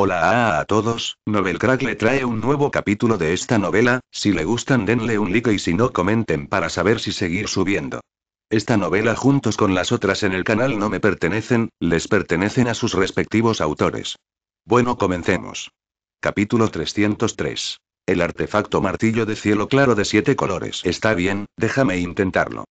Hola a, todos, Novel Crack le trae un nuevo capítulo de esta novela, si le gustan denle un like y si no comenten para saber si seguir subiendo. Esta novela juntos con las otras en el canal no me pertenecen, les pertenecen a sus respectivos autores. Bueno, comencemos. Capítulo 303. El artefacto martillo de cielo claro de siete colores. Está bien, déjame intentarlo.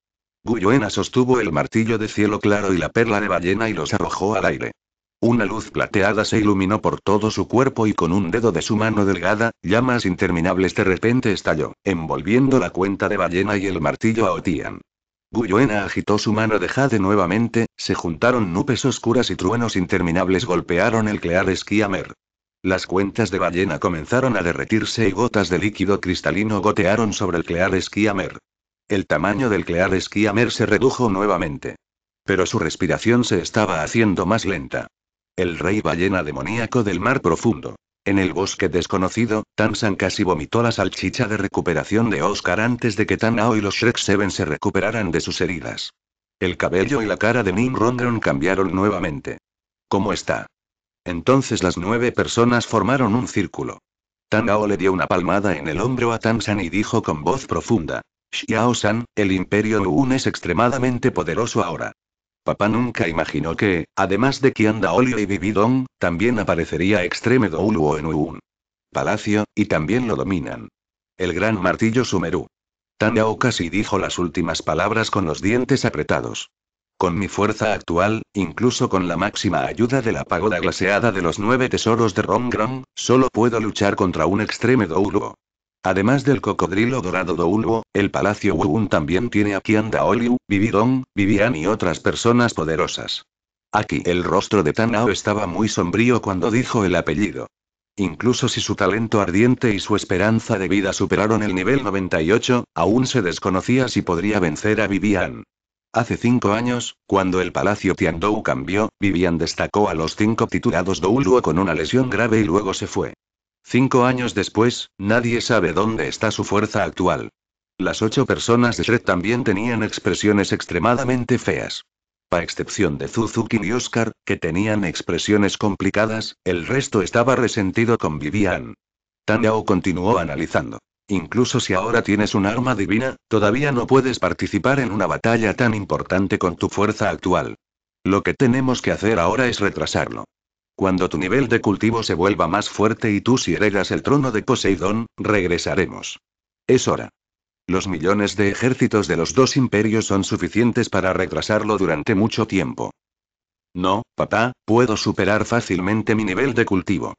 Guyuena sostuvo el martillo de cielo claro y la perla de ballena y los arrojó al aire. Una luz plateada se iluminó por todo su cuerpo y con un dedo de su mano delgada, llamas interminables de repente estalló, envolviendo la cuenta de ballena y el martillo a Otian. Guyuena agitó su mano de Jade nuevamente, se juntaron nubes oscuras y truenos interminables golpearon el Clear Esquiamer. Las cuentas de ballena comenzaron a derretirse y gotas de líquido cristalino gotearon sobre el Clear Esquiamer. El tamaño del Clear Esquiamer se redujo nuevamente. Pero su respiración se estaba haciendo más lenta el rey ballena demoníaco del mar profundo. En el bosque desconocido, Tansan casi vomitó la salchicha de recuperación de Oscar antes de que Tanao y los Shrek Seven se recuperaran de sus heridas. El cabello y la cara de Nim Rondron cambiaron nuevamente. ¿Cómo está? Entonces las nueve personas formaron un círculo. Tanao le dio una palmada en el hombro a Tansan y dijo con voz profunda. Xiao-san, el Imperio Luun es extremadamente poderoso ahora. Papá nunca imaginó que, además de anda Olio y Vividon, también aparecería Extreme Douluo en un palacio, y también lo dominan. El gran martillo Sumeru. Yao casi dijo las últimas palabras con los dientes apretados. Con mi fuerza actual, incluso con la máxima ayuda de la pagoda glaseada de los nueve tesoros de Rongron, solo puedo luchar contra un extreme Douluo. Además del cocodrilo dorado Douluo, el palacio Wugun también tiene a Qian Daoliu, Vividong, Vivian y otras personas poderosas. Aquí el rostro de Tanao estaba muy sombrío cuando dijo el apellido. Incluso si su talento ardiente y su esperanza de vida superaron el nivel 98, aún se desconocía si podría vencer a Vivian. Hace cinco años, cuando el palacio Tiandou cambió, Vivian destacó a los cinco titulados Douluo con una lesión grave y luego se fue. Cinco años después, nadie sabe dónde está su fuerza actual. Las ocho personas de Shred también tenían expresiones extremadamente feas. A excepción de Suzuki y Oscar, que tenían expresiones complicadas, el resto estaba resentido con Vivian. Tanao continuó analizando. Incluso si ahora tienes un arma divina, todavía no puedes participar en una batalla tan importante con tu fuerza actual. Lo que tenemos que hacer ahora es retrasarlo. Cuando tu nivel de cultivo se vuelva más fuerte y tú si heredas el trono de Poseidón, regresaremos. Es hora. Los millones de ejércitos de los dos imperios son suficientes para retrasarlo durante mucho tiempo. No, papá, puedo superar fácilmente mi nivel de cultivo.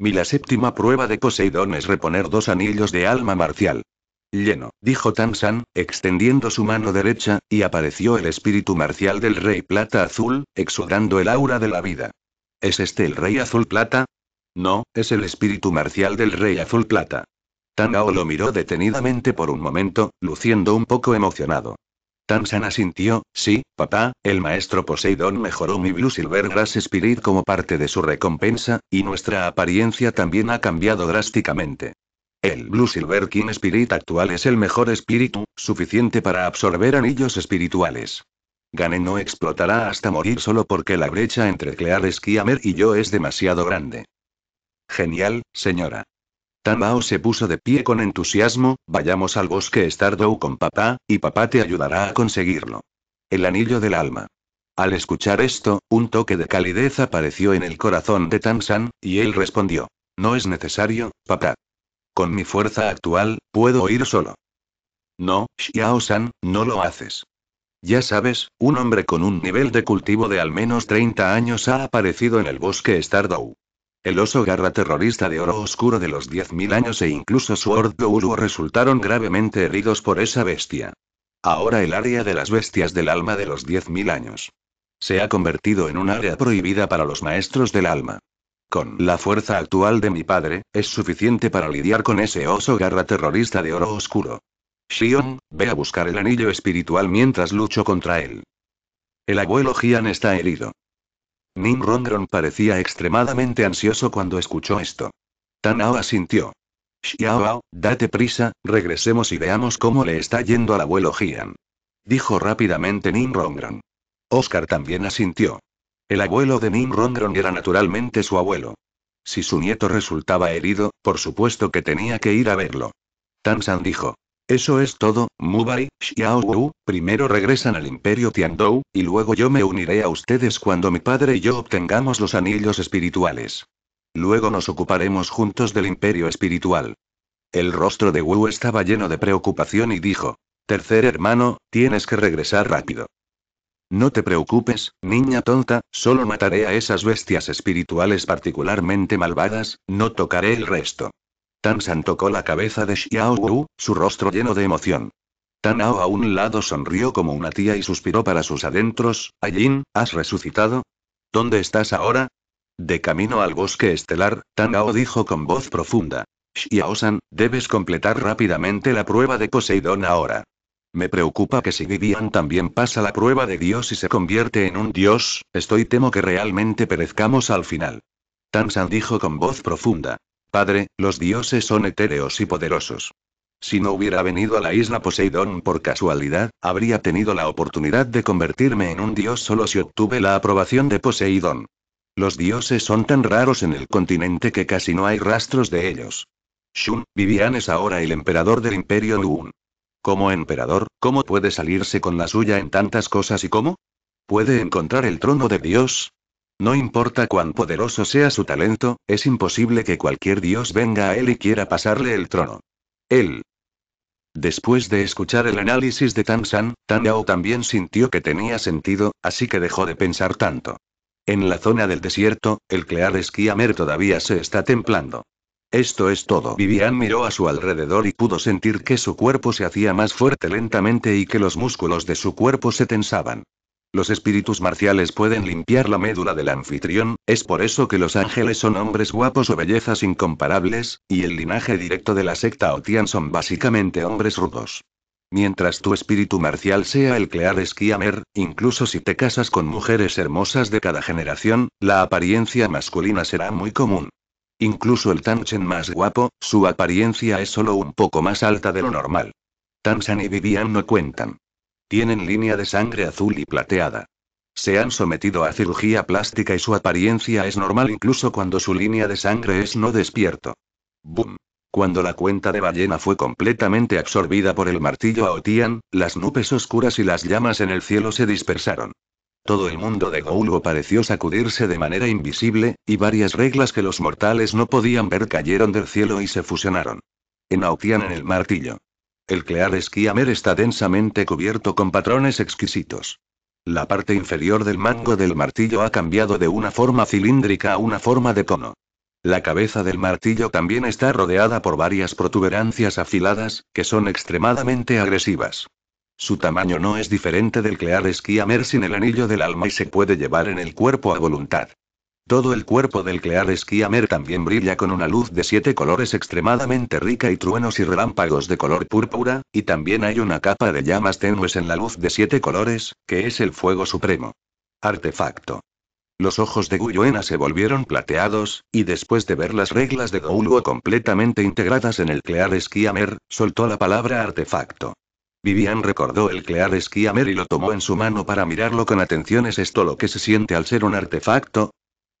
Mi la séptima prueba de Poseidón es reponer dos anillos de alma marcial. Lleno, dijo San, extendiendo su mano derecha, y apareció el espíritu marcial del rey plata azul, exudando el aura de la vida. ¿Es este el rey azul plata? No, es el espíritu marcial del rey azul plata. Tangao lo miró detenidamente por un momento, luciendo un poco emocionado. sana sintió, sí, papá, el maestro Poseidón mejoró mi Blue Silver Grass Spirit como parte de su recompensa, y nuestra apariencia también ha cambiado drásticamente. El Blue Silver King Spirit actual es el mejor espíritu, suficiente para absorber anillos espirituales. Gane no explotará hasta morir solo porque la brecha entre Clear Skiamer y yo es demasiado grande. Genial, señora. mao se puso de pie con entusiasmo, vayamos al bosque Stardow con papá, y papá te ayudará a conseguirlo. El anillo del alma. Al escuchar esto, un toque de calidez apareció en el corazón de Tan-san, y él respondió. No es necesario, papá. Con mi fuerza actual, puedo ir solo. No, Xiao-san, no lo haces. Ya sabes, un hombre con un nivel de cultivo de al menos 30 años ha aparecido en el bosque Stardow. El oso garra terrorista de oro oscuro de los 10.000 años e incluso su ordo resultaron gravemente heridos por esa bestia. Ahora el área de las bestias del alma de los 10.000 años. Se ha convertido en un área prohibida para los maestros del alma. Con la fuerza actual de mi padre, es suficiente para lidiar con ese oso garra terrorista de oro oscuro. Xion, ve a buscar el anillo espiritual mientras lucho contra él. El abuelo Gian está herido. Nim Rongron parecía extremadamente ansioso cuando escuchó esto. Tanao asintió. Ao, date prisa, regresemos y veamos cómo le está yendo al abuelo Gian. Dijo rápidamente Nim Rongron. Oscar también asintió. El abuelo de Nim Rongron era naturalmente su abuelo. Si su nieto resultaba herido, por supuesto que tenía que ir a verlo. Tan San dijo. Eso es todo, Mubai, Xiao Wu, primero regresan al Imperio Tiandou, y luego yo me uniré a ustedes cuando mi padre y yo obtengamos los anillos espirituales. Luego nos ocuparemos juntos del Imperio Espiritual. El rostro de Wu estaba lleno de preocupación y dijo, Tercer hermano, tienes que regresar rápido. No te preocupes, niña tonta, solo mataré a esas bestias espirituales particularmente malvadas, no tocaré el resto. San tocó la cabeza de Xiao Wu, su rostro lleno de emoción. Tan a un lado sonrió como una tía y suspiró para sus adentros, Ayin, ¿has resucitado? ¿Dónde estás ahora? De camino al bosque estelar, Tan dijo con voz profunda. Xiao-san, debes completar rápidamente la prueba de Poseidón ahora. Me preocupa que si Vivian también pasa la prueba de Dios y se convierte en un Dios, estoy temo que realmente perezcamos al final. Tan San dijo con voz profunda. Padre, los dioses son etéreos y poderosos. Si no hubiera venido a la isla Poseidón por casualidad, habría tenido la oportunidad de convertirme en un dios solo si obtuve la aprobación de Poseidón. Los dioses son tan raros en el continente que casi no hay rastros de ellos. Shun, Vivian es ahora el emperador del imperio Nuun. Como emperador, ¿cómo puede salirse con la suya en tantas cosas y cómo? ¿Puede encontrar el trono de Dios? No importa cuán poderoso sea su talento, es imposible que cualquier dios venga a él y quiera pasarle el trono. Él. Después de escuchar el análisis de Tan San, Tan Yao también sintió que tenía sentido, así que dejó de pensar tanto. En la zona del desierto, el Clear Skiamer todavía se está templando. Esto es todo. Vivian miró a su alrededor y pudo sentir que su cuerpo se hacía más fuerte lentamente y que los músculos de su cuerpo se tensaban. Los espíritus marciales pueden limpiar la médula del anfitrión, es por eso que los ángeles son hombres guapos o bellezas incomparables, y el linaje directo de la secta Otian son básicamente hombres rudos. Mientras tu espíritu marcial sea el Clear Skiamer, incluso si te casas con mujeres hermosas de cada generación, la apariencia masculina será muy común. Incluso el Tanchen más guapo, su apariencia es solo un poco más alta de lo normal. Tansan y Vivian no cuentan. Tienen línea de sangre azul y plateada. Se han sometido a cirugía plástica y su apariencia es normal incluso cuando su línea de sangre es no despierto. Boom. Cuando la cuenta de ballena fue completamente absorbida por el martillo Aotian, las nubes oscuras y las llamas en el cielo se dispersaron. Todo el mundo de Goulu pareció sacudirse de manera invisible, y varias reglas que los mortales no podían ver cayeron del cielo y se fusionaron. En Aotian en el martillo. El Clear Esquiamer está densamente cubierto con patrones exquisitos. La parte inferior del mango del martillo ha cambiado de una forma cilíndrica a una forma de cono. La cabeza del martillo también está rodeada por varias protuberancias afiladas, que son extremadamente agresivas. Su tamaño no es diferente del Clear Skiamer sin el anillo del alma y se puede llevar en el cuerpo a voluntad. Todo el cuerpo del Clear Skiamer también brilla con una luz de siete colores extremadamente rica y truenos y relámpagos de color púrpura, y también hay una capa de llamas tenues en la luz de siete colores, que es el fuego supremo. Artefacto. Los ojos de Guyuena se volvieron plateados, y después de ver las reglas de Douluo completamente integradas en el Clear Skiamer, soltó la palabra artefacto. Vivian recordó el Clear Skiamer y lo tomó en su mano para mirarlo con atención. ¿Es esto lo que se siente al ser un artefacto?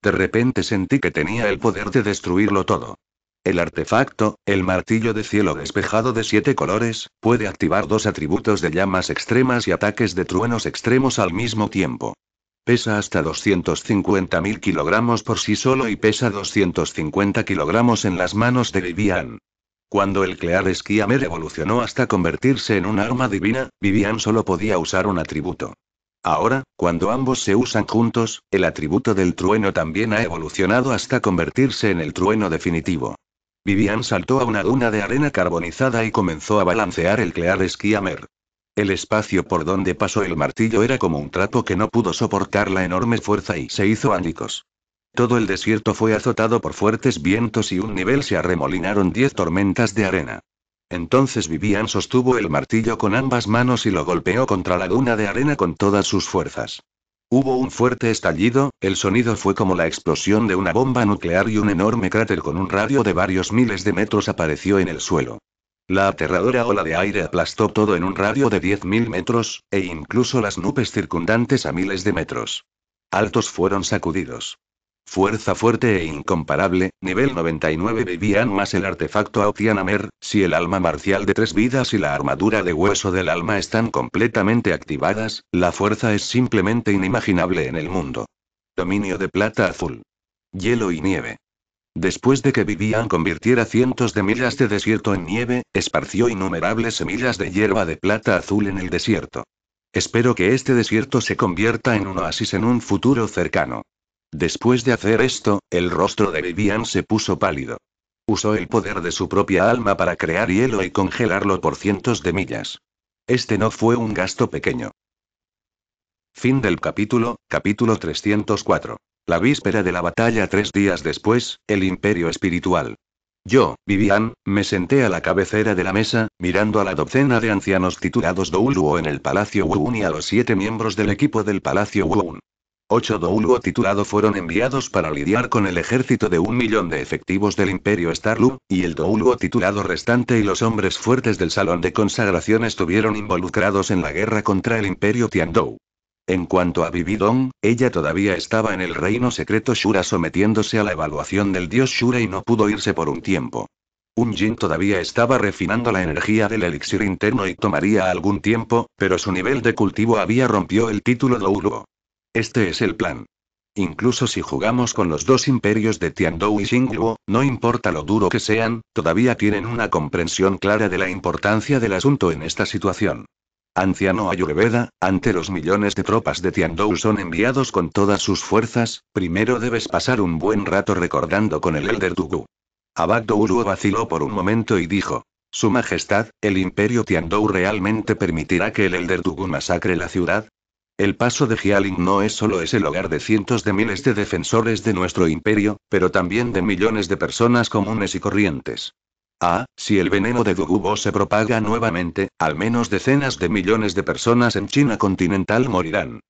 De repente sentí que tenía el poder de destruirlo todo. El artefacto, el martillo de cielo despejado de siete colores, puede activar dos atributos de llamas extremas y ataques de truenos extremos al mismo tiempo. Pesa hasta 250.000 kilogramos por sí solo y pesa 250 kilogramos en las manos de Vivian. Cuando el Clear Skiamer evolucionó hasta convertirse en un arma divina, Vivian solo podía usar un atributo. Ahora, cuando ambos se usan juntos, el atributo del trueno también ha evolucionado hasta convertirse en el trueno definitivo. Vivian saltó a una duna de arena carbonizada y comenzó a balancear el Clear Skiamer. El espacio por donde pasó el martillo era como un trapo que no pudo soportar la enorme fuerza y se hizo ánicos. Todo el desierto fue azotado por fuertes vientos y un nivel se arremolinaron diez tormentas de arena. Entonces Vivian sostuvo el martillo con ambas manos y lo golpeó contra la duna de arena con todas sus fuerzas. Hubo un fuerte estallido, el sonido fue como la explosión de una bomba nuclear y un enorme cráter con un radio de varios miles de metros apareció en el suelo. La aterradora ola de aire aplastó todo en un radio de 10.000 metros, e incluso las nubes circundantes a miles de metros. Altos fueron sacudidos. Fuerza fuerte e incomparable, nivel 99 vivían más el artefacto Aotianamer, si el alma marcial de tres vidas y la armadura de hueso del alma están completamente activadas, la fuerza es simplemente inimaginable en el mundo. Dominio de plata azul. Hielo y nieve. Después de que Vivian convirtiera cientos de millas de desierto en nieve, esparció innumerables semillas de hierba de plata azul en el desierto. Espero que este desierto se convierta en un oasis en un futuro cercano. Después de hacer esto, el rostro de Vivian se puso pálido. Usó el poder de su propia alma para crear hielo y congelarlo por cientos de millas. Este no fue un gasto pequeño. Fin del capítulo, capítulo 304. La víspera de la batalla tres días después, el imperio espiritual. Yo, Vivian, me senté a la cabecera de la mesa, mirando a la docena de ancianos titulados Douluo en el Palacio Wuun y a los siete miembros del equipo del Palacio Wuun. Ocho Douluo titulado fueron enviados para lidiar con el ejército de un millón de efectivos del Imperio Starlu, y el Douluo titulado restante y los hombres fuertes del Salón de Consagración estuvieron involucrados en la guerra contra el Imperio Tiandou. En cuanto a Dong, ella todavía estaba en el reino secreto Shura sometiéndose a la evaluación del dios Shura y no pudo irse por un tiempo. Un Jin todavía estaba refinando la energía del elixir interno y tomaría algún tiempo, pero su nivel de cultivo había rompió el título Douluo. Este es el plan. Incluso si jugamos con los dos imperios de Tiandou y Xingguo, no importa lo duro que sean, todavía tienen una comprensión clara de la importancia del asunto en esta situación. Anciano Ayurveda, ante los millones de tropas de Tiandou son enviados con todas sus fuerzas, primero debes pasar un buen rato recordando con el Elder Dugu. Abad vaciló por un momento y dijo, Su Majestad, ¿el imperio Tiandou realmente permitirá que el Elder Dugu masacre la ciudad? El paso de Jialing no es solo es el hogar de cientos de miles de defensores de nuestro imperio, pero también de millones de personas comunes y corrientes. Ah, si el veneno de Dugubo se propaga nuevamente, al menos decenas de millones de personas en China continental morirán.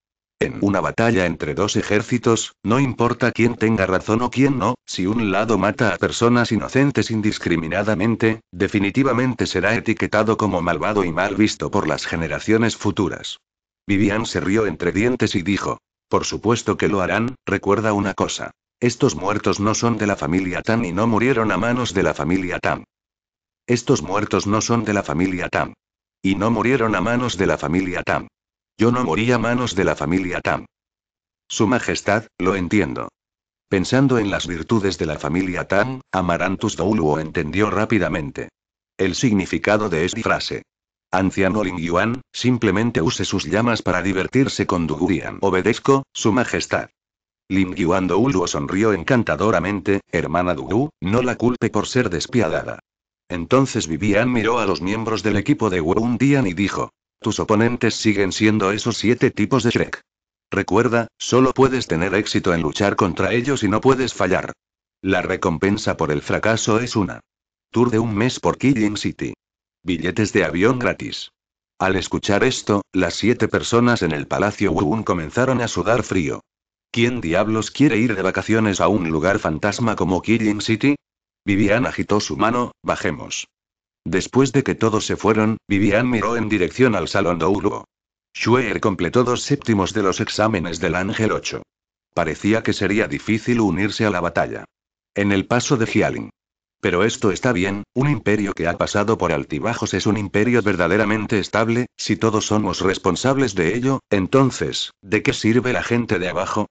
En una batalla entre dos ejércitos, no importa quién tenga razón o quién no, si un lado mata a personas inocentes indiscriminadamente, definitivamente será etiquetado como malvado y mal visto por las generaciones futuras. Vivian se rió entre dientes y dijo. Por supuesto que lo harán, recuerda una cosa. Estos muertos no son de la familia Tam y no murieron a manos de la familia Tam. Estos muertos no son de la familia Tam. Y no murieron a manos de la familia Tam. Yo no morí a manos de la familia Tam. Su Majestad, lo entiendo. Pensando en las virtudes de la familia Tam, Amarantus Douluo entendió rápidamente el significado de esta frase. Anciano Lingyuan, Yuan, simplemente use sus llamas para divertirse con Dugurian. Obedezco, su majestad. Ling Yuan Douluo sonrió encantadoramente, hermana Dugu, no la culpe por ser despiadada. Entonces Vivian miró a los miembros del equipo de Wu Dian y dijo. Tus oponentes siguen siendo esos siete tipos de Shrek. Recuerda, solo puedes tener éxito en luchar contra ellos y no puedes fallar. La recompensa por el fracaso es una tour de un mes por Killing City. Billetes de avión gratis. Al escuchar esto, las siete personas en el Palacio Wu comenzaron a sudar frío. ¿Quién diablos quiere ir de vacaciones a un lugar fantasma como Killing City? Vivian agitó su mano, bajemos. Después de que todos se fueron, Vivian miró en dirección al salón de Uruguay. Schuer completó dos séptimos de los exámenes del Ángel 8. Parecía que sería difícil unirse a la batalla. En el paso de Hialing. Pero esto está bien, un imperio que ha pasado por altibajos es un imperio verdaderamente estable, si todos somos responsables de ello, entonces, ¿de qué sirve la gente de abajo?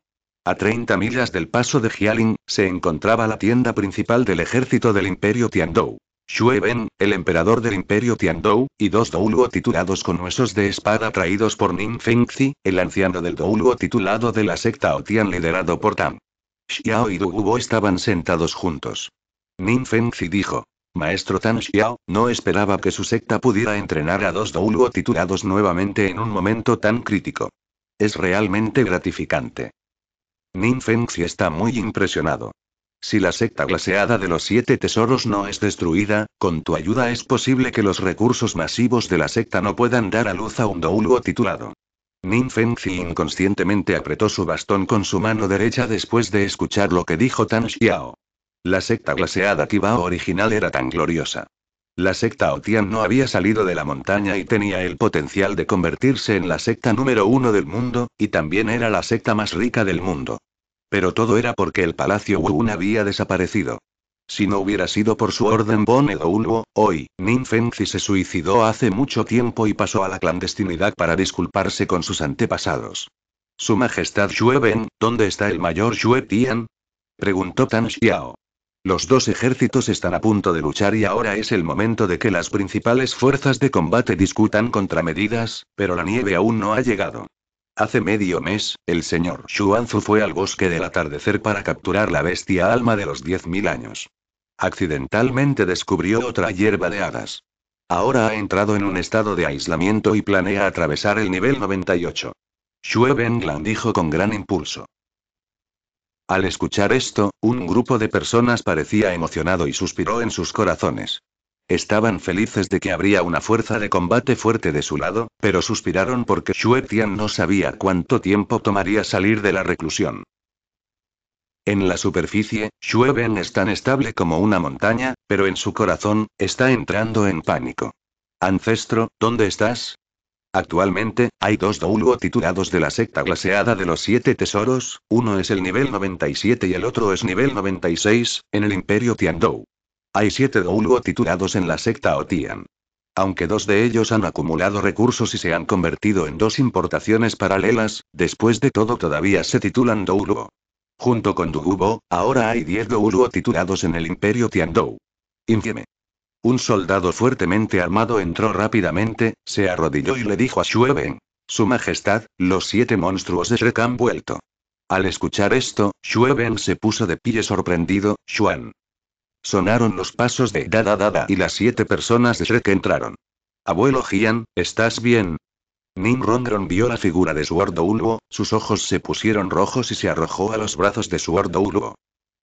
A 30 millas del paso de Jialin, se encontraba la tienda principal del ejército del imperio Tiandou. Xue el emperador del imperio Tiandou, y dos Douluo titulados con huesos de espada traídos por Ning Fengzi, el anciano del Douluo titulado de la secta Otian liderado por Tam. Xiao y Dugubo estaban sentados juntos. Nin Fengzi dijo. Maestro Tan Xiao, no esperaba que su secta pudiera entrenar a dos douluo titulados nuevamente en un momento tan crítico. Es realmente gratificante. Nin Fengzi está muy impresionado. Si la secta glaseada de los siete tesoros no es destruida, con tu ayuda es posible que los recursos masivos de la secta no puedan dar a luz a un douluo titulado. Nin Fengzi inconscientemente apretó su bastón con su mano derecha después de escuchar lo que dijo Tan Xiao. La secta glaseada Kibao original era tan gloriosa. La secta Otian no había salido de la montaña y tenía el potencial de convertirse en la secta número uno del mundo, y también era la secta más rica del mundo. Pero todo era porque el palacio Wuun había desaparecido. Si no hubiera sido por su orden Bon Douluo, hoy, Nin Fengzi se suicidó hace mucho tiempo y pasó a la clandestinidad para disculparse con sus antepasados. Su Majestad Xue ¿dónde está el mayor Xue Tian? Preguntó Tan Xiao. Los dos ejércitos están a punto de luchar y ahora es el momento de que las principales fuerzas de combate discutan contramedidas, pero la nieve aún no ha llegado. Hace medio mes, el señor Xuanzu fue al bosque del atardecer para capturar la bestia alma de los 10.000 años. Accidentalmente descubrió otra hierba de hadas. Ahora ha entrado en un estado de aislamiento y planea atravesar el nivel 98. Xue Benglan dijo con gran impulso. Al escuchar esto, un grupo de personas parecía emocionado y suspiró en sus corazones. Estaban felices de que habría una fuerza de combate fuerte de su lado, pero suspiraron porque Xue no sabía cuánto tiempo tomaría salir de la reclusión. En la superficie, Xue es tan estable como una montaña, pero en su corazón, está entrando en pánico. Ancestro, ¿dónde estás? Actualmente, hay dos Douluo titulados de la secta glaseada de los siete tesoros, uno es el nivel 97 y el otro es nivel 96, en el Imperio Tiandou. Hay siete Douluo titulados en la secta Otian. Aunque dos de ellos han acumulado recursos y se han convertido en dos importaciones paralelas, después de todo todavía se titulan Douluo. Junto con Dugubo, ahora hay diez Douluo titulados en el Imperio Tiandou. Infieme. Un soldado fuertemente armado entró rápidamente, se arrodilló y le dijo a Shueben. Su Majestad, los siete monstruos de Shrek han vuelto. Al escuchar esto, Shueben se puso de pie sorprendido, Shuan. Sonaron los pasos de Dada Dada y las siete personas de Shrek entraron. Abuelo Gian, ¿estás bien? Ning vio la figura de su ulvo, sus ojos se pusieron rojos y se arrojó a los brazos de su ulvo.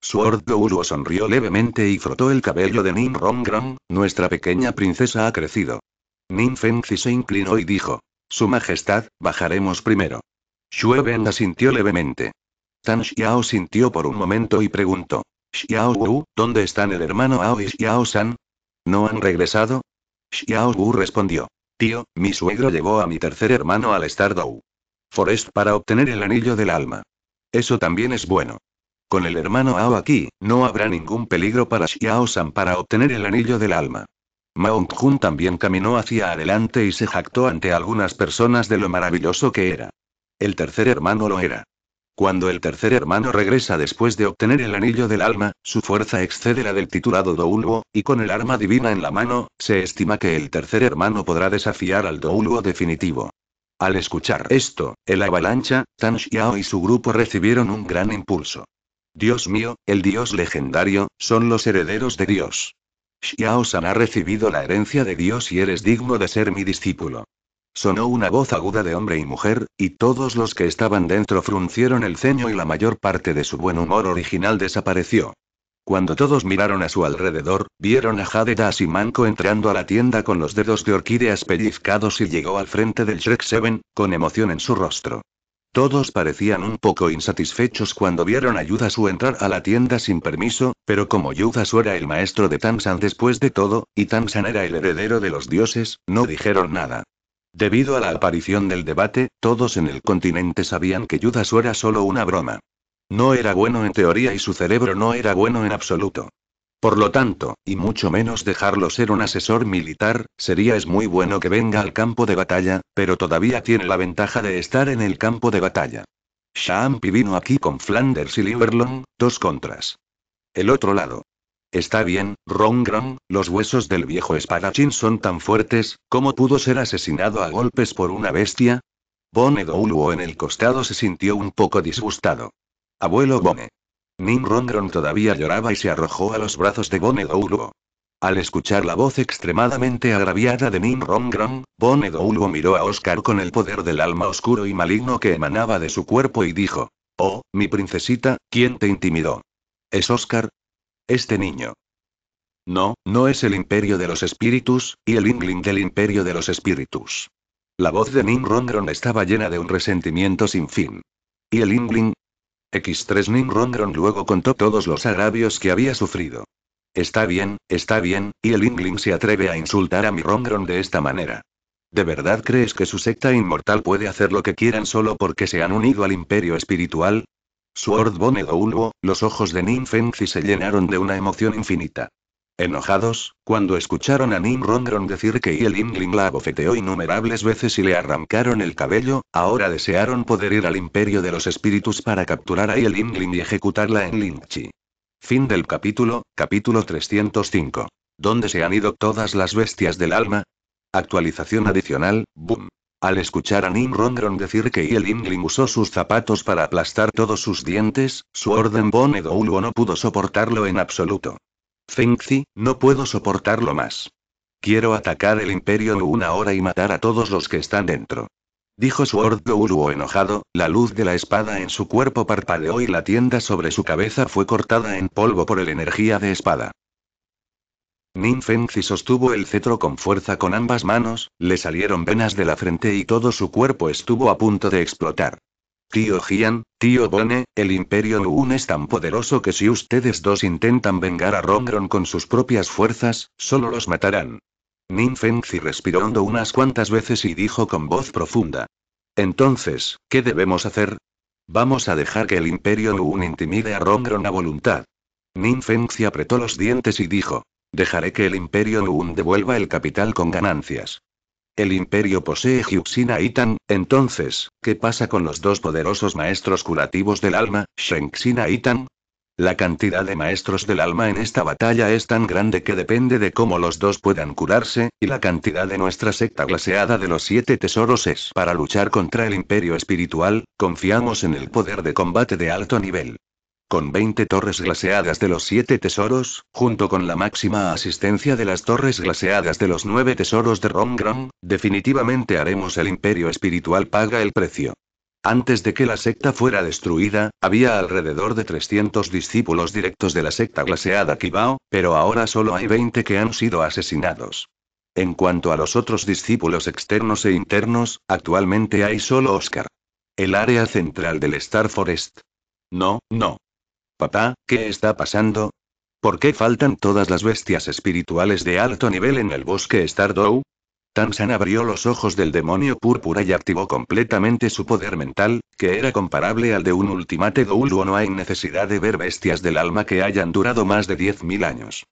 Sword sonrió levemente y frotó el cabello de Nin Rongrong, nuestra pequeña princesa ha crecido. Nin Fengzi se inclinó y dijo. Su Majestad, bajaremos primero. Xue asintió levemente. Tan Xiao sintió por un momento y preguntó. Xiao Wu, ¿dónde están el hermano Ao y Xiao San? ¿No han regresado? Xiao Wu respondió. Tío, mi suegro llevó a mi tercer hermano al Stardou Forest para obtener el anillo del alma. Eso también es bueno. Con el hermano Ao aquí, no habrá ningún peligro para Xiao San para obtener el anillo del alma. Mount Jun también caminó hacia adelante y se jactó ante algunas personas de lo maravilloso que era. El tercer hermano lo era. Cuando el tercer hermano regresa después de obtener el anillo del alma, su fuerza excede la del titulado Douluo, y con el arma divina en la mano, se estima que el tercer hermano podrá desafiar al Douluo definitivo. Al escuchar esto, el avalancha, Tan Xiao y su grupo recibieron un gran impulso. Dios mío, el Dios legendario, son los herederos de Dios. xiao ha recibido la herencia de Dios y eres digno de ser mi discípulo. Sonó una voz aguda de hombre y mujer, y todos los que estaban dentro fruncieron el ceño y la mayor parte de su buen humor original desapareció. Cuando todos miraron a su alrededor, vieron a Jade y Manco entrando a la tienda con los dedos de orquídeas pellizcados y llegó al frente del Shrek Seven, con emoción en su rostro. Todos parecían un poco insatisfechos cuando vieron a Yudasu entrar a la tienda sin permiso, pero como Yudasu era el maestro de Tamsan después de todo, y Tamsan era el heredero de los dioses, no dijeron nada. Debido a la aparición del debate, todos en el continente sabían que Yudasu era solo una broma. No era bueno en teoría y su cerebro no era bueno en absoluto. Por lo tanto, y mucho menos dejarlo ser un asesor militar, sería es muy bueno que venga al campo de batalla, pero todavía tiene la ventaja de estar en el campo de batalla. Shampi vino aquí con Flanders y Liverlong, dos contras. El otro lado. Está bien, Rongron, los huesos del viejo espadachín son tan fuertes, ¿cómo pudo ser asesinado a golpes por una bestia? Bone Douluo en el costado se sintió un poco disgustado. Abuelo Bone. Nim todavía lloraba y se arrojó a los brazos de Bonedoulgo. Al escuchar la voz extremadamente agraviada de Nim miró a Oscar con el poder del alma oscuro y maligno que emanaba de su cuerpo y dijo: Oh, mi princesita, ¿quién te intimidó? ¿Es Oscar? Este niño. No, no es el imperio de los espíritus, y el Ingling del imperio de los espíritus. La voz de Nim estaba llena de un resentimiento sin fin. Y el Ingling, X3 Nimrondron luego contó todos los agravios que había sufrido. Está bien, está bien, y el Ingling se atreve a insultar a mi Rongron de esta manera. ¿De verdad crees que su secta inmortal puede hacer lo que quieran solo porque se han unido al imperio espiritual? Swordbone o Ulvo, los ojos de Fengzi se llenaron de una emoción infinita. Enojados, cuando escucharon a Nim Rondron decir que el la abofeteó innumerables veces y le arrancaron el cabello, ahora desearon poder ir al Imperio de los Espíritus para capturar a el y ejecutarla en linchi. Fin del capítulo, capítulo 305. ¿Dónde se han ido todas las bestias del alma? Actualización adicional, boom. Al escuchar a Nim Rondron decir que el usó sus zapatos para aplastar todos sus dientes, su orden Bone no pudo soportarlo en absoluto. Fengzi, no puedo soportarlo más. Quiero atacar el imperio en una hora y matar a todos los que están dentro. Dijo Sword Gouluo enojado, la luz de la espada en su cuerpo parpadeó y la tienda sobre su cabeza fue cortada en polvo por el energía de espada. Nin Fengzi sostuvo el cetro con fuerza con ambas manos, le salieron venas de la frente y todo su cuerpo estuvo a punto de explotar. Tío Gian, tío Bone, el Imperio Luun es tan poderoso que si ustedes dos intentan vengar a Rongron con sus propias fuerzas, solo los matarán. Nin Fengzi respiró hondo unas cuantas veces y dijo con voz profunda. Entonces, ¿qué debemos hacer? Vamos a dejar que el Imperio Luun intimide a Rongron a voluntad. Nin Fengzi apretó los dientes y dijo. Dejaré que el Imperio Luun devuelva el capital con ganancias. El imperio posee Hyuxina y entonces, ¿qué pasa con los dos poderosos maestros curativos del alma, Shenxina y La cantidad de maestros del alma en esta batalla es tan grande que depende de cómo los dos puedan curarse, y la cantidad de nuestra secta glaseada de los siete tesoros es para luchar contra el imperio espiritual, confiamos en el poder de combate de alto nivel con 20 torres glaseadas de los 7 tesoros, junto con la máxima asistencia de las torres glaseadas de los 9 tesoros de Rongrong, definitivamente haremos el imperio espiritual paga el precio. Antes de que la secta fuera destruida, había alrededor de 300 discípulos directos de la secta glaseada Kibao, pero ahora solo hay 20 que han sido asesinados. En cuanto a los otros discípulos externos e internos, actualmente hay solo Oscar. El área central del Star Forest. No, no, Papá, ¿qué está pasando? ¿Por qué faltan todas las bestias espirituales de alto nivel en el bosque Stardow? Tansan abrió los ojos del demonio púrpura y activó completamente su poder mental, que era comparable al de un ultimate o No hay necesidad de ver bestias del alma que hayan durado más de 10.000 años.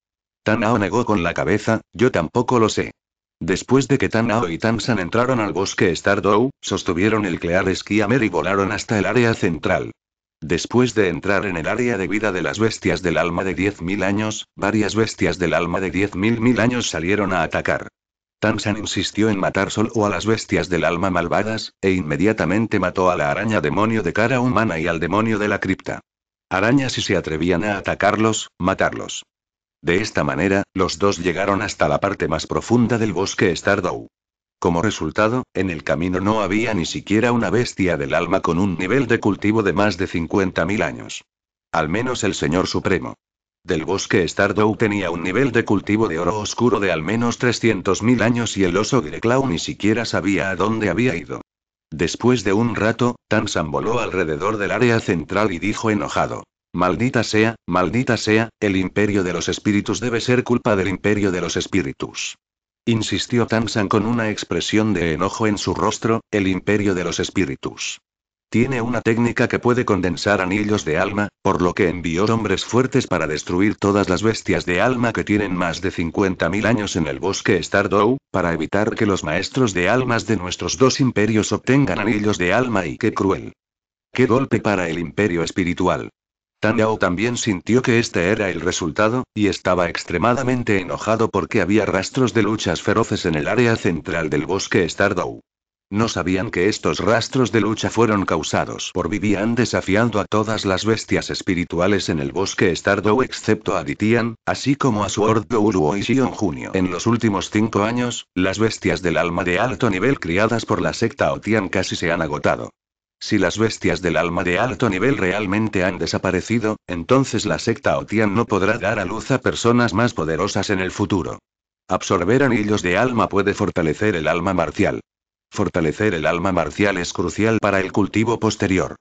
Tanao negó con la cabeza, yo tampoco lo sé. Después de que Tanao y Tansan entraron al bosque Stardow, sostuvieron el Clear Skiamer y volaron hasta el área central. Después de entrar en el área de vida de las bestias del alma de 10.000 años, varias bestias del alma de 10.000 años salieron a atacar. Tansan insistió en matar solo a las bestias del alma malvadas, e inmediatamente mató a la araña demonio de cara humana y al demonio de la cripta. Arañas si se atrevían a atacarlos, matarlos. De esta manera, los dos llegaron hasta la parte más profunda del bosque Stardow. Como resultado, en el camino no había ni siquiera una bestia del alma con un nivel de cultivo de más de 50.000 años. Al menos el Señor Supremo. Del bosque Stardow tenía un nivel de cultivo de oro oscuro de al menos 300.000 años y el oso Greclaw ni siquiera sabía a dónde había ido. Después de un rato, Tansan voló alrededor del área central y dijo enojado. Maldita sea, maldita sea, el imperio de los espíritus debe ser culpa del imperio de los espíritus insistió Tamsan con una expresión de enojo en su rostro, el imperio de los espíritus. Tiene una técnica que puede condensar anillos de alma, por lo que envió hombres fuertes para destruir todas las bestias de alma que tienen más de 50.000 años en el bosque Stardow, para evitar que los maestros de almas de nuestros dos imperios obtengan anillos de alma y qué cruel. Qué golpe para el imperio espiritual. Yao también sintió que este era el resultado, y estaba extremadamente enojado porque había rastros de luchas feroces en el área central del bosque Stardow. No sabían que estos rastros de lucha fueron causados por Vivian desafiando a todas las bestias espirituales en el bosque Stardow excepto a Ditian, así como a Sword Uruo y Xion Junio. En los últimos cinco años, las bestias del alma de alto nivel criadas por la secta Otian casi se han agotado. Si las bestias del alma de alto nivel realmente han desaparecido, entonces la secta Otian no podrá dar a luz a personas más poderosas en el futuro. Absorber anillos de alma puede fortalecer el alma marcial. Fortalecer el alma marcial es crucial para el cultivo posterior.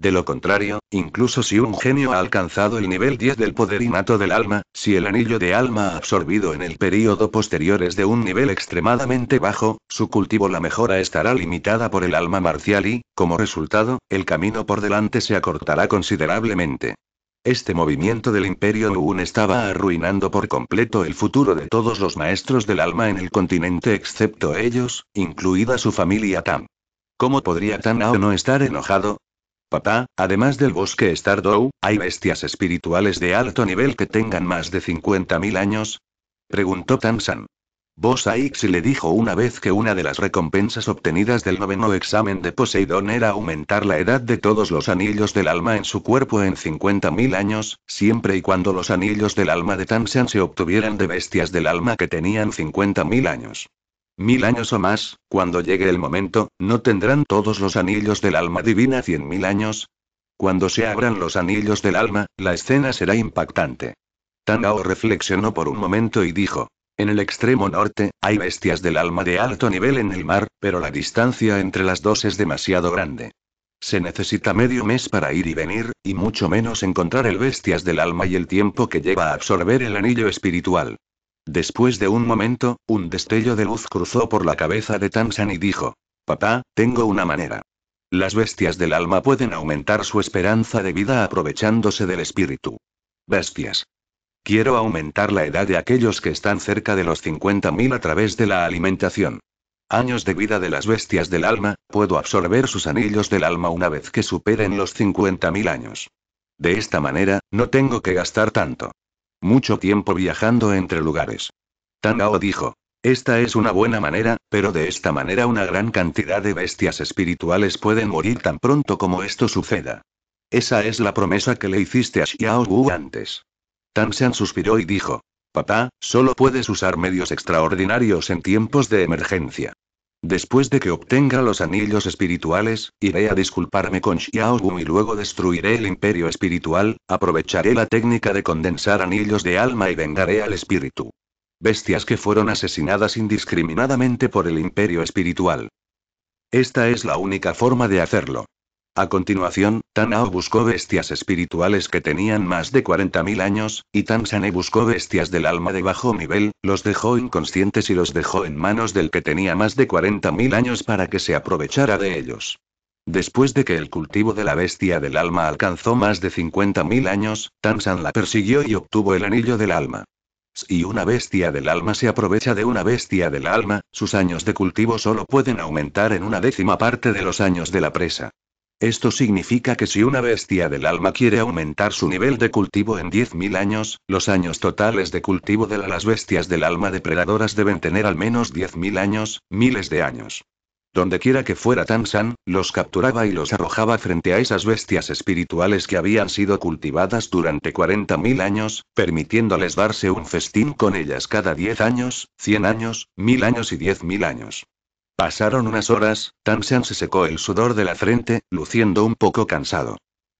De lo contrario, incluso si un genio ha alcanzado el nivel 10 del poder innato del alma, si el anillo de alma absorbido en el período posterior es de un nivel extremadamente bajo, su cultivo la mejora estará limitada por el alma marcial y, como resultado, el camino por delante se acortará considerablemente. Este movimiento del imperio Nguyen estaba arruinando por completo el futuro de todos los maestros del alma en el continente excepto ellos, incluida su familia Tam. ¿Cómo podría Tan Ao no estar enojado? Papá, además del bosque Stardow, ¿hay bestias espirituales de alto nivel que tengan más de 50.000 años? Preguntó Tansan. Bosa Aix le dijo una vez que una de las recompensas obtenidas del noveno examen de Poseidón era aumentar la edad de todos los anillos del alma en su cuerpo en 50.000 años, siempre y cuando los anillos del alma de Tansan se obtuvieran de bestias del alma que tenían 50.000 años. Mil años o más, cuando llegue el momento, ¿no tendrán todos los anillos del alma divina cien mil años? Cuando se abran los anillos del alma, la escena será impactante. Tangao reflexionó por un momento y dijo, en el extremo norte, hay bestias del alma de alto nivel en el mar, pero la distancia entre las dos es demasiado grande. Se necesita medio mes para ir y venir, y mucho menos encontrar el bestias del alma y el tiempo que lleva a absorber el anillo espiritual. Después de un momento, un destello de luz cruzó por la cabeza de Tansan y dijo, Papá, tengo una manera. Las bestias del alma pueden aumentar su esperanza de vida aprovechándose del espíritu. Bestias. Quiero aumentar la edad de aquellos que están cerca de los 50.000 a través de la alimentación. Años de vida de las bestias del alma, puedo absorber sus anillos del alma una vez que superen los 50.000 años. De esta manera, no tengo que gastar tanto. Mucho tiempo viajando entre lugares. Tangao dijo. Esta es una buena manera, pero de esta manera una gran cantidad de bestias espirituales pueden morir tan pronto como esto suceda. Esa es la promesa que le hiciste a Xiao Wu antes. San suspiró y dijo. Papá, solo puedes usar medios extraordinarios en tiempos de emergencia. Después de que obtenga los anillos espirituales, iré a disculparme con Xiao y luego destruiré el imperio espiritual, aprovecharé la técnica de condensar anillos de alma y vengaré al espíritu. Bestias que fueron asesinadas indiscriminadamente por el imperio espiritual. Esta es la única forma de hacerlo. A continuación, Tanao buscó bestias espirituales que tenían más de 40.000 años, y Tansane buscó bestias del alma de bajo nivel, los dejó inconscientes y los dejó en manos del que tenía más de 40.000 años para que se aprovechara de ellos. Después de que el cultivo de la bestia del alma alcanzó más de 50.000 años, Tansan la persiguió y obtuvo el anillo del alma. Si una bestia del alma se aprovecha de una bestia del alma, sus años de cultivo solo pueden aumentar en una décima parte de los años de la presa. Esto significa que si una bestia del alma quiere aumentar su nivel de cultivo en 10.000 años, los años totales de cultivo de las bestias del alma depredadoras deben tener al menos 10.000 años, miles de años. Donde quiera que fuera Tansan, los capturaba y los arrojaba frente a esas bestias espirituales que habían sido cultivadas durante 40.000 años, permitiéndoles darse un festín con ellas cada 10 años, 100 años, 1000 años y 10.000 años. Pasaron unas horas, Tansan se secó el sudor de la frente, luciendo un poco cansado.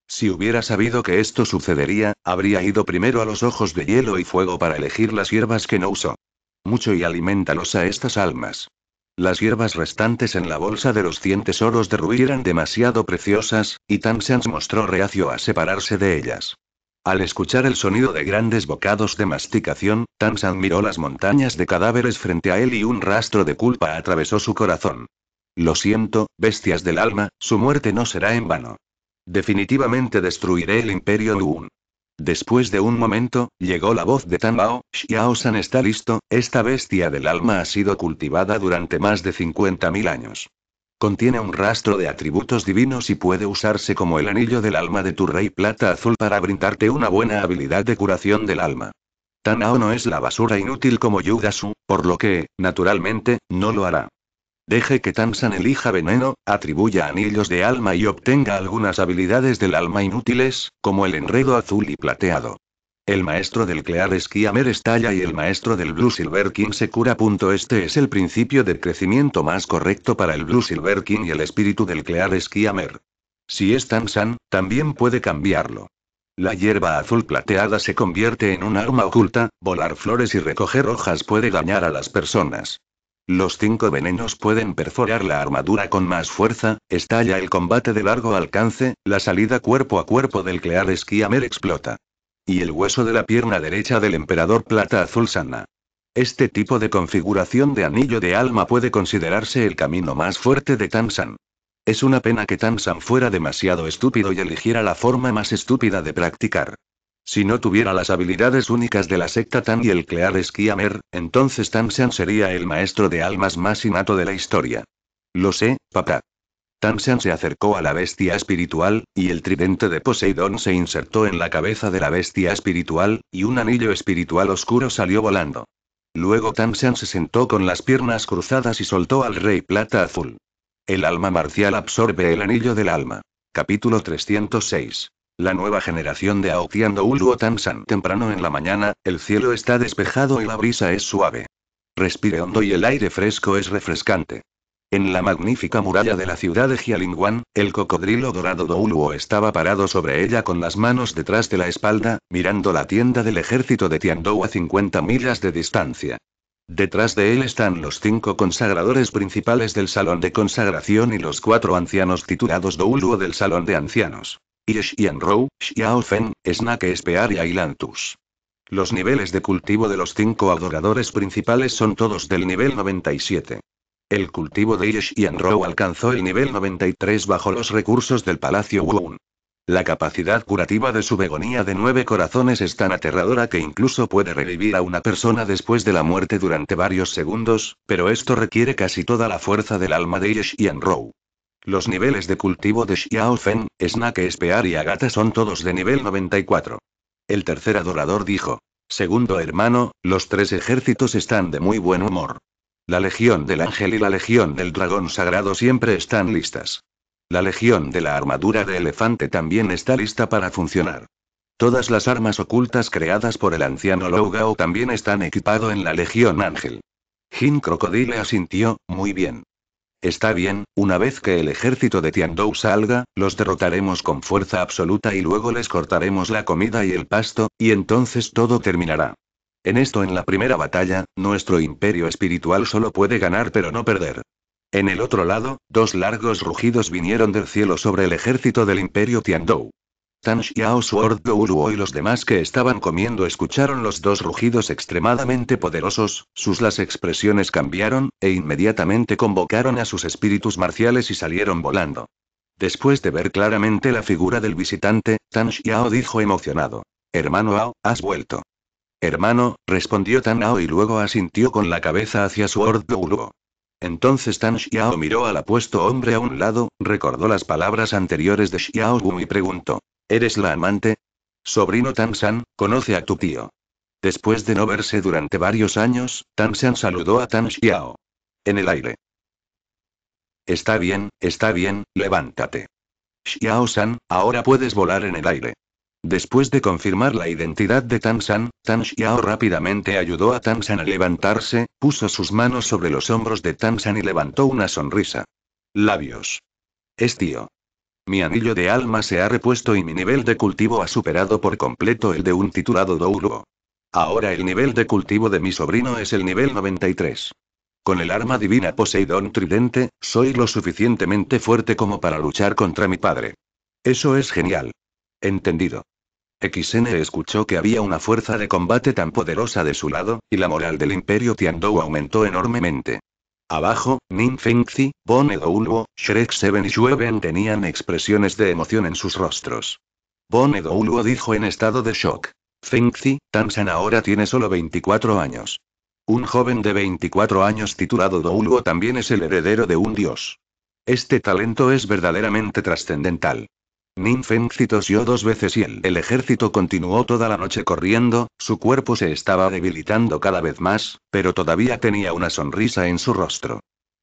Si hubiera sabido que esto sucedería, habría ido primero a los ojos de hielo y fuego para elegir las hierbas que no usó. Mucho y alimentalos a estas almas. Las hierbas restantes en la bolsa de los cien tesoros de Rui eran demasiado preciosas, y Tansan mostró reacio a separarse de ellas. Al escuchar el sonido de grandes bocados de masticación, San miró las montañas de cadáveres frente a él y un rastro de culpa atravesó su corazón. Lo siento, bestias del alma, su muerte no será en vano. Definitivamente destruiré el imperio Luun. Después de un momento, llegó la voz de Tan Xiao San está listo, esta bestia del alma ha sido cultivada durante más de 50.000 años. Contiene un rastro de atributos divinos y puede usarse como el anillo del alma de tu rey plata azul para brindarte una buena habilidad de curación del alma. Tanao no es la basura inútil como Yudasu, por lo que, naturalmente, no lo hará. Deje que Tansan elija veneno, atribuya anillos de alma y obtenga algunas habilidades del alma inútiles, como el enredo azul y plateado. El maestro del Clear Skiamer estalla y el maestro del Blue Silver King se cura. Este es el principio de crecimiento más correcto para el Blue Silver King y el espíritu del Clear Skiamer. Si es tan san, también puede cambiarlo. La hierba azul plateada se convierte en un arma oculta, volar flores y recoger hojas puede dañar a las personas. Los cinco venenos pueden perforar la armadura con más fuerza, estalla el combate de largo alcance, la salida cuerpo a cuerpo del Clear Skiamer explota. Y el hueso de la pierna derecha del emperador plata azul sana. Este tipo de configuración de anillo de alma puede considerarse el camino más fuerte de Tamsan. Es una pena que Tamsan fuera demasiado estúpido y eligiera la forma más estúpida de practicar. Si no tuviera las habilidades únicas de la secta Tan y el Clear Skiamer, entonces Tamsan sería el maestro de almas más innato de la historia. Lo sé, papá. Tansan se acercó a la bestia espiritual, y el tridente de Poseidón se insertó en la cabeza de la bestia espiritual, y un anillo espiritual oscuro salió volando. Luego Tansan se sentó con las piernas cruzadas y soltó al rey plata azul. El alma marcial absorbe el anillo del alma. Capítulo 306. La nueva generación de Aotian Uluo Tansan. Temprano en la mañana, el cielo está despejado y la brisa es suave. Respire hondo y el aire fresco es refrescante. En la magnífica muralla de la ciudad de Jialinguan, el cocodrilo dorado Douluo estaba parado sobre ella con las manos detrás de la espalda, mirando la tienda del ejército de Tiandou a 50 millas de distancia. Detrás de él están los cinco consagradores principales del Salón de Consagración y los cuatro ancianos titulados Douluo del Salón de Ancianos. Yesh Rou, Xiao Xiaofen, Snake Spear y Ailantus. Los niveles de cultivo de los cinco adoradores principales son todos del nivel 97. El cultivo de Yesh y alcanzó el nivel 93 bajo los recursos del Palacio Wun. La capacidad curativa de su begonía de nueve corazones es tan aterradora que incluso puede revivir a una persona después de la muerte durante varios segundos, pero esto requiere casi toda la fuerza del alma de Yesh y Los niveles de cultivo de Xiaofen, Snake Spear y Agata son todos de nivel 94. El tercer adorador dijo. Segundo hermano, los tres ejércitos están de muy buen humor. La Legión del Ángel y la Legión del Dragón Sagrado siempre están listas. La Legión de la Armadura de Elefante también está lista para funcionar. Todas las armas ocultas creadas por el anciano Lougao también están equipado en la Legión Ángel. Jin Crocodile asintió, muy bien. Está bien, una vez que el ejército de Tiandou salga, los derrotaremos con fuerza absoluta y luego les cortaremos la comida y el pasto, y entonces todo terminará. En esto en la primera batalla, nuestro imperio espiritual solo puede ganar pero no perder. En el otro lado, dos largos rugidos vinieron del cielo sobre el ejército del imperio Tiandou. Tan Xiao Sword Douluo y los demás que estaban comiendo escucharon los dos rugidos extremadamente poderosos, sus las expresiones cambiaron, e inmediatamente convocaron a sus espíritus marciales y salieron volando. Después de ver claramente la figura del visitante, Tan Xiao dijo emocionado. Hermano Ao, has vuelto. Hermano, respondió Tan Ao y luego asintió con la cabeza hacia su orduo. Entonces Tan Xiao miró al apuesto hombre a un lado, recordó las palabras anteriores de Xiao Wu y preguntó: ¿Eres la amante? Sobrino Tan San, conoce a tu tío. Después de no verse durante varios años, Tan San saludó a Tan Xiao. En el aire. Está bien, está bien, levántate. Xiao San, ahora puedes volar en el aire. Después de confirmar la identidad de Tan San, Tan Xiao rápidamente ayudó a Tan a levantarse, puso sus manos sobre los hombros de Tan y levantó una sonrisa. Labios. Es tío. Mi anillo de alma se ha repuesto y mi nivel de cultivo ha superado por completo el de un titulado Douluo. Ahora el nivel de cultivo de mi sobrino es el nivel 93. Con el arma divina Poseidón Tridente, soy lo suficientemente fuerte como para luchar contra mi padre. Eso es genial. Entendido. XN escuchó que había una fuerza de combate tan poderosa de su lado, y la moral del imperio Tiandou aumentó enormemente. Abajo, Nin Fengzi, Bone Douluo, Shrek Seven y Shueven tenían expresiones de emoción en sus rostros. Bone Douluo dijo en estado de shock. Fengzi, Tansan ahora tiene solo 24 años. Un joven de 24 años titulado Douluo también es el heredero de un dios. Este talento es verdaderamente trascendental citó yo dos veces y el, el ejército continuó toda la noche corriendo, su cuerpo se estaba debilitando cada vez más, pero todavía tenía una sonrisa en su rostro.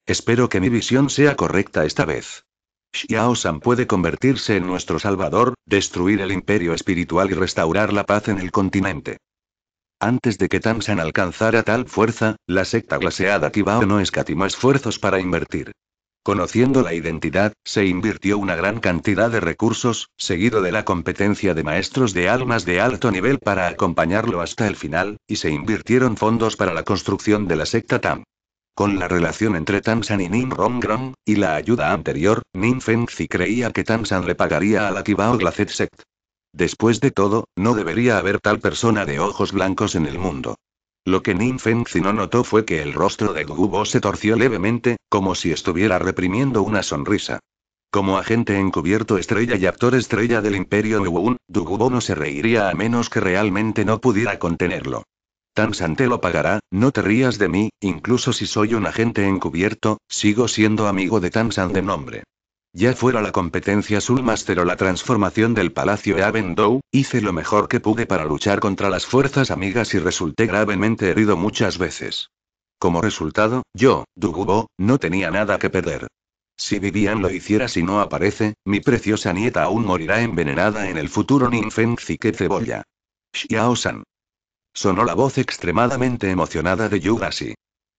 Espero que mi visión sea correcta esta vez. Xiao San puede convertirse en nuestro salvador, destruir el imperio espiritual y restaurar la paz en el continente. Antes de que San alcanzara tal fuerza, la secta glaseada Kibao no escatimó esfuerzos para invertir. Conociendo la identidad, se invirtió una gran cantidad de recursos, seguido de la competencia de maestros de almas de alto nivel para acompañarlo hasta el final, y se invirtieron fondos para la construcción de la secta Tam. Con la relación entre Tamsan y Nim Rongron, y la ayuda anterior, Nim Fengzi creía que Tamsan le pagaría a la Tibao Glacet Sect. Después de todo, no debería haber tal persona de ojos blancos en el mundo. Lo que Nin Fengzi no notó fue que el rostro de Gugubo se torció levemente, como si estuviera reprimiendo una sonrisa. Como agente encubierto estrella y actor estrella del Imperio Dugu Gugubo no se reiría a menos que realmente no pudiera contenerlo. Tan te lo pagará, no te rías de mí, incluso si soy un agente encubierto, sigo siendo amigo de Tan San de nombre. Ya fuera la competencia Soulmaster o la transformación del Palacio Dou, hice lo mejor que pude para luchar contra las fuerzas amigas y resulté gravemente herido muchas veces. Como resultado, yo, Dugubo, no tenía nada que perder. Si vivían lo hiciera si no aparece, mi preciosa nieta aún morirá envenenada en el futuro Ninfenzi que cebolla. Xiao-san. Sonó la voz extremadamente emocionada de Yugasi.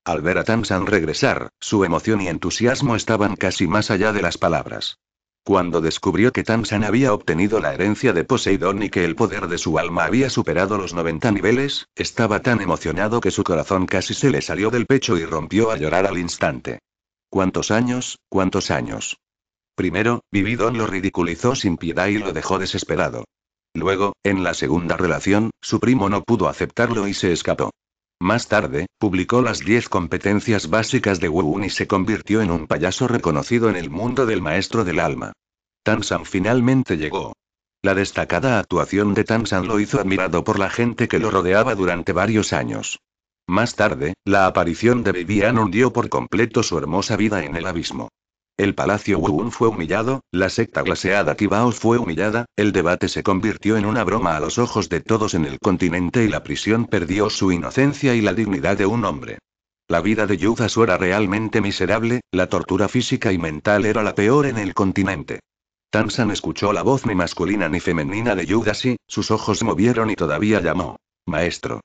Al ver a Tamsan regresar, su emoción y entusiasmo estaban casi más allá de las palabras. Cuando descubrió que Tamsan había obtenido la herencia de Poseidón y que el poder de su alma había superado los 90 niveles, estaba tan emocionado que su corazón casi se le salió del pecho y rompió a llorar al instante. ¿Cuántos años? ¿Cuántos años? Primero, Vividón lo ridiculizó sin piedad y lo dejó desesperado. Luego, en la segunda relación, su primo no pudo aceptarlo y se escapó. Más tarde, publicó las 10 competencias básicas de Wu y se convirtió en un payaso reconocido en el mundo del maestro del alma. Tansan finalmente llegó. La destacada actuación de Tansan lo hizo admirado por la gente que lo rodeaba durante varios años. Más tarde, la aparición de Vivian hundió por completo su hermosa vida en el abismo. El palacio Wuun fue humillado, la secta glaseada Kibaos fue humillada, el debate se convirtió en una broma a los ojos de todos en el continente y la prisión perdió su inocencia y la dignidad de un hombre. La vida de Yuzas era realmente miserable, la tortura física y mental era la peor en el continente. Tansan escuchó la voz ni masculina ni femenina de y sus ojos movieron y todavía llamó. Maestro.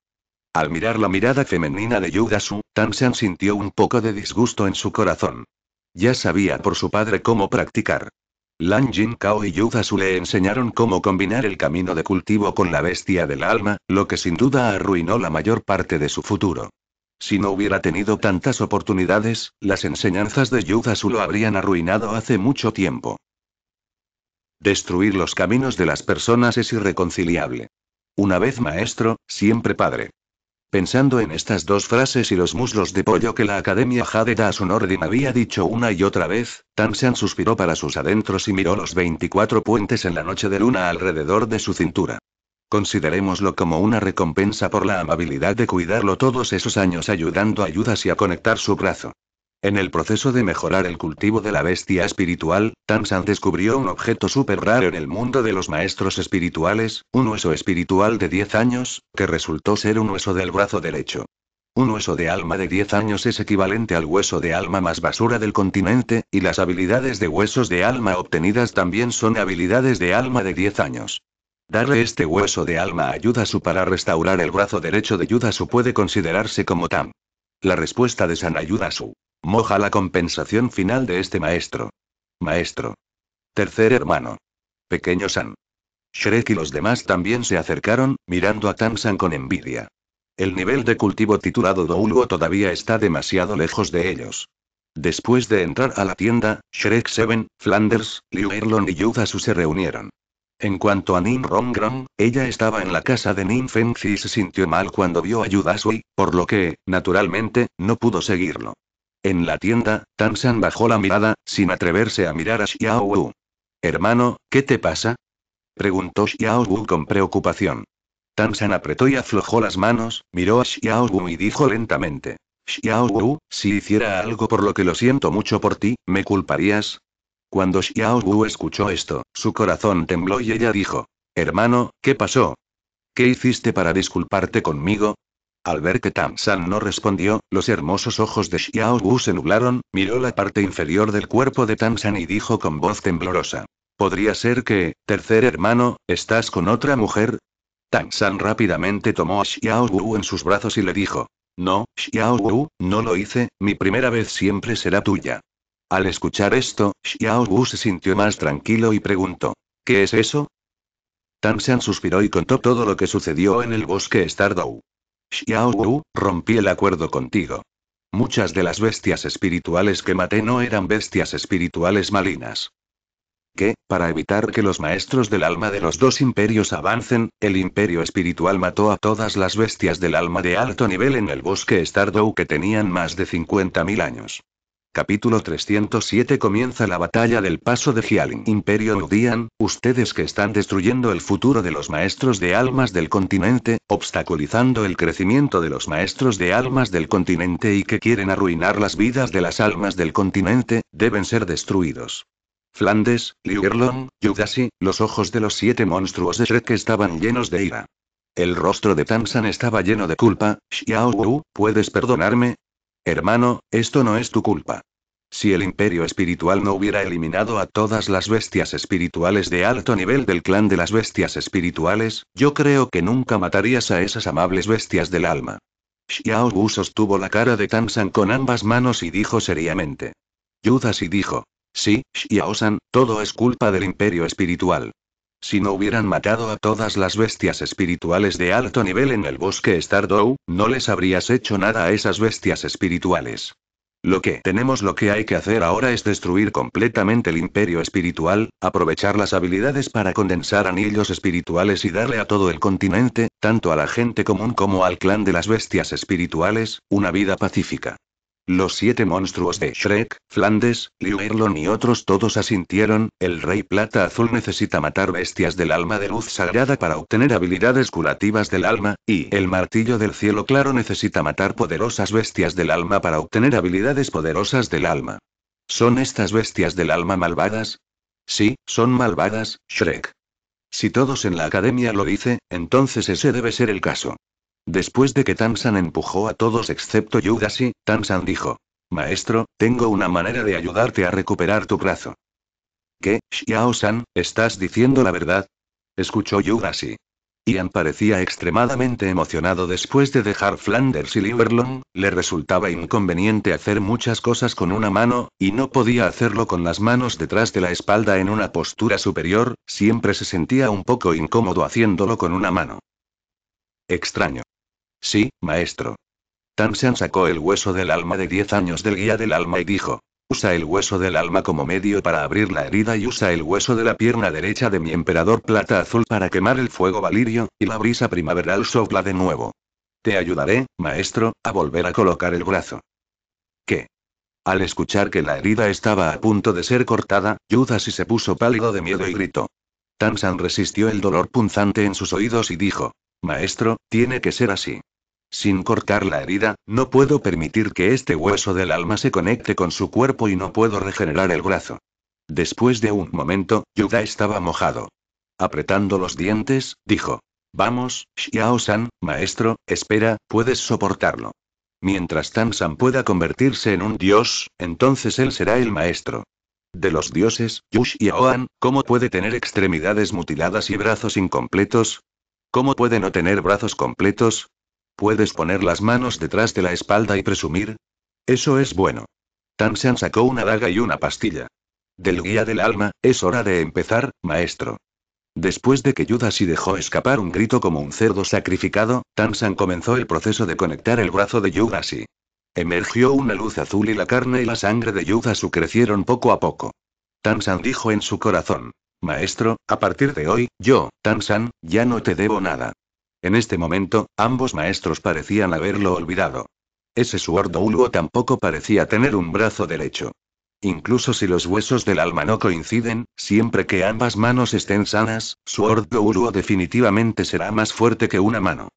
Al mirar la mirada femenina de Yudasu, Tansan sintió un poco de disgusto en su corazón. Ya sabía por su padre cómo practicar. Lan Jin Kao y Yuzasu le enseñaron cómo combinar el camino de cultivo con la bestia del alma, lo que sin duda arruinó la mayor parte de su futuro. Si no hubiera tenido tantas oportunidades, las enseñanzas de Yu Yuzasu lo habrían arruinado hace mucho tiempo. Destruir los caminos de las personas es irreconciliable. Una vez maestro, siempre padre. Pensando en estas dos frases y los muslos de pollo que la Academia Jade da a su había dicho una y otra vez, Tansan suspiró para sus adentros y miró los 24 puentes en la noche de luna alrededor de su cintura. Considerémoslo como una recompensa por la amabilidad de cuidarlo todos esos años ayudando a y a conectar su brazo. En el proceso de mejorar el cultivo de la bestia espiritual, Tamsan descubrió un objeto súper raro en el mundo de los maestros espirituales, un hueso espiritual de 10 años, que resultó ser un hueso del brazo derecho. Un hueso de alma de 10 años es equivalente al hueso de alma más basura del continente, y las habilidades de huesos de alma obtenidas también son habilidades de alma de 10 años. Darle este hueso de alma a Yudasu para restaurar el brazo derecho de Yudasu puede considerarse como TAM. La respuesta de San ayuda su. Moja la compensación final de este maestro. Maestro. Tercer hermano. Pequeño San. Shrek y los demás también se acercaron, mirando a Tansan con envidia. El nivel de cultivo titulado Douluo todavía está demasiado lejos de ellos. Después de entrar a la tienda, Shrek Seven, Flanders, Liu Erlon y Yuzasu se reunieron. En cuanto a Nin Rongrong, ella estaba en la casa de Nin Fengzi y se sintió mal cuando vio a Yudasui, por lo que, naturalmente, no pudo seguirlo. En la tienda, San bajó la mirada, sin atreverse a mirar a Xiao Wu. Hermano, ¿qué te pasa? preguntó Xiao Wu con preocupación. San apretó y aflojó las manos, miró a Xiao Wu y dijo lentamente. Xiao Wu, si hiciera algo por lo que lo siento mucho por ti, ¿me culparías? Cuando Xiao Wu escuchó esto, su corazón tembló y ella dijo: Hermano, ¿qué pasó? ¿Qué hiciste para disculparte conmigo? Al ver que Tang San no respondió, los hermosos ojos de Xiao Wu se nublaron, miró la parte inferior del cuerpo de Tang San y dijo con voz temblorosa: Podría ser que, tercer hermano, estás con otra mujer. Tang San rápidamente tomó a Xiao Wu en sus brazos y le dijo: No, Xiao Wu, no lo hice, mi primera vez siempre será tuya. Al escuchar esto, Xiao Wu se sintió más tranquilo y preguntó: ¿Qué es eso? Tanshan suspiró y contó todo lo que sucedió en el bosque Stardow. Xiao Wu, rompí el acuerdo contigo. Muchas de las bestias espirituales que maté no eran bestias espirituales malinas. Que, para evitar que los maestros del alma de los dos imperios avancen, el imperio espiritual mató a todas las bestias del alma de alto nivel en el bosque Stardow que tenían más de 50.000 años. Capítulo 307 Comienza la batalla del paso de Hialin. Imperio Udian, ustedes que están destruyendo el futuro de los maestros de almas del continente, obstaculizando el crecimiento de los maestros de almas del continente y que quieren arruinar las vidas de las almas del continente, deben ser destruidos. Flandes, y Yudasi, los ojos de los siete monstruos de Shrek estaban llenos de ira. El rostro de Tansan estaba lleno de culpa. Xiao Wu, ¿puedes perdonarme? Hermano, esto no es tu culpa. Si el imperio espiritual no hubiera eliminado a todas las bestias espirituales de alto nivel del clan de las bestias espirituales, yo creo que nunca matarías a esas amables bestias del alma. Xiao sostuvo la cara de San con ambas manos y dijo seriamente. Yudas y dijo. Sí, Xiaosan, todo es culpa del imperio espiritual. Si no hubieran matado a todas las bestias espirituales de alto nivel en el bosque Stardow, no les habrías hecho nada a esas bestias espirituales. Lo que tenemos lo que hay que hacer ahora es destruir completamente el imperio espiritual, aprovechar las habilidades para condensar anillos espirituales y darle a todo el continente, tanto a la gente común como al clan de las bestias espirituales, una vida pacífica. Los siete monstruos de Shrek, Flandes, Liuerlon y otros todos asintieron, el rey plata azul necesita matar bestias del alma de luz sagrada para obtener habilidades curativas del alma, y el martillo del cielo claro necesita matar poderosas bestias del alma para obtener habilidades poderosas del alma. ¿Son estas bestias del alma malvadas? Sí, son malvadas, Shrek. Si todos en la academia lo dice, entonces ese debe ser el caso. Después de que Tansan empujó a todos excepto Yudasi, Tansan dijo. Maestro, tengo una manera de ayudarte a recuperar tu brazo. ¿Qué, Xiao-san, estás diciendo la verdad? Escuchó Yudasi. Ian parecía extremadamente emocionado después de dejar Flanders y Liverlong, le resultaba inconveniente hacer muchas cosas con una mano, y no podía hacerlo con las manos detrás de la espalda en una postura superior, siempre se sentía un poco incómodo haciéndolo con una mano. Extraño. Sí, maestro. Tansan sacó el hueso del alma de 10 años del guía del alma y dijo, Usa el hueso del alma como medio para abrir la herida y usa el hueso de la pierna derecha de mi emperador plata azul para quemar el fuego valirio, y la brisa primaveral sopla de nuevo. Te ayudaré, maestro, a volver a colocar el brazo. ¿Qué? Al escuchar que la herida estaba a punto de ser cortada, y se puso pálido de miedo y gritó. Tansan resistió el dolor punzante en sus oídos y dijo, Maestro, tiene que ser así. Sin cortar la herida, no puedo permitir que este hueso del alma se conecte con su cuerpo y no puedo regenerar el brazo. Después de un momento, Yuda estaba mojado. Apretando los dientes, dijo. Vamos, Xiao-san, maestro, espera, puedes soportarlo. Mientras Tan-san pueda convertirse en un dios, entonces él será el maestro. De los dioses, Yu ¿cómo puede tener extremidades mutiladas y brazos incompletos? ¿Cómo puede no tener brazos completos? Puedes poner las manos detrás de la espalda y presumir. Eso es bueno. Tansan sacó una daga y una pastilla. Del guía del alma, es hora de empezar, maestro. Después de que Yudashi dejó escapar un grito como un cerdo sacrificado, Tansan comenzó el proceso de conectar el brazo de Yudashi. Emergió una luz azul y la carne y la sangre de Yudasu crecieron poco a poco. Tansan dijo en su corazón. Maestro, a partir de hoy, yo, Tansan, ya no te debo nada. En este momento, ambos maestros parecían haberlo olvidado. Ese suordo Ulgo tampoco parecía tener un brazo derecho. Incluso si los huesos del alma no coinciden, siempre que ambas manos estén sanas, su ordo definitivamente será más fuerte que una mano.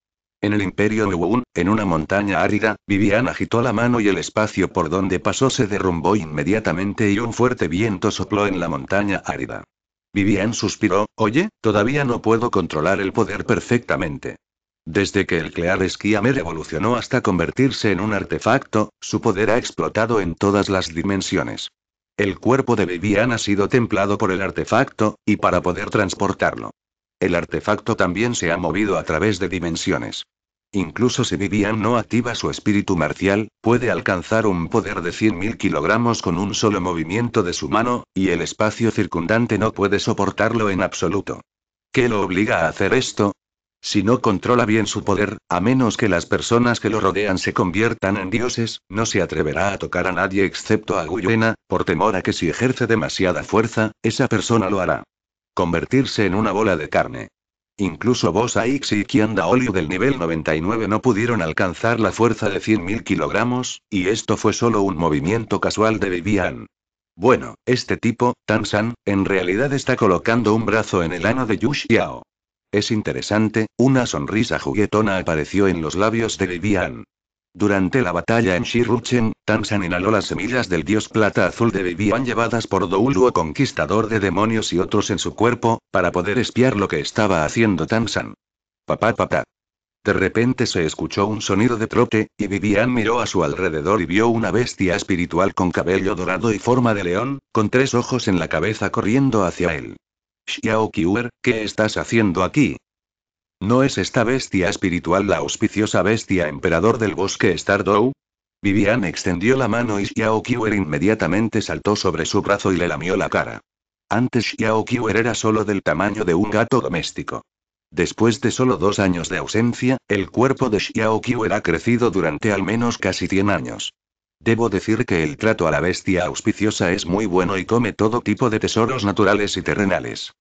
En el imperio Wun, en una montaña árida, Vivian agitó la mano y el espacio por donde pasó se derrumbó inmediatamente y un fuerte viento sopló en la montaña árida. Vivian suspiró, oye, todavía no puedo controlar el poder perfectamente. Desde que el Clear Skiamer evolucionó hasta convertirse en un artefacto, su poder ha explotado en todas las dimensiones. El cuerpo de Vivian ha sido templado por el artefacto, y para poder transportarlo. El artefacto también se ha movido a través de dimensiones. Incluso si Vivian no activa su espíritu marcial, puede alcanzar un poder de 100.000 kilogramos con un solo movimiento de su mano, y el espacio circundante no puede soportarlo en absoluto. ¿Qué lo obliga a hacer esto? Si no controla bien su poder, a menos que las personas que lo rodean se conviertan en dioses, no se atreverá a tocar a nadie excepto a Guyena, por temor a que si ejerce demasiada fuerza, esa persona lo hará. Convertirse en una bola de carne. Incluso Boss X y Kianda Olio del nivel 99 no pudieron alcanzar la fuerza de 100.000 kilogramos, y esto fue solo un movimiento casual de Vivian. Bueno, este tipo, San, en realidad está colocando un brazo en el ano de Yu Es interesante, una sonrisa juguetona apareció en los labios de Vivian. Durante la batalla en Shiruchen, Tansan inhaló las semillas del dios plata azul de Vivian llevadas por Douluo conquistador de demonios y otros en su cuerpo, para poder espiar lo que estaba haciendo Tansan. Papá papá. De repente se escuchó un sonido de trote, y Vivian miró a su alrededor y vio una bestia espiritual con cabello dorado y forma de león, con tres ojos en la cabeza corriendo hacia él. Xiao Qiuer, ¿qué estás haciendo aquí? ¿No es esta bestia espiritual la auspiciosa bestia emperador del bosque Stardow? Vivian extendió la mano y Xiao Qiuer inmediatamente saltó sobre su brazo y le lamió la cara. Antes Xiao Qiuer era solo del tamaño de un gato doméstico. Después de solo dos años de ausencia, el cuerpo de Xiao Qiuer ha crecido durante al menos casi 100 años. Debo decir que el trato a la bestia auspiciosa es muy bueno y come todo tipo de tesoros naturales y terrenales.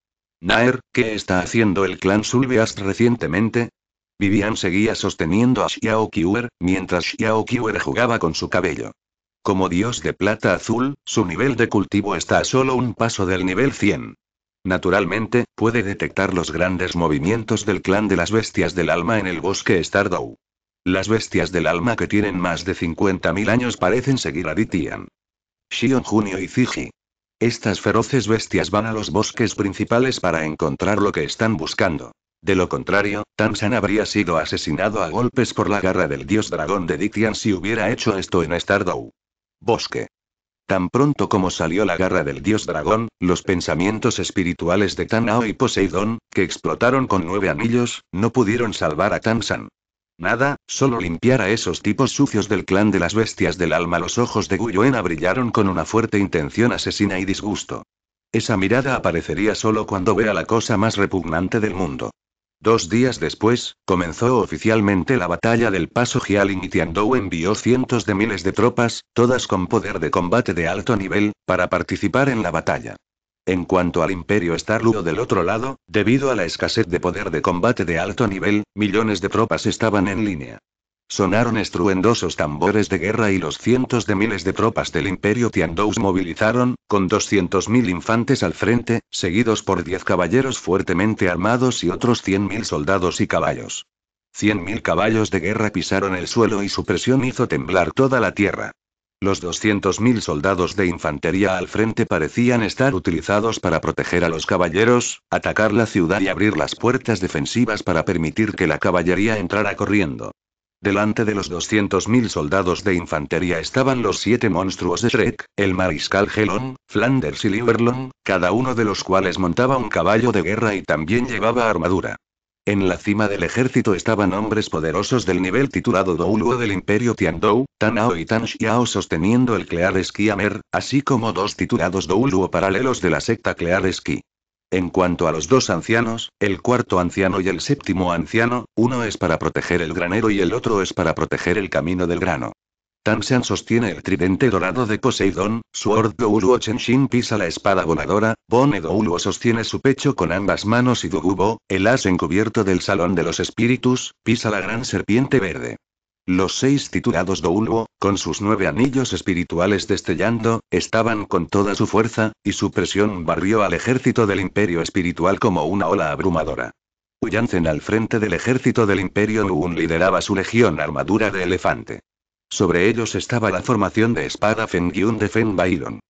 Naer, ¿qué está haciendo el clan Sulbeast recientemente? Vivian seguía sosteniendo a Xiao Qiuer, mientras Xiao Qiuer jugaba con su cabello. Como dios de plata azul, su nivel de cultivo está a solo un paso del nivel 100. Naturalmente, puede detectar los grandes movimientos del clan de las bestias del alma en el bosque Stardow. Las bestias del alma que tienen más de 50.000 años parecen seguir a Ditian. Xion Junio y Fiji, estas feroces bestias van a los bosques principales para encontrar lo que están buscando. De lo contrario, Tansan habría sido asesinado a golpes por la garra del dios dragón de Dictian si hubiera hecho esto en Stardow. Bosque. Tan pronto como salió la garra del dios dragón, los pensamientos espirituales de Tanao y Poseidón, que explotaron con nueve anillos, no pudieron salvar a Tansan. Nada, solo limpiar a esos tipos sucios del clan de las bestias del alma. Los ojos de Guyoena brillaron con una fuerte intención asesina y disgusto. Esa mirada aparecería solo cuando vea la cosa más repugnante del mundo. Dos días después, comenzó oficialmente la batalla del paso Jialin y Tiandou envió cientos de miles de tropas, todas con poder de combate de alto nivel, para participar en la batalla. En cuanto al imperio Starludo del otro lado, debido a la escasez de poder de combate de alto nivel, millones de tropas estaban en línea. Sonaron estruendosos tambores de guerra y los cientos de miles de tropas del imperio Tiandous movilizaron, con 200.000 infantes al frente, seguidos por 10 caballeros fuertemente armados y otros 100.000 soldados y caballos. 100.000 caballos de guerra pisaron el suelo y su presión hizo temblar toda la tierra. Los 200.000 soldados de infantería al frente parecían estar utilizados para proteger a los caballeros, atacar la ciudad y abrir las puertas defensivas para permitir que la caballería entrara corriendo. Delante de los 200.000 soldados de infantería estaban los siete monstruos de Shrek, el mariscal Gelon, Flanders y Liverlong, cada uno de los cuales montaba un caballo de guerra y también llevaba armadura. En la cima del ejército estaban hombres poderosos del nivel titulado Douluo del Imperio Tiandou, Tan y Tan Xiao sosteniendo el Clear Amer, así como dos titulados Douluo paralelos de la secta Clear Ski. En cuanto a los dos ancianos, el cuarto anciano y el séptimo anciano, uno es para proteger el granero y el otro es para proteger el camino del grano. Tansan sostiene el tridente dorado de Poseidón, Sword Douluo Chenshin pisa la espada voladora, Bone Douluo sostiene su pecho con ambas manos y Dugubo, el as encubierto del Salón de los Espíritus, pisa la gran serpiente verde. Los seis titulados Douluo, con sus nueve anillos espirituales destellando, estaban con toda su fuerza, y su presión barrió al ejército del Imperio Espiritual como una ola abrumadora. Uyanzen al frente del ejército del Imperio Nuun lideraba su legión armadura de elefante. Sobre ellos estaba la formación de espada Fengyun de Fen Bailon.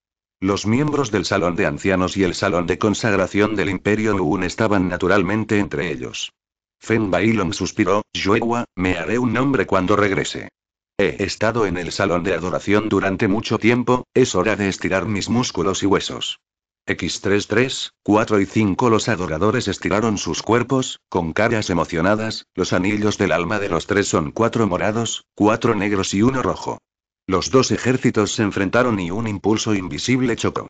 Los miembros del Salón de Ancianos y el Salón de Consagración del Imperio Nuun estaban naturalmente entre ellos. Fen Bailon suspiró, «Juegua, me haré un nombre cuando regrese. He estado en el Salón de Adoración durante mucho tiempo, es hora de estirar mis músculos y huesos. X3 3, 4 y 5 Los adoradores estiraron sus cuerpos, con caras emocionadas, los anillos del alma de los tres son cuatro morados, cuatro negros y uno rojo. Los dos ejércitos se enfrentaron y un impulso invisible chocó.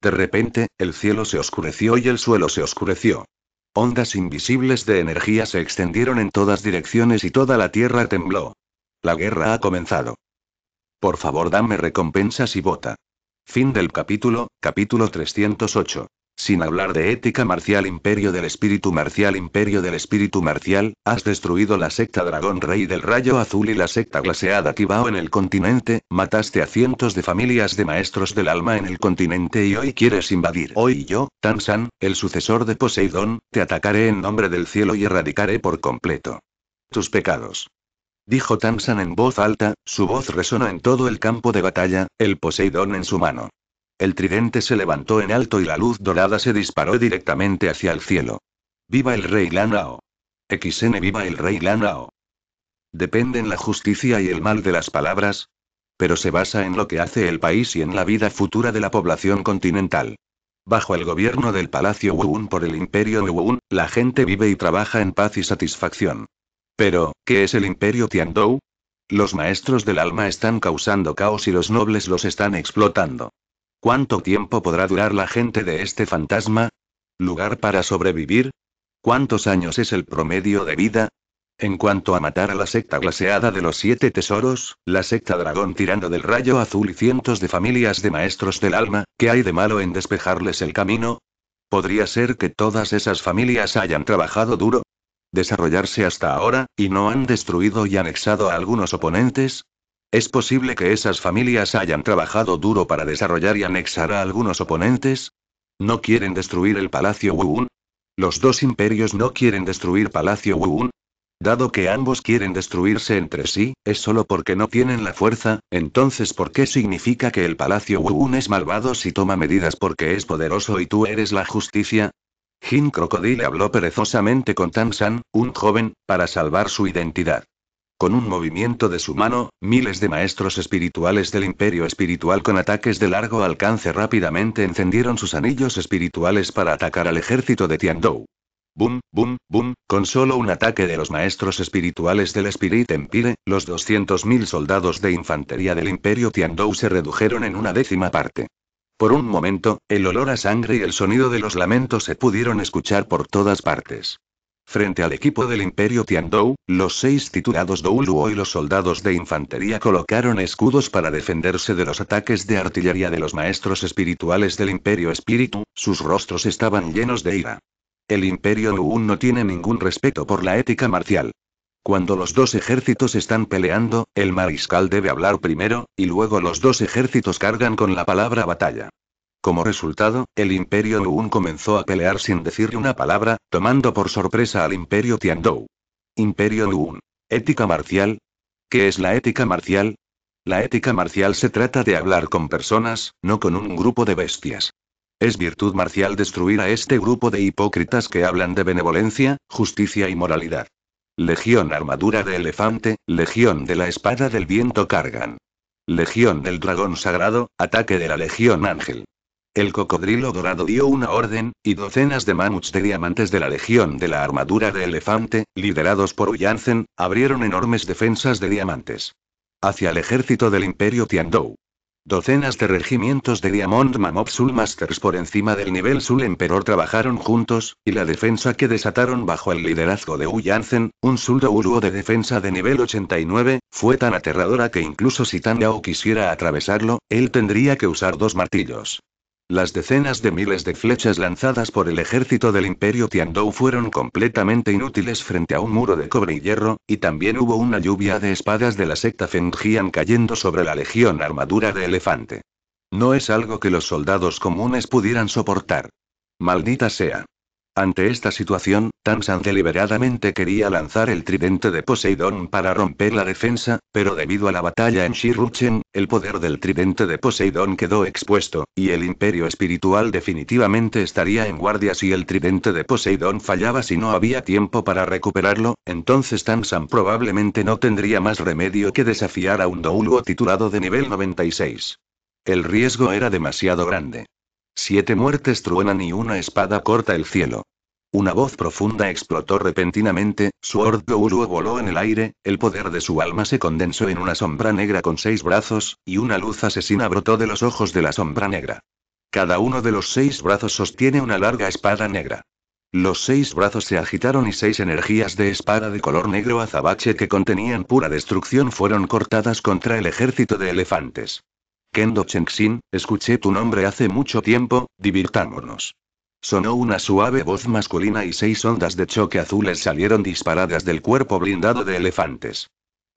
De repente, el cielo se oscureció y el suelo se oscureció. Ondas invisibles de energía se extendieron en todas direcciones y toda la tierra tembló. La guerra ha comenzado. Por favor, dame recompensas y vota. Fin del capítulo, capítulo 308. Sin hablar de ética marcial imperio del espíritu marcial imperio del espíritu marcial, has destruido la secta dragón rey del rayo azul y la secta glaseada tibao en el continente, mataste a cientos de familias de maestros del alma en el continente y hoy quieres invadir. Hoy yo, Tansan, el sucesor de Poseidón, te atacaré en nombre del cielo y erradicaré por completo. Tus pecados dijo Tamsan en voz alta, su voz resonó en todo el campo de batalla, el Poseidón en su mano. El tridente se levantó en alto y la luz dorada se disparó directamente hacia el cielo. ¡Viva el rey Lanao! XN viva el rey Lanao. Dependen la justicia y el mal de las palabras, pero se basa en lo que hace el país y en la vida futura de la población continental. Bajo el gobierno del Palacio Wuun por el Imperio Wuun, la gente vive y trabaja en paz y satisfacción. Pero, ¿qué es el imperio Tiandou? Los maestros del alma están causando caos y los nobles los están explotando. ¿Cuánto tiempo podrá durar la gente de este fantasma? ¿Lugar para sobrevivir? ¿Cuántos años es el promedio de vida? En cuanto a matar a la secta glaseada de los siete tesoros, la secta dragón tirando del rayo azul y cientos de familias de maestros del alma, ¿qué hay de malo en despejarles el camino? Podría ser que todas esas familias hayan trabajado duro, desarrollarse hasta ahora, y no han destruido y anexado a algunos oponentes? ¿Es posible que esas familias hayan trabajado duro para desarrollar y anexar a algunos oponentes? ¿No quieren destruir el Palacio Wuun? ¿Los dos imperios no quieren destruir Palacio Wuun? Dado que ambos quieren destruirse entre sí, es solo porque no tienen la fuerza, entonces ¿por qué significa que el Palacio Wuun es malvado si toma medidas porque es poderoso y tú eres la justicia? Jin Crocodile habló perezosamente con Tan-san, un joven, para salvar su identidad. Con un movimiento de su mano, miles de maestros espirituales del imperio espiritual con ataques de largo alcance rápidamente encendieron sus anillos espirituales para atacar al ejército de Tiandou. Boom, boom, boom, con solo un ataque de los maestros espirituales del Spirit Empire, los 200.000 soldados de infantería del imperio Tiandou se redujeron en una décima parte. Por un momento, el olor a sangre y el sonido de los lamentos se pudieron escuchar por todas partes. Frente al equipo del Imperio Tiandou, los seis titulados Douluo y los soldados de infantería colocaron escudos para defenderse de los ataques de artillería de los maestros espirituales del Imperio Espíritu, sus rostros estaban llenos de ira. El Imperio Uun no tiene ningún respeto por la ética marcial. Cuando los dos ejércitos están peleando, el mariscal debe hablar primero, y luego los dos ejércitos cargan con la palabra batalla. Como resultado, el imperio Luun comenzó a pelear sin decir una palabra, tomando por sorpresa al imperio Tiandou. Imperio Luun. Ética marcial. ¿Qué es la ética marcial? La ética marcial se trata de hablar con personas, no con un grupo de bestias. Es virtud marcial destruir a este grupo de hipócritas que hablan de benevolencia, justicia y moralidad. Legión Armadura de Elefante, Legión de la Espada del Viento cargan. Legión del Dragón Sagrado, ataque de la Legión Ángel. El cocodrilo dorado dio una orden, y docenas de mamuts de diamantes de la Legión de la Armadura de Elefante, liderados por Uyanzen, abrieron enormes defensas de diamantes. Hacia el ejército del Imperio Tiandou. Docenas de regimientos de Diamond Mamop Soul Masters por encima del nivel Sul Emperor trabajaron juntos, y la defensa que desataron bajo el liderazgo de Wu un Suldo Uruo de defensa de nivel 89, fue tan aterradora que incluso si Tan quisiera atravesarlo, él tendría que usar dos martillos. Las decenas de miles de flechas lanzadas por el ejército del imperio Tiandou fueron completamente inútiles frente a un muro de cobre y hierro, y también hubo una lluvia de espadas de la secta Fengjian cayendo sobre la legión armadura de elefante. No es algo que los soldados comunes pudieran soportar. Maldita sea. Ante esta situación, Tansan deliberadamente quería lanzar el tridente de Poseidón para romper la defensa, pero debido a la batalla en Shiruchen, el poder del tridente de Poseidón quedó expuesto, y el imperio espiritual definitivamente estaría en guardia si el tridente de Poseidón fallaba si no había tiempo para recuperarlo, entonces Tansan probablemente no tendría más remedio que desafiar a un Douluo titulado de nivel 96. El riesgo era demasiado grande. Siete muertes truenan y una espada corta el cielo. Una voz profunda explotó repentinamente, su ordo voló en el aire, el poder de su alma se condensó en una sombra negra con seis brazos, y una luz asesina brotó de los ojos de la sombra negra. Cada uno de los seis brazos sostiene una larga espada negra. Los seis brazos se agitaron y seis energías de espada de color negro azabache que contenían pura destrucción fueron cortadas contra el ejército de elefantes. Kendo Chengxin, escuché tu nombre hace mucho tiempo, divirtámonos. Sonó una suave voz masculina y seis ondas de choque azules salieron disparadas del cuerpo blindado de elefantes.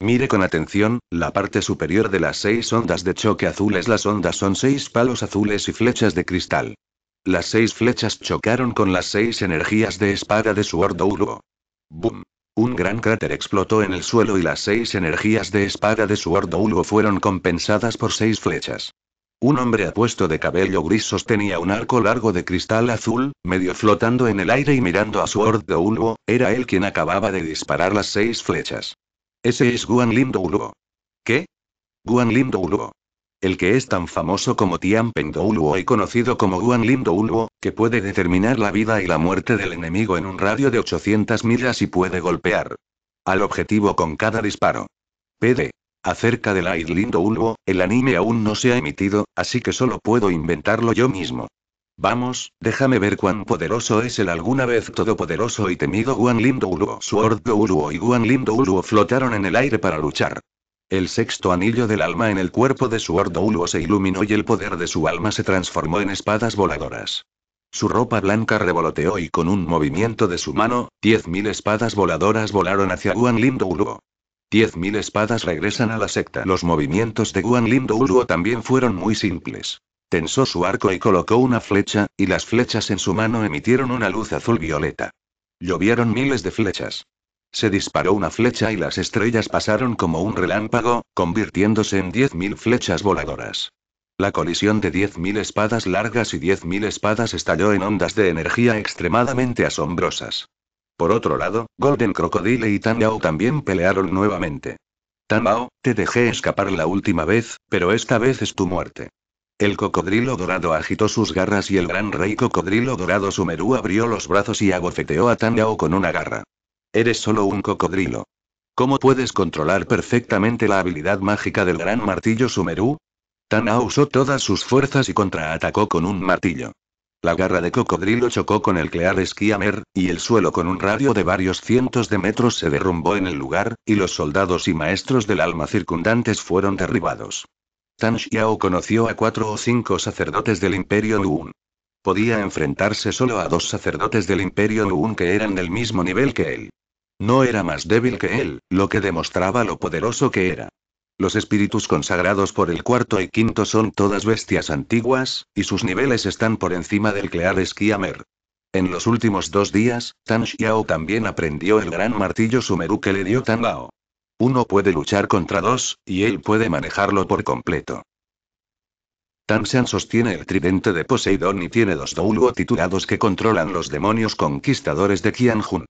Mire con atención, la parte superior de las seis ondas de choque azules. Las ondas son seis palos azules y flechas de cristal. Las seis flechas chocaron con las seis energías de espada de su ordo ¡Bum! Un gran cráter explotó en el suelo y las seis energías de espada de su ordo fueron compensadas por seis flechas. Un hombre apuesto de cabello gris sostenía un arco largo de cristal azul, medio flotando en el aire y mirando a su ordo era él quien acababa de disparar las seis flechas. Ese es Guan Lim ¿Qué? Guan Lim el que es tan famoso como Tianpeng Douluo y conocido como Guan Douluo, que puede determinar la vida y la muerte del enemigo en un radio de 800 millas y puede golpear al objetivo con cada disparo. PD. Acerca del la Lindo Douluo, el anime aún no se ha emitido, así que solo puedo inventarlo yo mismo. Vamos, déjame ver cuán poderoso es el alguna vez todopoderoso y temido Guan Lin Douluo. Sword Douluo y Guan Lin Douluo flotaron en el aire para luchar. El sexto anillo del alma en el cuerpo de su ordo se iluminó y el poder de su alma se transformó en espadas voladoras. Su ropa blanca revoloteó y con un movimiento de su mano, 10.000 espadas voladoras volaron hacia Guan Lindo Uluo. Diez mil espadas regresan a la secta. Los movimientos de Guan Lindo Uluo también fueron muy simples. Tensó su arco y colocó una flecha, y las flechas en su mano emitieron una luz azul violeta. Llovieron miles de flechas. Se disparó una flecha y las estrellas pasaron como un relámpago, convirtiéndose en 10.000 flechas voladoras. La colisión de 10.000 espadas largas y 10.000 espadas estalló en ondas de energía extremadamente asombrosas. Por otro lado, Golden Crocodile y Tan también pelearon nuevamente. Tan te dejé escapar la última vez, pero esta vez es tu muerte. El cocodrilo dorado agitó sus garras y el gran rey cocodrilo dorado Sumeru abrió los brazos y abofeteó a Tan con una garra. Eres solo un cocodrilo. ¿Cómo puedes controlar perfectamente la habilidad mágica del gran martillo Sumeru? Tana usó todas sus fuerzas y contraatacó con un martillo. La garra de cocodrilo chocó con el clear skiamer, y el suelo con un radio de varios cientos de metros se derrumbó en el lugar, y los soldados y maestros del alma circundantes fueron derribados. Tan Xiao conoció a cuatro o cinco sacerdotes del Imperio Luun. Podía enfrentarse solo a dos sacerdotes del Imperio Nuun que eran del mismo nivel que él. No era más débil que él, lo que demostraba lo poderoso que era. Los espíritus consagrados por el cuarto y quinto son todas bestias antiguas, y sus niveles están por encima del Clear Skiamer. En los últimos dos días, Tan Xiao también aprendió el gran martillo Sumeru que le dio Tan Lao. Uno puede luchar contra dos, y él puede manejarlo por completo. Tansan sostiene el tridente de Poseidón y tiene dos douluo titulados que controlan los demonios conquistadores de Qianjun.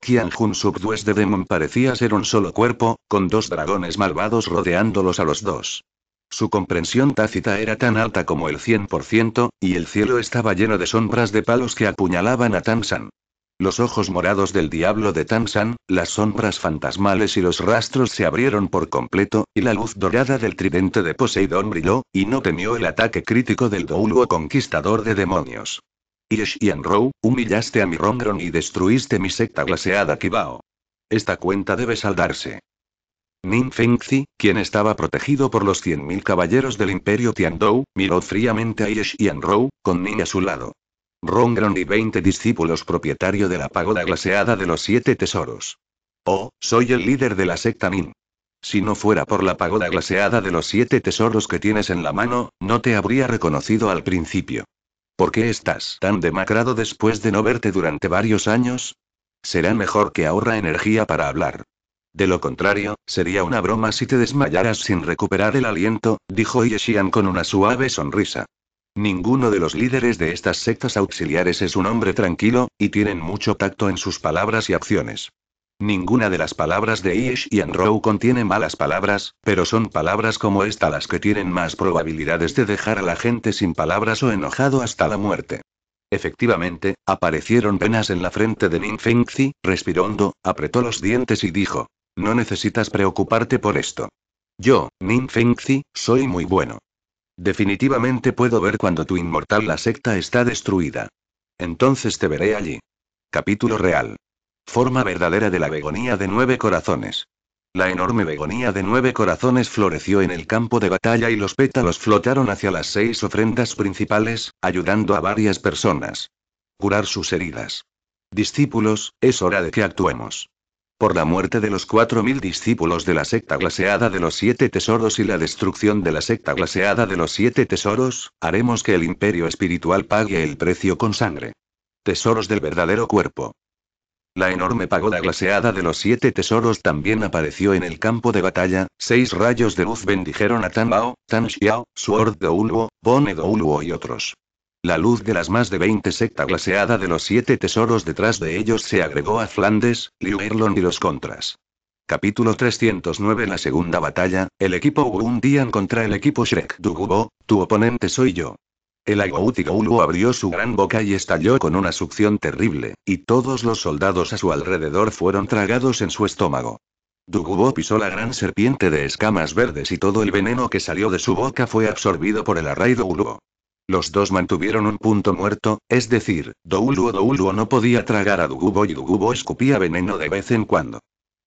Qianjun Subdues de Demon parecía ser un solo cuerpo, con dos dragones malvados rodeándolos a los dos. Su comprensión tácita era tan alta como el 100%, y el cielo estaba lleno de sombras de palos que apuñalaban a Tansan. Los ojos morados del diablo de Tansan, las sombras fantasmales y los rastros se abrieron por completo, y la luz dorada del tridente de Poseidón brilló, y no temió el ataque crítico del Douluo conquistador de demonios. Yesh Rou, humillaste a mi Rongron y destruiste mi secta glaseada Kibao. Esta cuenta debe saldarse. Nin Fengzi, quien estaba protegido por los 100.000 caballeros del Imperio Tiandou, miró fríamente a Yesh Rou, con Nin a su lado. Rongron y 20 discípulos propietario de la pagoda glaseada de los siete tesoros. Oh, soy el líder de la secta Min. Si no fuera por la pagoda glaseada de los siete tesoros que tienes en la mano, no te habría reconocido al principio. ¿Por qué estás tan demacrado después de no verte durante varios años? Será mejor que ahorra energía para hablar. De lo contrario, sería una broma si te desmayaras sin recuperar el aliento, dijo Yeshian con una suave sonrisa. Ninguno de los líderes de estas sectas auxiliares es un hombre tranquilo, y tienen mucho tacto en sus palabras y acciones. Ninguna de las palabras de Ish y Enrow contiene malas palabras, pero son palabras como esta las que tienen más probabilidades de dejar a la gente sin palabras o enojado hasta la muerte. Efectivamente, aparecieron penas en la frente de Ning Fengzi, respiró hondo, apretó los dientes y dijo: No necesitas preocuparte por esto. Yo, Ning soy muy bueno. Definitivamente puedo ver cuando tu inmortal la secta está destruida. Entonces te veré allí. Capítulo real. Forma verdadera de la begonía de nueve corazones. La enorme begonía de nueve corazones floreció en el campo de batalla y los pétalos flotaron hacia las seis ofrendas principales, ayudando a varias personas. Curar sus heridas. Discípulos, es hora de que actuemos por la muerte de los cuatro mil discípulos de la secta glaseada de los siete tesoros y la destrucción de la secta glaseada de los siete tesoros, haremos que el imperio espiritual pague el precio con sangre. Tesoros del verdadero cuerpo. La enorme pagoda glaseada de los siete tesoros también apareció en el campo de batalla, seis rayos de luz bendijeron a Tan Bao, Tan Xiao, Sword Douluo, Bone Douluo y otros. La luz de las más de 20 secta glaseada de los siete tesoros detrás de ellos se agregó a Flandes, Liuerlon y los contras. Capítulo 309 La segunda batalla, el equipo Wundian contra el equipo Shrek Dugubo, tu oponente soy yo. El Agoutigulu abrió su gran boca y estalló con una succión terrible, y todos los soldados a su alrededor fueron tragados en su estómago. Dugubo pisó la gran serpiente de escamas verdes y todo el veneno que salió de su boca fue absorbido por el arraido Uluo. Los dos mantuvieron un punto muerto, es decir, Douluo Douluo no podía tragar a Dugubo y Dugubo escupía veneno de vez en cuando.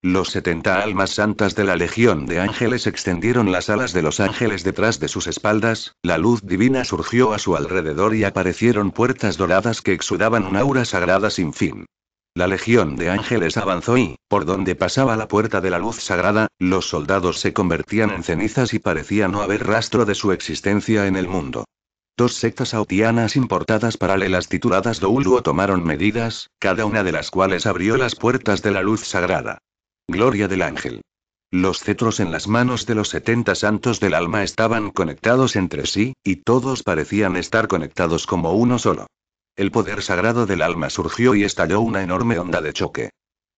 Los setenta almas santas de la Legión de Ángeles extendieron las alas de los ángeles detrás de sus espaldas, la luz divina surgió a su alrededor y aparecieron puertas doradas que exudaban un aura sagrada sin fin. La legión de ángeles avanzó y, por donde pasaba la puerta de la luz sagrada, los soldados se convertían en cenizas y parecía no haber rastro de su existencia en el mundo. Dos sectas autianas importadas paralelas tituladas Douluo tomaron medidas, cada una de las cuales abrió las puertas de la luz sagrada. Gloria del ángel. Los cetros en las manos de los setenta santos del alma estaban conectados entre sí, y todos parecían estar conectados como uno solo. El poder sagrado del alma surgió y estalló una enorme onda de choque.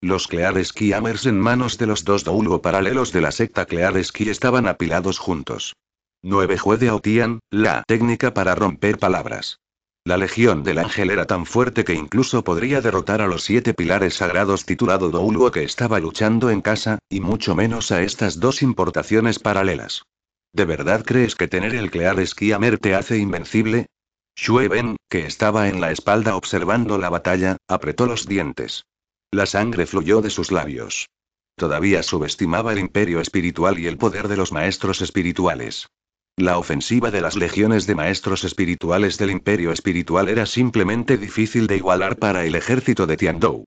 Los Cleareski Amers en manos de los dos Douluo paralelos de la secta Cleareski estaban apilados juntos. 9 de Autian, la técnica para romper palabras. La legión del ángel era tan fuerte que incluso podría derrotar a los siete pilares sagrados titulado Douluo que estaba luchando en casa, y mucho menos a estas dos importaciones paralelas. ¿De verdad crees que tener el Clear Skiamer te hace invencible? Shue que estaba en la espalda observando la batalla, apretó los dientes. La sangre fluyó de sus labios. Todavía subestimaba el imperio espiritual y el poder de los maestros espirituales. La ofensiva de las legiones de maestros espirituales del Imperio Espiritual era simplemente difícil de igualar para el ejército de Tiandou.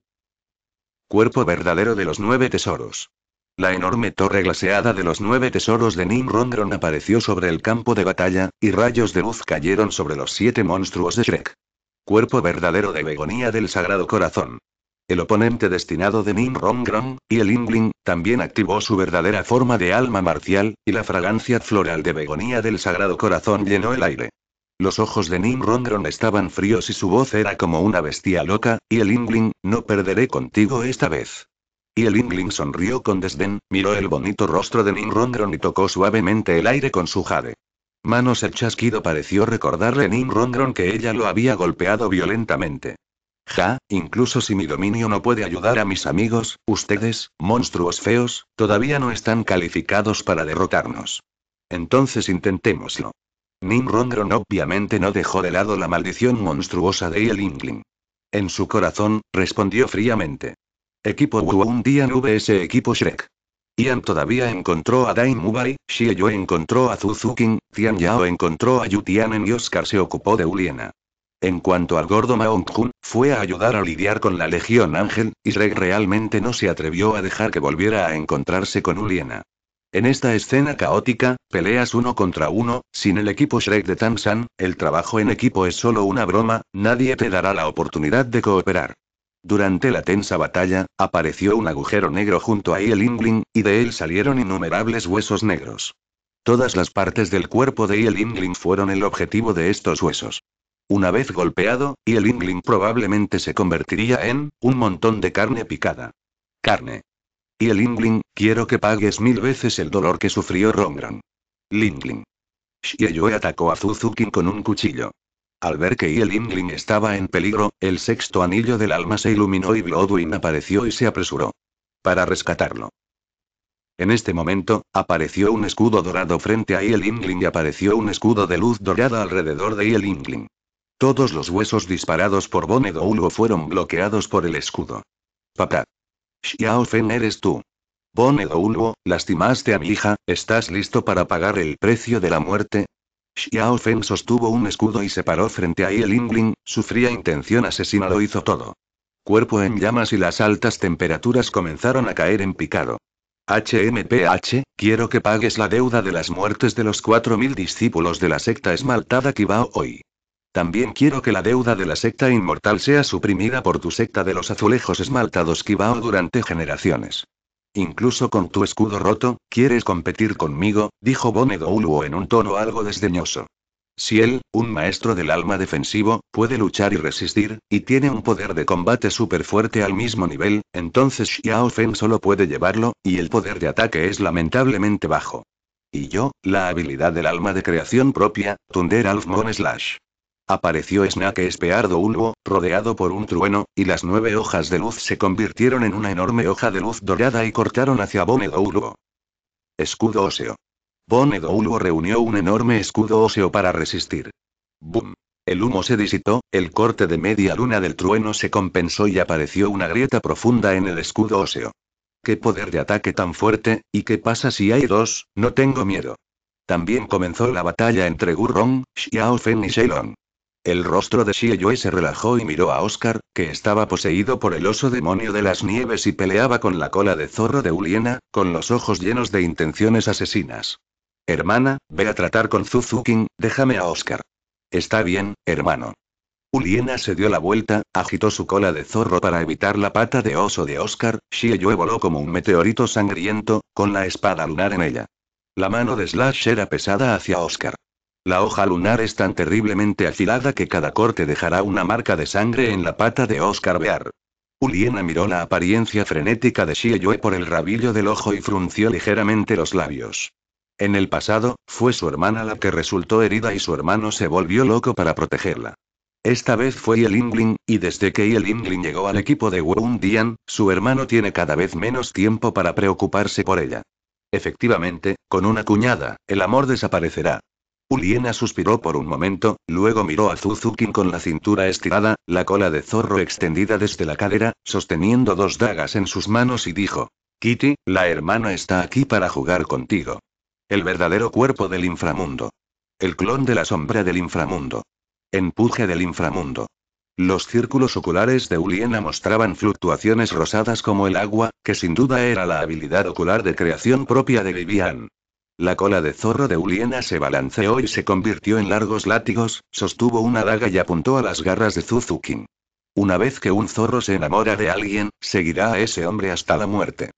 Cuerpo verdadero de los nueve tesoros. La enorme torre glaseada de los nueve tesoros de Nim apareció sobre el campo de batalla, y rayos de luz cayeron sobre los siete monstruos de Shrek. Cuerpo verdadero de Begonía del Sagrado Corazón el oponente destinado de Nim Rongron, y el Ingling, también activó su verdadera forma de alma marcial, y la fragancia floral de begonía del Sagrado Corazón llenó el aire. Los ojos de Nim estaban fríos y su voz era como una bestia loca, y el Ingling, no perderé contigo esta vez. Y el Ingling sonrió con desdén, miró el bonito rostro de Nim y tocó suavemente el aire con su jade. Manos el chasquido pareció recordarle Nim Rongron que ella lo había golpeado violentamente. Ja, incluso si mi dominio no puede ayudar a mis amigos, ustedes, monstruos feos, todavía no están calificados para derrotarnos. Entonces intentémoslo. Nimrondron obviamente no dejó de lado la maldición monstruosa de Yelingling. En su corazón, respondió fríamente. Equipo Wu un día vs ese equipo Shrek. Ian todavía encontró a Dain Mubai, Yue encontró a Zuzukin, Tian Yao encontró a Yutian y Oscar se ocupó de Uliena. En cuanto al gordo Maung Jun, fue a ayudar a lidiar con la Legión Ángel, y Shrek realmente no se atrevió a dejar que volviera a encontrarse con Uliena. En esta escena caótica, peleas uno contra uno, sin el equipo Shrek de Tamsan, el trabajo en equipo es solo una broma, nadie te dará la oportunidad de cooperar. Durante la tensa batalla, apareció un agujero negro junto a Ingling, y de él salieron innumerables huesos negros. Todas las partes del cuerpo de Ingling fueron el objetivo de estos huesos. Una vez golpeado, y el probablemente se convertiría en un montón de carne picada. Carne. Y el quiero que pagues mil veces el dolor que sufrió Rongran. Lingling. Shieyue atacó a Suzuki con un cuchillo. Al ver que el Ingling estaba en peligro, el sexto anillo del alma se iluminó y Bloodwin apareció y se apresuró. Para rescatarlo. En este momento, apareció un escudo dorado frente a el Ingling y apareció un escudo de luz dorada alrededor de el Ingling. Todos los huesos disparados por Bonedo Ulgo fueron bloqueados por el escudo. Papá. Xiao Fen eres tú. Bonedo Ulgo, lastimaste a mi hija, ¿estás listo para pagar el precio de la muerte? Xiao Fen sostuvo un escudo y se paró frente a Lingling, su fría intención asesina lo hizo todo. Cuerpo en llamas y las altas temperaturas comenzaron a caer en picado. HMPH, quiero que pagues la deuda de las muertes de los 4.000 discípulos de la secta esmaltada Kibao hoy. También quiero que la deuda de la secta inmortal sea suprimida por tu secta de los azulejos esmaltados Kibao durante generaciones. Incluso con tu escudo roto, ¿quieres competir conmigo? dijo Bonedouluo en un tono algo desdeñoso. Si él, un maestro del alma defensivo, puede luchar y resistir, y tiene un poder de combate súper fuerte al mismo nivel, entonces Xiao Fen solo puede llevarlo, y el poder de ataque es lamentablemente bajo. Y yo, la habilidad del alma de creación propia, Thunder Alfmon Slash. Apareció Snake Espeardo Ulvo, rodeado por un trueno, y las nueve hojas de luz se convirtieron en una enorme hoja de luz dorada y cortaron hacia Bonedo Ulvo. Escudo óseo. Bonedo Ulvo reunió un enorme escudo óseo para resistir. ¡Bum! El humo se disitó, el corte de media luna del trueno se compensó y apareció una grieta profunda en el escudo óseo. ¡Qué poder de ataque tan fuerte! ¿Y qué pasa si hay dos? No tengo miedo. También comenzó la batalla entre Gurrong, Xiaofen y Xelong. El rostro de Yue se relajó y miró a Oscar, que estaba poseído por el oso demonio de las nieves y peleaba con la cola de zorro de Uliena, con los ojos llenos de intenciones asesinas. Hermana, ve a tratar con Zuzukin, déjame a Oscar. Está bien, hermano. Uliena se dio la vuelta, agitó su cola de zorro para evitar la pata de oso de Oscar, Yue voló como un meteorito sangriento, con la espada lunar en ella. La mano de Slash era pesada hacia Oscar. La hoja lunar es tan terriblemente afilada que cada corte dejará una marca de sangre en la pata de Oscar Bear. Uliena miró la apariencia frenética de Yue por el rabillo del ojo y frunció ligeramente los labios. En el pasado, fue su hermana la que resultó herida y su hermano se volvió loco para protegerla. Esta vez fue Yelingling, y desde que Yelingling llegó al equipo de Wu Dian, su hermano tiene cada vez menos tiempo para preocuparse por ella. Efectivamente, con una cuñada, el amor desaparecerá. Uliena suspiró por un momento, luego miró a Zuzukin con la cintura estirada, la cola de zorro extendida desde la cadera, sosteniendo dos dagas en sus manos y dijo: Kitty, la hermana está aquí para jugar contigo. El verdadero cuerpo del inframundo. El clon de la sombra del inframundo. Empuje del inframundo. Los círculos oculares de Uliena mostraban fluctuaciones rosadas como el agua, que sin duda era la habilidad ocular de creación propia de Vivian. La cola de zorro de Uliena se balanceó y se convirtió en largos látigos, sostuvo una daga y apuntó a las garras de Zuzukin. Una vez que un zorro se enamora de alguien, seguirá a ese hombre hasta la muerte.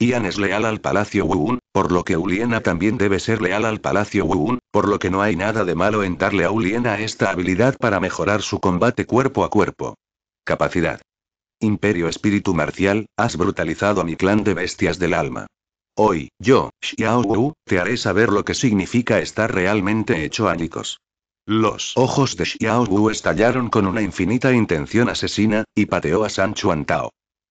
Ian es leal al Palacio Wuun, por lo que Uliena también debe ser leal al Palacio Wuun, por lo que no hay nada de malo en darle a Uliena esta habilidad para mejorar su combate cuerpo a cuerpo. Capacidad. Imperio Espíritu Marcial, has brutalizado a mi clan de bestias del alma. Hoy, yo, Xiao Wu, te haré saber lo que significa estar realmente hecho ánicos. Los ojos de Xiao Wu estallaron con una infinita intención asesina, y pateó a San Chuantao.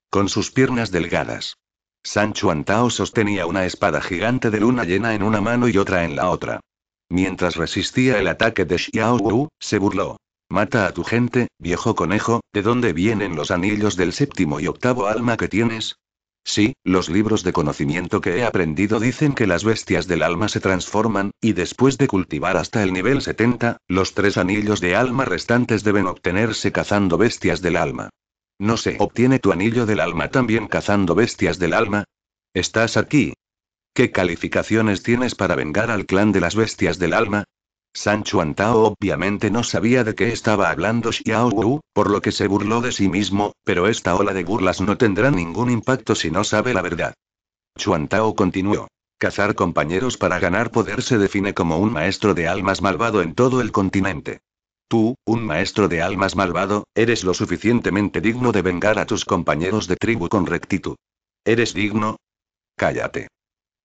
Con sus piernas delgadas. San Chuantao sostenía una espada gigante de luna llena en una mano y otra en la otra. Mientras resistía el ataque de Xiao Wu, se burló. Mata a tu gente, viejo conejo, ¿de dónde vienen los anillos del séptimo y octavo alma que tienes? Sí, los libros de conocimiento que he aprendido dicen que las bestias del alma se transforman, y después de cultivar hasta el nivel 70, los tres anillos de alma restantes deben obtenerse cazando bestias del alma. No sé, obtiene tu anillo del alma también cazando bestias del alma. ¿Estás aquí? ¿Qué calificaciones tienes para vengar al clan de las bestias del alma? Sancho Antao obviamente no sabía de qué estaba hablando Xiao Wu, por lo que se burló de sí mismo, pero esta ola de burlas no tendrá ningún impacto si no sabe la verdad. Chuantao continuó. Cazar compañeros para ganar poder se define como un maestro de almas malvado en todo el continente. Tú, un maestro de almas malvado, eres lo suficientemente digno de vengar a tus compañeros de tribu con rectitud. ¿Eres digno? Cállate.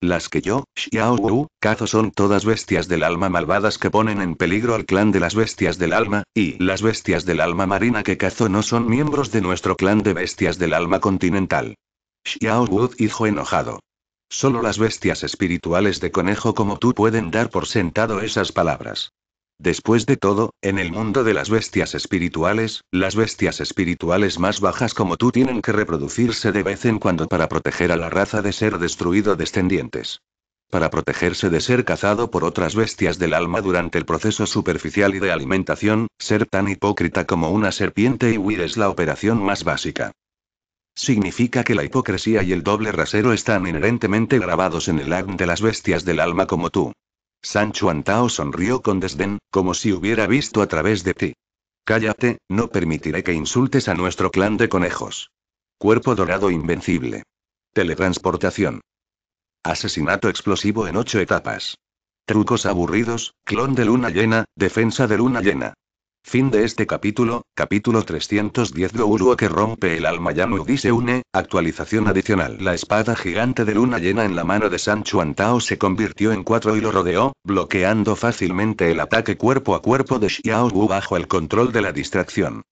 Las que yo, Xiao Wu, cazo son todas bestias del alma malvadas que ponen en peligro al clan de las bestias del alma, y las bestias del alma marina que cazo no son miembros de nuestro clan de bestias del alma continental. Xiao Wu dijo enojado. Solo las bestias espirituales de conejo como tú pueden dar por sentado esas palabras. Después de todo, en el mundo de las bestias espirituales, las bestias espirituales más bajas como tú tienen que reproducirse de vez en cuando para proteger a la raza de ser destruido descendientes. Para protegerse de ser cazado por otras bestias del alma durante el proceso superficial y de alimentación, ser tan hipócrita como una serpiente y huir es la operación más básica. Significa que la hipocresía y el doble rasero están inherentemente grabados en el ADN de las bestias del alma como tú. Sancho Antao sonrió con desdén, como si hubiera visto a través de ti. Cállate, no permitiré que insultes a nuestro clan de conejos. Cuerpo dorado invencible. Teletransportación. Asesinato explosivo en ocho etapas. Trucos aburridos, clon de luna llena, defensa de luna llena. Fin de este capítulo, capítulo 310 Uruo que rompe el alma Yamu dice une, actualización adicional La espada gigante de luna llena en la mano de San Antao se convirtió en cuatro y lo rodeó, bloqueando fácilmente el ataque cuerpo a cuerpo de Xiao Wu bajo el control de la distracción.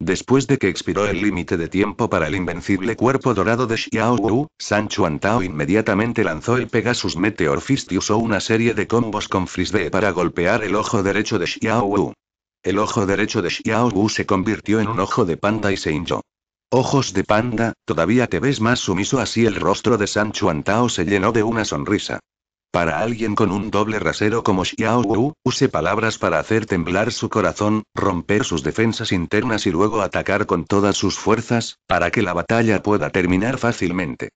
Después de que expiró el límite de tiempo para el invencible cuerpo dorado de Xiao Wu, San Antao inmediatamente lanzó el Pegasus Meteor Fist y usó una serie de combos con Frisbee para golpear el ojo derecho de Xiao Wu. El ojo derecho de Xiao Wu se convirtió en un ojo de panda y se hinchó. Ojos de panda, todavía te ves más sumiso así el rostro de San Tao se llenó de una sonrisa. Para alguien con un doble rasero como Xiao Wu, use palabras para hacer temblar su corazón, romper sus defensas internas y luego atacar con todas sus fuerzas, para que la batalla pueda terminar fácilmente.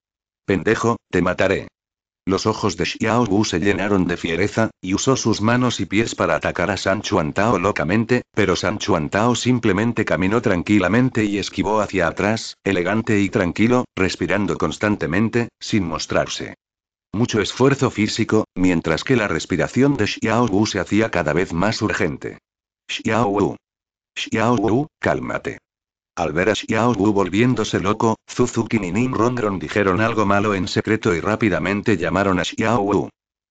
Pendejo, te mataré. Los ojos de Xiao Wu se llenaron de fiereza, y usó sus manos y pies para atacar a San Chuantao locamente, pero San Chuantao simplemente caminó tranquilamente y esquivó hacia atrás, elegante y tranquilo, respirando constantemente, sin mostrarse. Mucho esfuerzo físico, mientras que la respiración de Xiao Wu se hacía cada vez más urgente. Xiao Wu. Xiao Wu, cálmate. Al ver a Xiao Wu volviéndose loco, Suzuki y dijeron algo malo en secreto y rápidamente llamaron a Xiao Wu.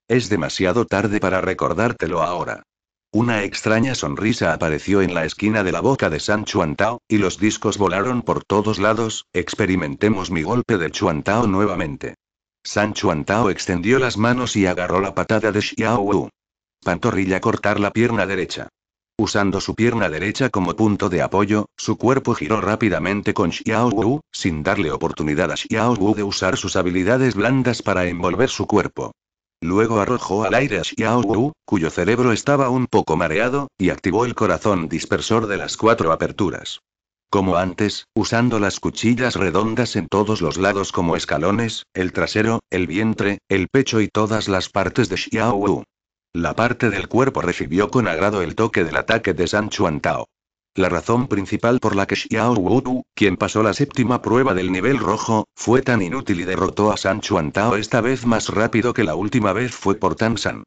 Es demasiado tarde para recordártelo ahora. Una extraña sonrisa apareció en la esquina de la boca de San Chuantao, y los discos volaron por todos lados, experimentemos mi golpe de Chuantao nuevamente. San Chuantao extendió las manos y agarró la patada de Xiao Wu. Pantorrilla cortar la pierna derecha. Usando su pierna derecha como punto de apoyo, su cuerpo giró rápidamente con Xiao Wu, sin darle oportunidad a Xiao Wu de usar sus habilidades blandas para envolver su cuerpo. Luego arrojó al aire a Xiao Wu, cuyo cerebro estaba un poco mareado, y activó el corazón dispersor de las cuatro aperturas. Como antes, usando las cuchillas redondas en todos los lados como escalones, el trasero, el vientre, el pecho y todas las partes de Xiao Wu. La parte del cuerpo recibió con agrado el toque del ataque de San Tao La razón principal por la que Xiao Wu, quien pasó la séptima prueba del nivel rojo, fue tan inútil y derrotó a San Chuantao esta vez más rápido que la última vez fue por Tan San.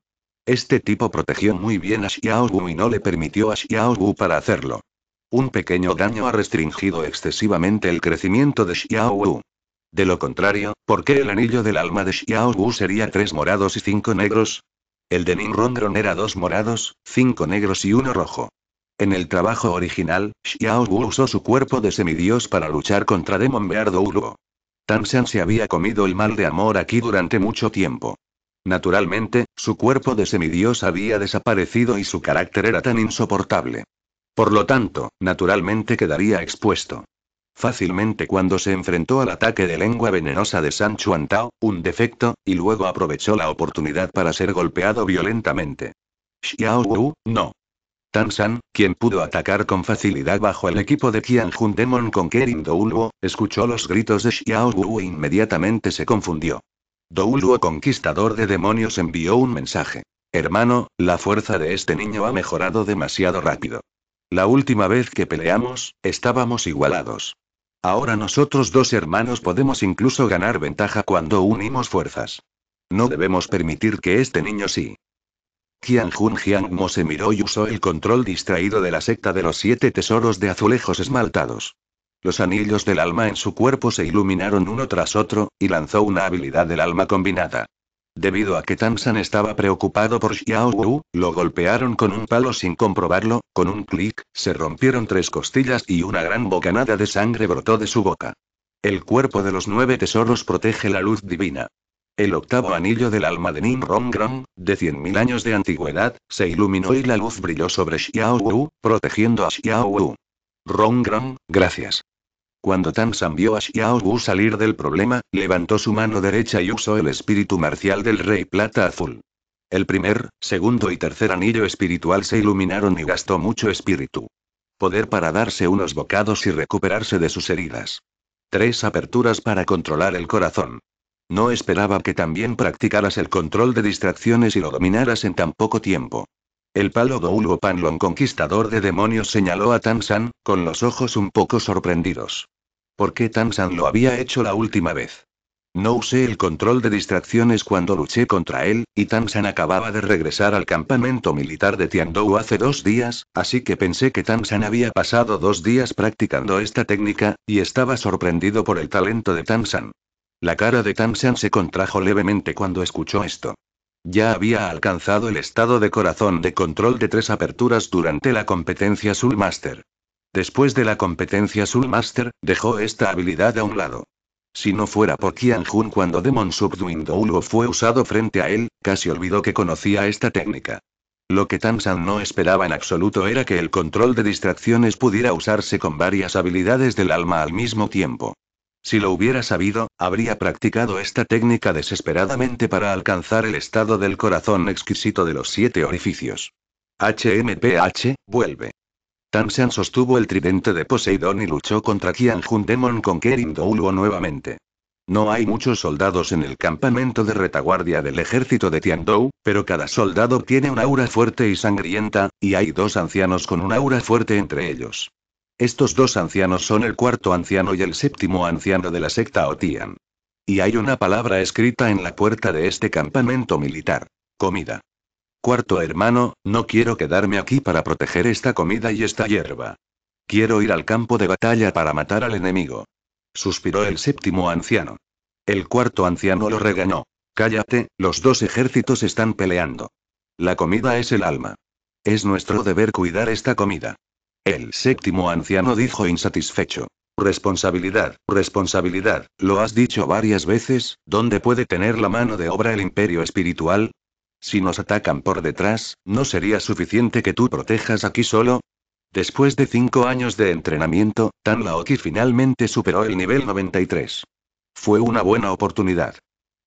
Este tipo protegió muy bien a Xiao Wu y no le permitió a Xiao Wu para hacerlo. Un pequeño daño ha restringido excesivamente el crecimiento de Xiao Wu. De lo contrario, ¿por qué el anillo del alma de Xiao Wu sería tres morados y cinco negros? El de Rondron era dos morados, cinco negros y uno rojo. En el trabajo original, Xiao Wu usó su cuerpo de semidios para luchar contra Demon Bear tan San se había comido el mal de amor aquí durante mucho tiempo. Naturalmente, su cuerpo de semidios había desaparecido y su carácter era tan insoportable. Por lo tanto, naturalmente quedaría expuesto fácilmente cuando se enfrentó al ataque de lengua venenosa de San Chuantao, un defecto, y luego aprovechó la oportunidad para ser golpeado violentamente. Xiao Wu, no. Tan San, quien pudo atacar con facilidad bajo el equipo de Qianjun Demon con Kerin Douluo, escuchó los gritos de Xiao Wu e inmediatamente se confundió. Douluo conquistador de demonios envió un mensaje. Hermano, la fuerza de este niño ha mejorado demasiado rápido. La última vez que peleamos, estábamos igualados. Ahora nosotros dos hermanos podemos incluso ganar ventaja cuando unimos fuerzas. No debemos permitir que este niño sí. Qian Jun Mo se miró y usó el control distraído de la secta de los siete tesoros de azulejos esmaltados. Los anillos del alma en su cuerpo se iluminaron uno tras otro, y lanzó una habilidad del alma combinada. Debido a que Tamsan estaba preocupado por Xiao Wu, lo golpearon con un palo sin comprobarlo, con un clic, se rompieron tres costillas y una gran bocanada de sangre brotó de su boca. El cuerpo de los nueve tesoros protege la luz divina. El octavo anillo del alma de Nim Rong, de 100.000 años de antigüedad, se iluminó y la luz brilló sobre Xiao Wu, protegiendo a Xiao Wu. gracias. Cuando San vio a Xiao Wu salir del problema, levantó su mano derecha y usó el espíritu marcial del Rey Plata Azul. El primer, segundo y tercer anillo espiritual se iluminaron y gastó mucho espíritu. Poder para darse unos bocados y recuperarse de sus heridas. Tres aperturas para controlar el corazón. No esperaba que también practicaras el control de distracciones y lo dominaras en tan poco tiempo. El palo douluo Panlon conquistador de demonios señaló a Tansan, con los ojos un poco sorprendidos. ¿Por qué Tansan lo había hecho la última vez? No usé el control de distracciones cuando luché contra él, y Tansan acababa de regresar al campamento militar de Tiandou hace dos días, así que pensé que Tansan había pasado dos días practicando esta técnica, y estaba sorprendido por el talento de Tansan. La cara de San se contrajo levemente cuando escuchó esto. Ya había alcanzado el estado de corazón de control de tres aperturas durante la competencia Master. Después de la competencia Master, dejó esta habilidad a un lado. Si no fuera por Qian Jun cuando Demon Subduing Doulo fue usado frente a él, casi olvidó que conocía esta técnica. Lo que San no esperaba en absoluto era que el control de distracciones pudiera usarse con varias habilidades del alma al mismo tiempo. Si lo hubiera sabido, habría practicado esta técnica desesperadamente para alcanzar el estado del corazón exquisito de los siete orificios. HMPH, vuelve. Shan sostuvo el tridente de Poseidón y luchó contra Jun Demon con Kerim Doulo nuevamente. No hay muchos soldados en el campamento de retaguardia del ejército de Tiandou, pero cada soldado tiene un aura fuerte y sangrienta, y hay dos ancianos con un aura fuerte entre ellos. Estos dos ancianos son el cuarto anciano y el séptimo anciano de la secta Otian. Y hay una palabra escrita en la puerta de este campamento militar. Comida. Cuarto hermano, no quiero quedarme aquí para proteger esta comida y esta hierba. Quiero ir al campo de batalla para matar al enemigo. Suspiró el séptimo anciano. El cuarto anciano lo regañó. Cállate, los dos ejércitos están peleando. La comida es el alma. Es nuestro deber cuidar esta comida. El séptimo anciano dijo insatisfecho. Responsabilidad, responsabilidad, lo has dicho varias veces, ¿dónde puede tener la mano de obra el imperio espiritual? Si nos atacan por detrás, ¿no sería suficiente que tú protejas aquí solo? Después de cinco años de entrenamiento, Tan Laoki finalmente superó el nivel 93. Fue una buena oportunidad.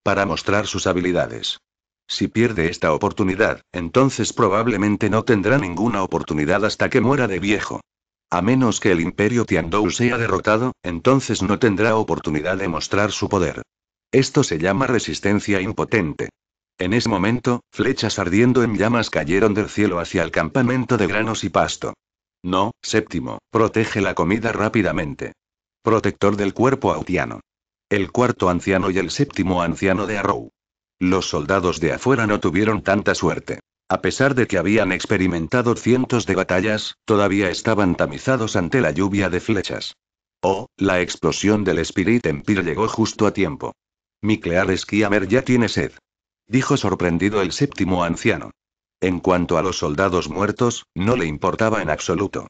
Para mostrar sus habilidades. Si pierde esta oportunidad, entonces probablemente no tendrá ninguna oportunidad hasta que muera de viejo. A menos que el imperio Tiandou sea derrotado, entonces no tendrá oportunidad de mostrar su poder. Esto se llama resistencia impotente. En ese momento, flechas ardiendo en llamas cayeron del cielo hacia el campamento de granos y pasto. No, séptimo, protege la comida rápidamente. Protector del cuerpo autiano. El cuarto anciano y el séptimo anciano de Arrow los soldados de afuera no tuvieron tanta suerte. A pesar de que habían experimentado cientos de batallas, todavía estaban tamizados ante la lluvia de flechas. Oh, la explosión del Spirit Empire llegó justo a tiempo. Miclear Skiamer ya tiene sed. Dijo sorprendido el séptimo anciano. En cuanto a los soldados muertos, no le importaba en absoluto.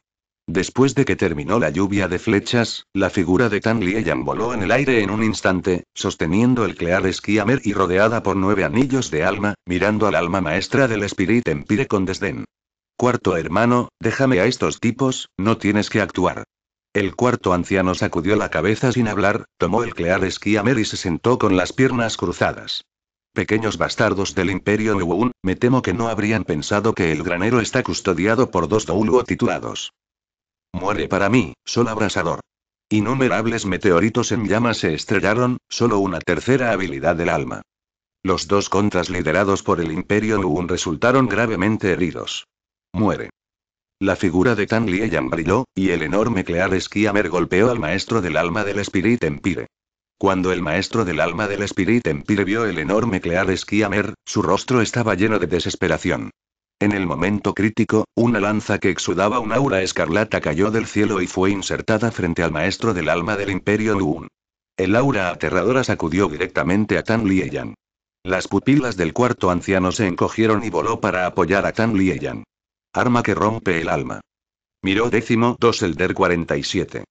Después de que terminó la lluvia de flechas, la figura de Tan Lieyan voló en el aire en un instante, sosteniendo el Clear Esquiamer y rodeada por nueve anillos de alma, mirando al alma maestra del Spirit Empire con desdén. Cuarto hermano, déjame a estos tipos, no tienes que actuar. El cuarto anciano sacudió la cabeza sin hablar, tomó el Clear Esquiamer y se sentó con las piernas cruzadas. Pequeños bastardos del Imperio Wuun, me temo que no habrían pensado que el granero está custodiado por dos douluo titulados. Muere para mí, sol abrasador. Innumerables meteoritos en llamas se estrellaron, solo una tercera habilidad del alma. Los dos contras liderados por el Imperio Nuhun resultaron gravemente heridos. Muere. La figura de Tan Lieyan brilló, y el enorme Clear Skiamer golpeó al maestro del alma del Spirit Empire. Cuando el maestro del alma del Spirit Empire vio el enorme Clear Skiamer, su rostro estaba lleno de desesperación. En el momento crítico, una lanza que exudaba un aura escarlata cayó del cielo y fue insertada frente al maestro del alma del imperio Luun. El aura aterradora sacudió directamente a Tan Lieyan. Las pupilas del cuarto anciano se encogieron y voló para apoyar a Tan Lieyan. Arma que rompe el alma. Miró décimo dos Elder 47.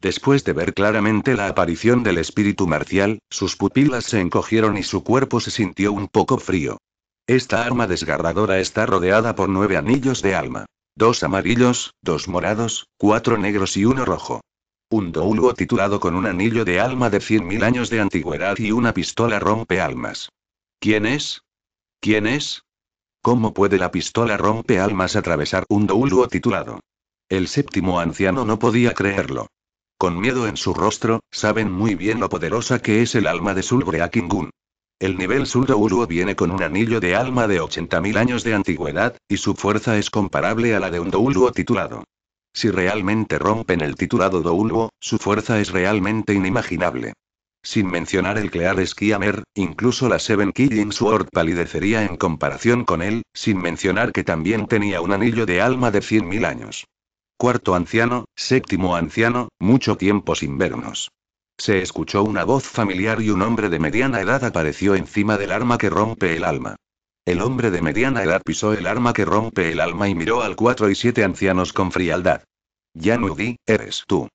Después de ver claramente la aparición del espíritu marcial, sus pupilas se encogieron y su cuerpo se sintió un poco frío. Esta arma desgarradora está rodeada por nueve anillos de alma. Dos amarillos, dos morados, cuatro negros y uno rojo. Un doulgo titulado con un anillo de alma de 100.000 años de antigüedad y una pistola rompe almas. ¿Quién es? ¿Quién es? ¿Cómo puede la pistola rompe almas atravesar un doulgo titulado? El séptimo anciano no podía creerlo. Con miedo en su rostro, saben muy bien lo poderosa que es el alma de Sulbrea Kingun. El nivel Douluo viene con un anillo de alma de 80.000 años de antigüedad, y su fuerza es comparable a la de un Douluo titulado. Si realmente rompen el titulado Douluo, su fuerza es realmente inimaginable. Sin mencionar el Clear Skiamer, incluso la Seven Killing Sword palidecería en comparación con él, sin mencionar que también tenía un anillo de alma de 100.000 años. Cuarto anciano, séptimo anciano, mucho tiempo sin vernos. Se escuchó una voz familiar y un hombre de mediana edad apareció encima del arma que rompe el alma. El hombre de mediana edad pisó el arma que rompe el alma y miró al cuatro y siete ancianos con frialdad. Yanudi, eres tú.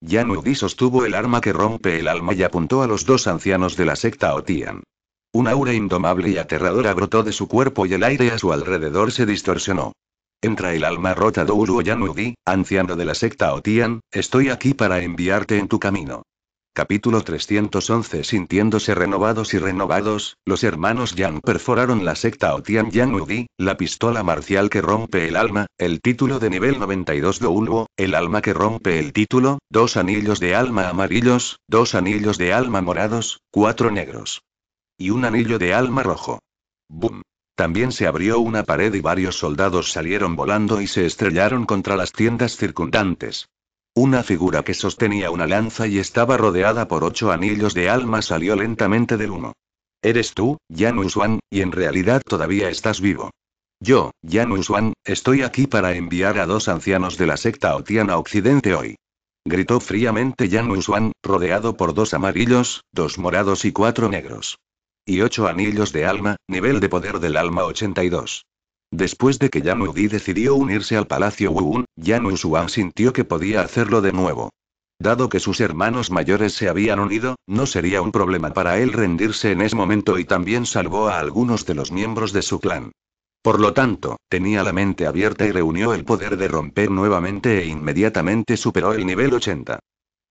Yanudi sostuvo el arma que rompe el alma y apuntó a los dos ancianos de la secta Otian. Un aura indomable y aterradora brotó de su cuerpo y el aire a su alrededor se distorsionó. Entra el alma rota de Uru Yanudi, anciano de la secta Otian, estoy aquí para enviarte en tu camino. Capítulo 311 Sintiéndose renovados y renovados, los hermanos Yang perforaron la secta Otian Tian Udi, la pistola marcial que rompe el alma, el título de nivel 92 de Ulvo, el alma que rompe el título, dos anillos de alma amarillos, dos anillos de alma morados, cuatro negros. Y un anillo de alma rojo. ¡Bum! También se abrió una pared y varios soldados salieron volando y se estrellaron contra las tiendas circundantes. Una figura que sostenía una lanza y estaba rodeada por ocho anillos de alma salió lentamente del humo. Eres tú, Yan y en realidad todavía estás vivo. Yo, Yan estoy aquí para enviar a dos ancianos de la secta Otiana Occidente hoy. Gritó fríamente Yan rodeado por dos amarillos, dos morados y cuatro negros. Y ocho anillos de alma, nivel de poder del alma 82. Después de que Yan Udi decidió unirse al Palacio Wuun, Yanu Xuan sintió que podía hacerlo de nuevo. Dado que sus hermanos mayores se habían unido, no sería un problema para él rendirse en ese momento y también salvó a algunos de los miembros de su clan. Por lo tanto, tenía la mente abierta y reunió el poder de romper nuevamente e inmediatamente superó el nivel 80.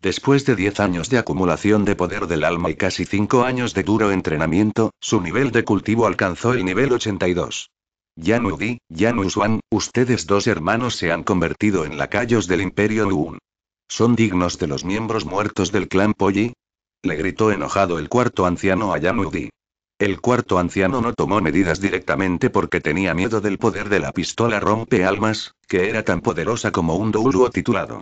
Después de 10 años de acumulación de poder del alma y casi 5 años de duro entrenamiento, su nivel de cultivo alcanzó el nivel 82. Yan Udi, Yan ustedes dos hermanos se han convertido en lacayos del Imperio Luun. ¿Son dignos de los miembros muertos del clan Poyi?» Le gritó enojado el cuarto anciano a Yan Udi. El cuarto anciano no tomó medidas directamente porque tenía miedo del poder de la pistola rompe almas, que era tan poderosa como un Douluo titulado.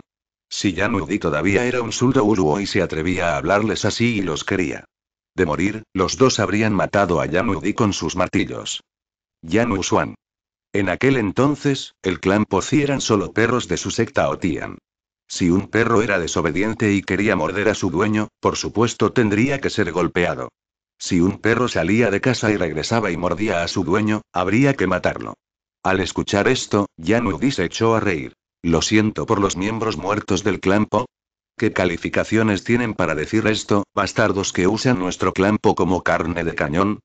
Si Yan Udi todavía era un douluo y se atrevía a hablarles así y los quería. De morir, los dos habrían matado a Yan Udi con sus martillos. Yan En aquel entonces, el clan Pozi eran solo perros de su secta Otian. Si un perro era desobediente y quería morder a su dueño, por supuesto tendría que ser golpeado. Si un perro salía de casa y regresaba y mordía a su dueño, habría que matarlo. Al escuchar esto, Udi se echó a reír. Lo siento por los miembros muertos del clan Po. ¿Qué calificaciones tienen para decir esto, bastardos que usan nuestro clan Po como carne de cañón?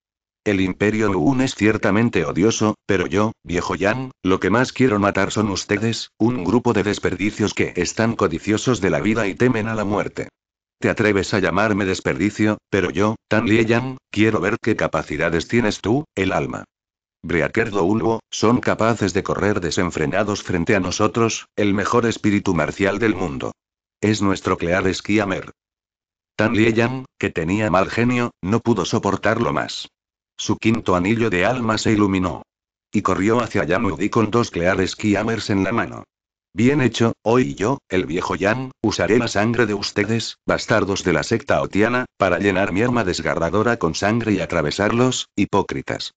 El imperio un es ciertamente odioso, pero yo, viejo Yang, lo que más quiero matar son ustedes, un grupo de desperdicios que están codiciosos de la vida y temen a la muerte. Te atreves a llamarme desperdicio, pero yo, Tan Yang, quiero ver qué capacidades tienes tú, el alma. Breaker Douluo son capaces de correr desenfrenados frente a nosotros, el mejor espíritu marcial del mundo. Es nuestro Clear skiamer. Tan Yang, que tenía mal genio, no pudo soportarlo más. Su quinto anillo de alma se iluminó. Y corrió hacia Yamudi con dos Cleares Kiamers en la mano. Bien hecho, hoy yo, el viejo Yan, usaré la sangre de ustedes, bastardos de la secta otiana, para llenar mi arma desgarradora con sangre y atravesarlos, hipócritas.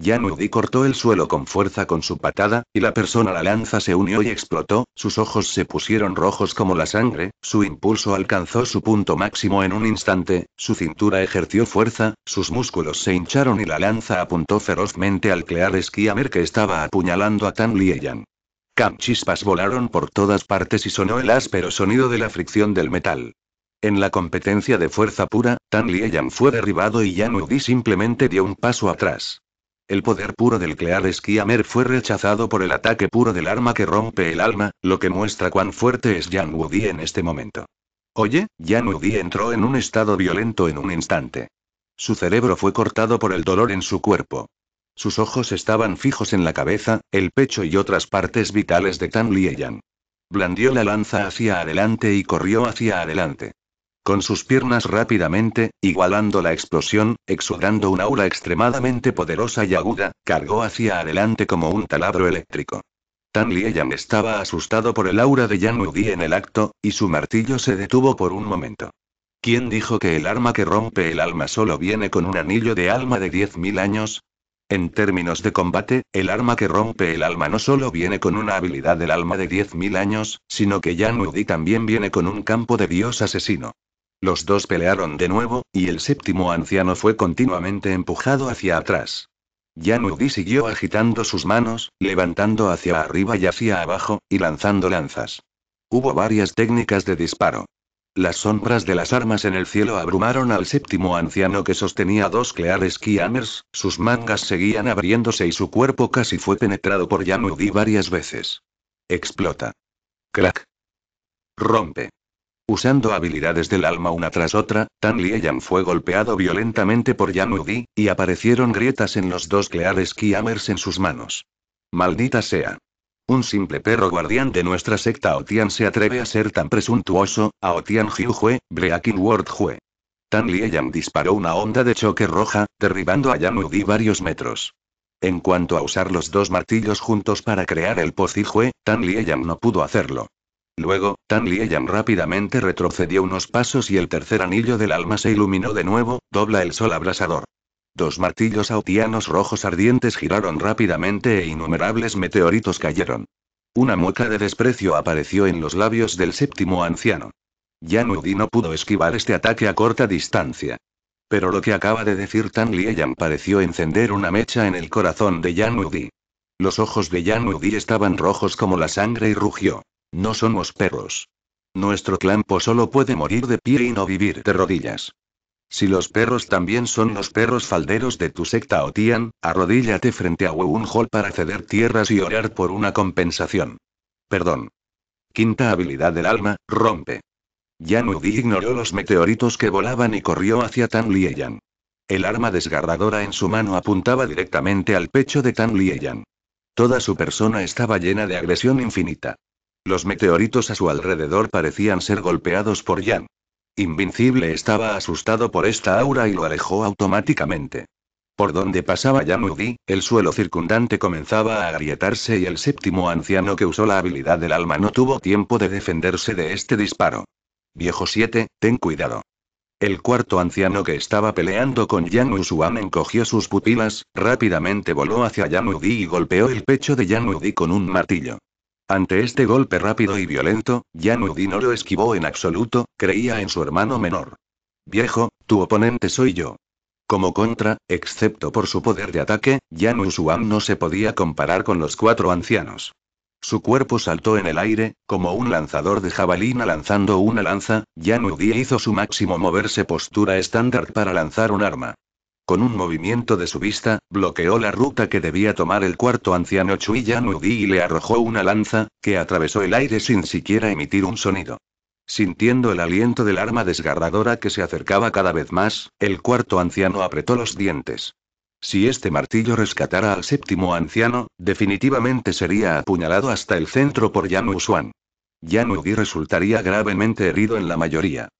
Udi cortó el suelo con fuerza con su patada, y la persona la lanza se unió y explotó, sus ojos se pusieron rojos como la sangre, su impulso alcanzó su punto máximo en un instante, su cintura ejerció fuerza, sus músculos se hincharon y la lanza apuntó ferozmente al Clear Skiamer que estaba apuñalando a Tan Lieyan. Cam chispas volaron por todas partes y sonó el áspero sonido de la fricción del metal. En la competencia de fuerza pura, Tan Lieyan fue derribado y Udi simplemente dio un paso atrás. El poder puro del Clear Skiamer fue rechazado por el ataque puro del arma que rompe el alma, lo que muestra cuán fuerte es Jan Woody en este momento. Oye, Jan Woody entró en un estado violento en un instante. Su cerebro fue cortado por el dolor en su cuerpo. Sus ojos estaban fijos en la cabeza, el pecho y otras partes vitales de Tan Lieyan. Blandió la lanza hacia adelante y corrió hacia adelante con sus piernas rápidamente, igualando la explosión, exudando un aura extremadamente poderosa y aguda, cargó hacia adelante como un taladro eléctrico. Tan Lieyang estaba asustado por el aura de Yan Udi en el acto, y su martillo se detuvo por un momento. ¿Quién dijo que el arma que rompe el alma solo viene con un anillo de alma de 10.000 años? En términos de combate, el arma que rompe el alma no solo viene con una habilidad del alma de 10.000 años, sino que Yan Udi también viene con un campo de dios asesino. Los dos pelearon de nuevo, y el séptimo anciano fue continuamente empujado hacia atrás. Yanudi siguió agitando sus manos, levantando hacia arriba y hacia abajo, y lanzando lanzas. Hubo varias técnicas de disparo. Las sombras de las armas en el cielo abrumaron al séptimo anciano que sostenía dos Clear Skiamers, sus mangas seguían abriéndose y su cuerpo casi fue penetrado por Yanudi varias veces. Explota. Crack. Rompe. Usando habilidades del alma una tras otra, Tan Liyan fue golpeado violentamente por Yamudi, y aparecieron grietas en los dos Cleares Kiamers en sus manos. Maldita sea. Un simple perro guardián de nuestra secta Otian se atreve a ser tan presuntuoso, a Otian Hyujue, Breaking World Hue. Tan Liyan disparó una onda de choque roja, derribando a Yamudi varios metros. En cuanto a usar los dos martillos juntos para crear el Hue, Tan Yang no pudo hacerlo. Luego, Tan Lieyan rápidamente retrocedió unos pasos y el tercer anillo del alma se iluminó de nuevo, dobla el sol abrasador. Dos martillos autianos rojos ardientes giraron rápidamente e innumerables meteoritos cayeron. Una mueca de desprecio apareció en los labios del séptimo anciano. Yan Udi no pudo esquivar este ataque a corta distancia. Pero lo que acaba de decir Tan Lieyan pareció encender una mecha en el corazón de Yan Udi. Los ojos de Yan Udi estaban rojos como la sangre y rugió. No somos perros. Nuestro clampo solo puede morir de pie y no vivir de rodillas. Si los perros también son los perros falderos de tu secta o Tian, arrodíllate frente a Hall para ceder tierras y orar por una compensación. Perdón. Quinta habilidad del alma, rompe. Yanudi ignoró los meteoritos que volaban y corrió hacia Tan Lieyan. El arma desgarradora en su mano apuntaba directamente al pecho de Tan Lieyan. Toda su persona estaba llena de agresión infinita. Los meteoritos a su alrededor parecían ser golpeados por Jan. Invincible estaba asustado por esta aura y lo alejó automáticamente. Por donde pasaba Udi, el suelo circundante comenzaba a agrietarse y el séptimo anciano que usó la habilidad del alma no tuvo tiempo de defenderse de este disparo. Viejo 7, ten cuidado. El cuarto anciano que estaba peleando con Yang Usuan encogió sus pupilas, rápidamente voló hacia Yamudi y golpeó el pecho de Udi con un martillo. Ante este golpe rápido y violento, Udi no lo esquivó en absoluto, creía en su hermano menor. Viejo, tu oponente soy yo. Como contra, excepto por su poder de ataque, Yan no se podía comparar con los cuatro ancianos. Su cuerpo saltó en el aire, como un lanzador de jabalina lanzando una lanza, Jan Udi hizo su máximo moverse postura estándar para lanzar un arma. Con un movimiento de su vista, bloqueó la ruta que debía tomar el cuarto anciano Jan Udi y le arrojó una lanza, que atravesó el aire sin siquiera emitir un sonido. Sintiendo el aliento del arma desgarradora que se acercaba cada vez más, el cuarto anciano apretó los dientes. Si este martillo rescatara al séptimo anciano, definitivamente sería apuñalado hasta el centro por Yan Ushuan. resultaría gravemente herido en la mayoría.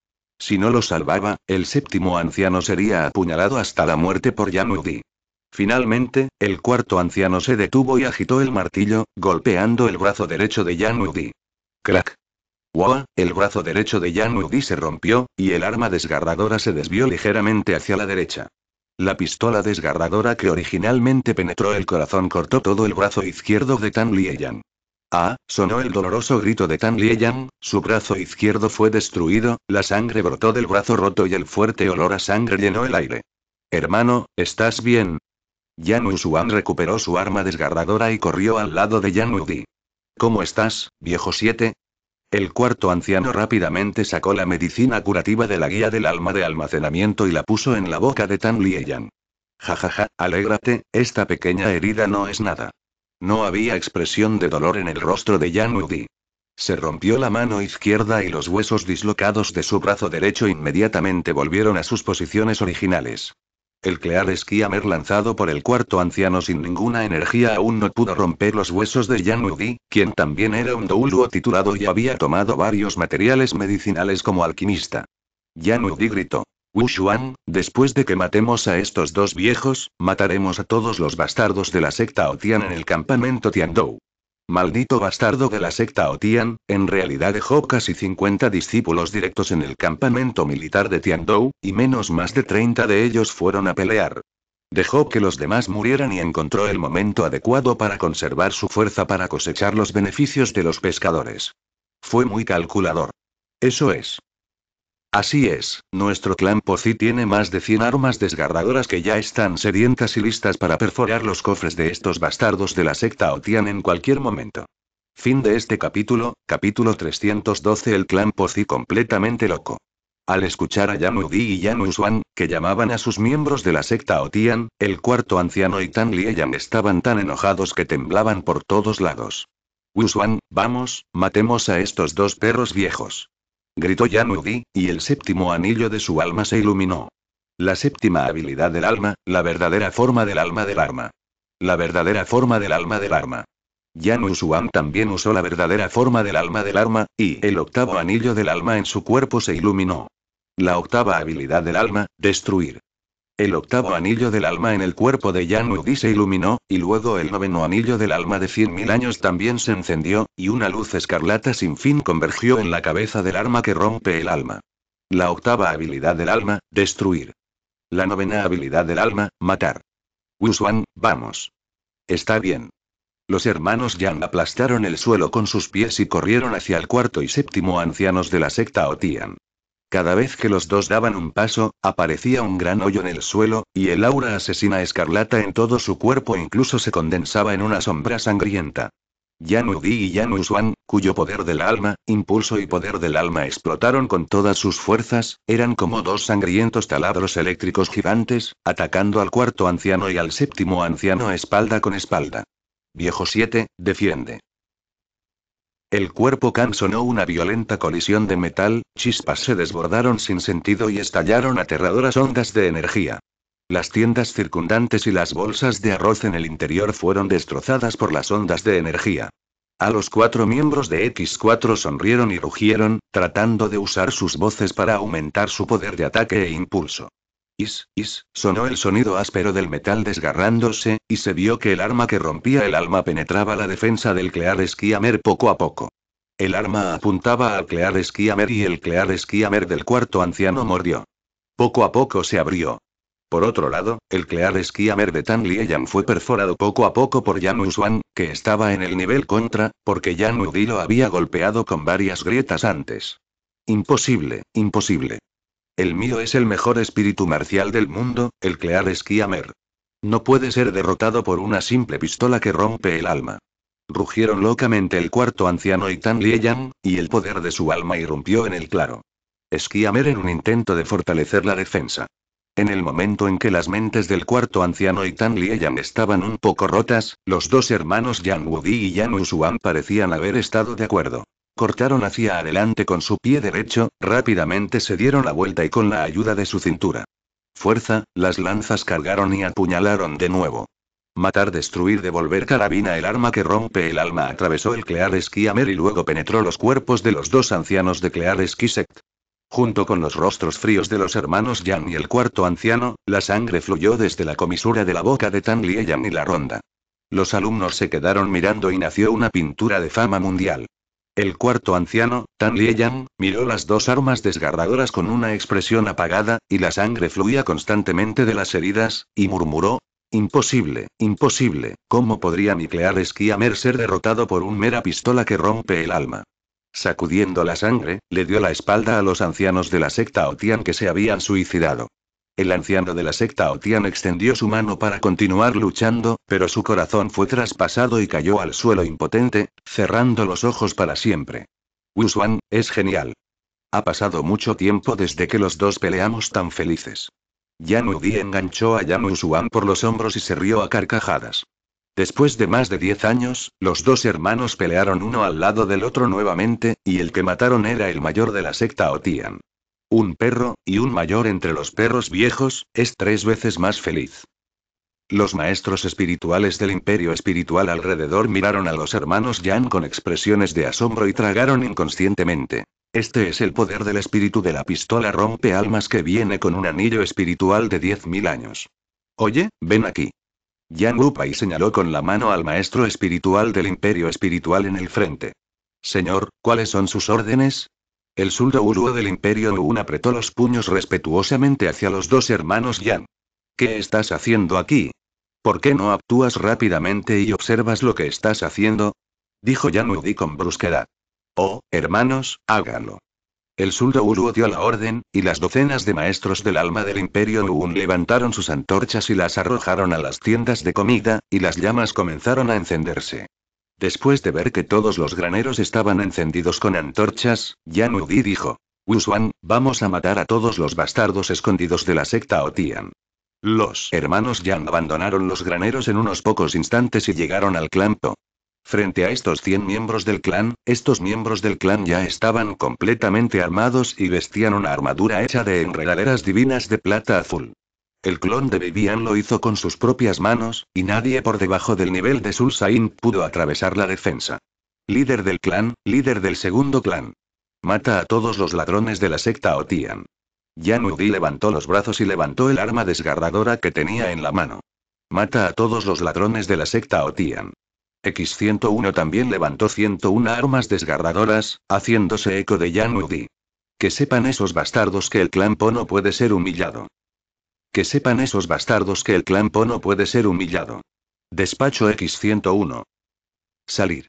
Si no lo salvaba, el séptimo anciano sería apuñalado hasta la muerte por Udi. Finalmente, el cuarto anciano se detuvo y agitó el martillo, golpeando el brazo derecho de Yanudi. Crack. ¡Wow! El brazo derecho de Yanudi se rompió, y el arma desgarradora se desvió ligeramente hacia la derecha. La pistola desgarradora que originalmente penetró el corazón cortó todo el brazo izquierdo de Tan Lieyan. Ah, sonó el doloroso grito de Tan Lieyang, su brazo izquierdo fue destruido, la sangre brotó del brazo roto y el fuerte olor a sangre llenó el aire. Hermano, ¿estás bien? Yan Xuan recuperó su arma desgarradora y corrió al lado de Yan ¿Cómo estás, viejo siete? El cuarto anciano rápidamente sacó la medicina curativa de la guía del alma de almacenamiento y la puso en la boca de Tan Ja ja ja, alégrate, esta pequeña herida no es nada. No había expresión de dolor en el rostro de Jan Udi. Se rompió la mano izquierda y los huesos dislocados de su brazo derecho inmediatamente volvieron a sus posiciones originales. El Clear Skiamer lanzado por el cuarto anciano sin ninguna energía aún no pudo romper los huesos de Jan Udi, quien también era un Douluo titulado y había tomado varios materiales medicinales como alquimista. Jan Udi gritó. Wushuan, después de que matemos a estos dos viejos, mataremos a todos los bastardos de la secta Otian en el campamento Tiandou. Maldito bastardo de la secta Otian, en realidad dejó casi 50 discípulos directos en el campamento militar de Tiandou, y menos más de 30 de ellos fueron a pelear. Dejó que los demás murieran y encontró el momento adecuado para conservar su fuerza para cosechar los beneficios de los pescadores. Fue muy calculador. Eso es. Así es, nuestro clan Pozi tiene más de 100 armas desgarradoras que ya están sedientas y listas para perforar los cofres de estos bastardos de la secta Otian en cualquier momento. Fin de este capítulo, capítulo 312 El clan Pozi completamente loco. Al escuchar a Yamudi y Xuan, que llamaban a sus miembros de la secta Otian, el cuarto anciano y Tan Yang estaban tan enojados que temblaban por todos lados. Wusuan, vamos, matemos a estos dos perros viejos gritó Udi, y el séptimo anillo de su alma se iluminó. La séptima habilidad del alma, la verdadera forma del alma del arma. La verdadera forma del alma del arma. Yan Usuan también usó la verdadera forma del alma del arma, y el octavo anillo del alma en su cuerpo se iluminó. La octava habilidad del alma, destruir. El octavo anillo del alma en el cuerpo de Wu se iluminó, y luego el noveno anillo del alma de cien mil años también se encendió, y una luz escarlata sin fin convergió en la cabeza del arma que rompe el alma. La octava habilidad del alma, destruir. La novena habilidad del alma, matar. Xuan, vamos. Está bien. Los hermanos Yan aplastaron el suelo con sus pies y corrieron hacia el cuarto y séptimo ancianos de la secta Otian. Cada vez que los dos daban un paso, aparecía un gran hoyo en el suelo, y el aura asesina escarlata en todo su cuerpo e incluso se condensaba en una sombra sangrienta. Yanu y Yanu cuyo poder del alma, impulso y poder del alma explotaron con todas sus fuerzas, eran como dos sangrientos taladros eléctricos gigantes, atacando al cuarto anciano y al séptimo anciano espalda con espalda. Viejo 7, defiende. El cuerpo Khan sonó una violenta colisión de metal, chispas se desbordaron sin sentido y estallaron aterradoras ondas de energía. Las tiendas circundantes y las bolsas de arroz en el interior fueron destrozadas por las ondas de energía. A los cuatro miembros de X4 sonrieron y rugieron, tratando de usar sus voces para aumentar su poder de ataque e impulso. Is, is, sonó el sonido áspero del metal desgarrándose, y se vio que el arma que rompía el alma penetraba la defensa del Clear Skiamer poco a poco. El arma apuntaba al Clear Skiamer y el Clear Skiamer del cuarto anciano mordió. Poco a poco se abrió. Por otro lado, el Clear Skiamer de Tan yan fue perforado poco a poco por Yan que estaba en el nivel contra, porque Yan Udi lo había golpeado con varias grietas antes. Imposible, imposible. El mío es el mejor espíritu marcial del mundo, el Clear Skiamer. No puede ser derrotado por una simple pistola que rompe el alma. Rugieron locamente el cuarto anciano y Tan Lieyan, y el poder de su alma irrumpió en el claro. Esquiamer en un intento de fortalecer la defensa. En el momento en que las mentes del cuarto anciano y Tan Lieyan estaban un poco rotas, los dos hermanos Yan Wudi y Yan Usuan parecían haber estado de acuerdo. Cortaron hacia adelante con su pie derecho, rápidamente se dieron la vuelta y con la ayuda de su cintura. Fuerza, las lanzas cargaron y apuñalaron de nuevo. Matar, destruir, devolver carabina, el arma que rompe el alma atravesó el Clear amer y luego penetró los cuerpos de los dos ancianos de Clear Sect. Junto con los rostros fríos de los hermanos Yan y el cuarto anciano, la sangre fluyó desde la comisura de la boca de Tan Jan y la ronda. Los alumnos se quedaron mirando y nació una pintura de fama mundial. El cuarto anciano, Tan Lieyang, miró las dos armas desgarradoras con una expresión apagada, y la sangre fluía constantemente de las heridas, y murmuró, Imposible, imposible, ¿cómo podría nuclear Skiamer ser derrotado por un mera pistola que rompe el alma? Sacudiendo la sangre, le dio la espalda a los ancianos de la secta Otian que se habían suicidado. El anciano de la secta Otian extendió su mano para continuar luchando, pero su corazón fue traspasado y cayó al suelo impotente, cerrando los ojos para siempre. Xuan, es genial. Ha pasado mucho tiempo desde que los dos peleamos tan felices. Yan Di enganchó a Yan Xuan por los hombros y se rió a carcajadas. Después de más de diez años, los dos hermanos pelearon uno al lado del otro nuevamente, y el que mataron era el mayor de la secta Otian. Un perro, y un mayor entre los perros viejos, es tres veces más feliz. Los maestros espirituales del imperio espiritual alrededor miraron a los hermanos Yan con expresiones de asombro y tragaron inconscientemente. Este es el poder del espíritu de la pistola rompe almas que viene con un anillo espiritual de 10.000 años. Oye, ven aquí. Yan y señaló con la mano al maestro espiritual del imperio espiritual en el frente. Señor, ¿cuáles son sus órdenes? El suldo Uruo del Imperio Uun apretó los puños respetuosamente hacia los dos hermanos Yan. ¿Qué estás haciendo aquí? ¿Por qué no actúas rápidamente y observas lo que estás haciendo? Dijo Yan Udi con brusquedad. Oh, hermanos, háganlo. El suldo Uruo dio la orden, y las docenas de maestros del alma del imperio Uun levantaron sus antorchas y las arrojaron a las tiendas de comida, y las llamas comenzaron a encenderse. Después de ver que todos los graneros estaban encendidos con antorchas, Yan Udi dijo. Wuswan, vamos a matar a todos los bastardos escondidos de la secta Otian. Los hermanos Yan abandonaron los graneros en unos pocos instantes y llegaron al clan Po. Frente a estos 100 miembros del clan, estos miembros del clan ya estaban completamente armados y vestían una armadura hecha de enredaderas divinas de plata azul. El clon de Vivian lo hizo con sus propias manos, y nadie por debajo del nivel de Sul Sain pudo atravesar la defensa. Líder del clan, líder del segundo clan. Mata a todos los ladrones de la secta Otian. Udi levantó los brazos y levantó el arma desgarradora que tenía en la mano. Mata a todos los ladrones de la secta Otian. X101 también levantó 101 armas desgarradoras, haciéndose eco de Udi. Que sepan esos bastardos que el clan Pono puede ser humillado. Que sepan esos bastardos que el clan Po no puede ser humillado. Despacho X101. Salir.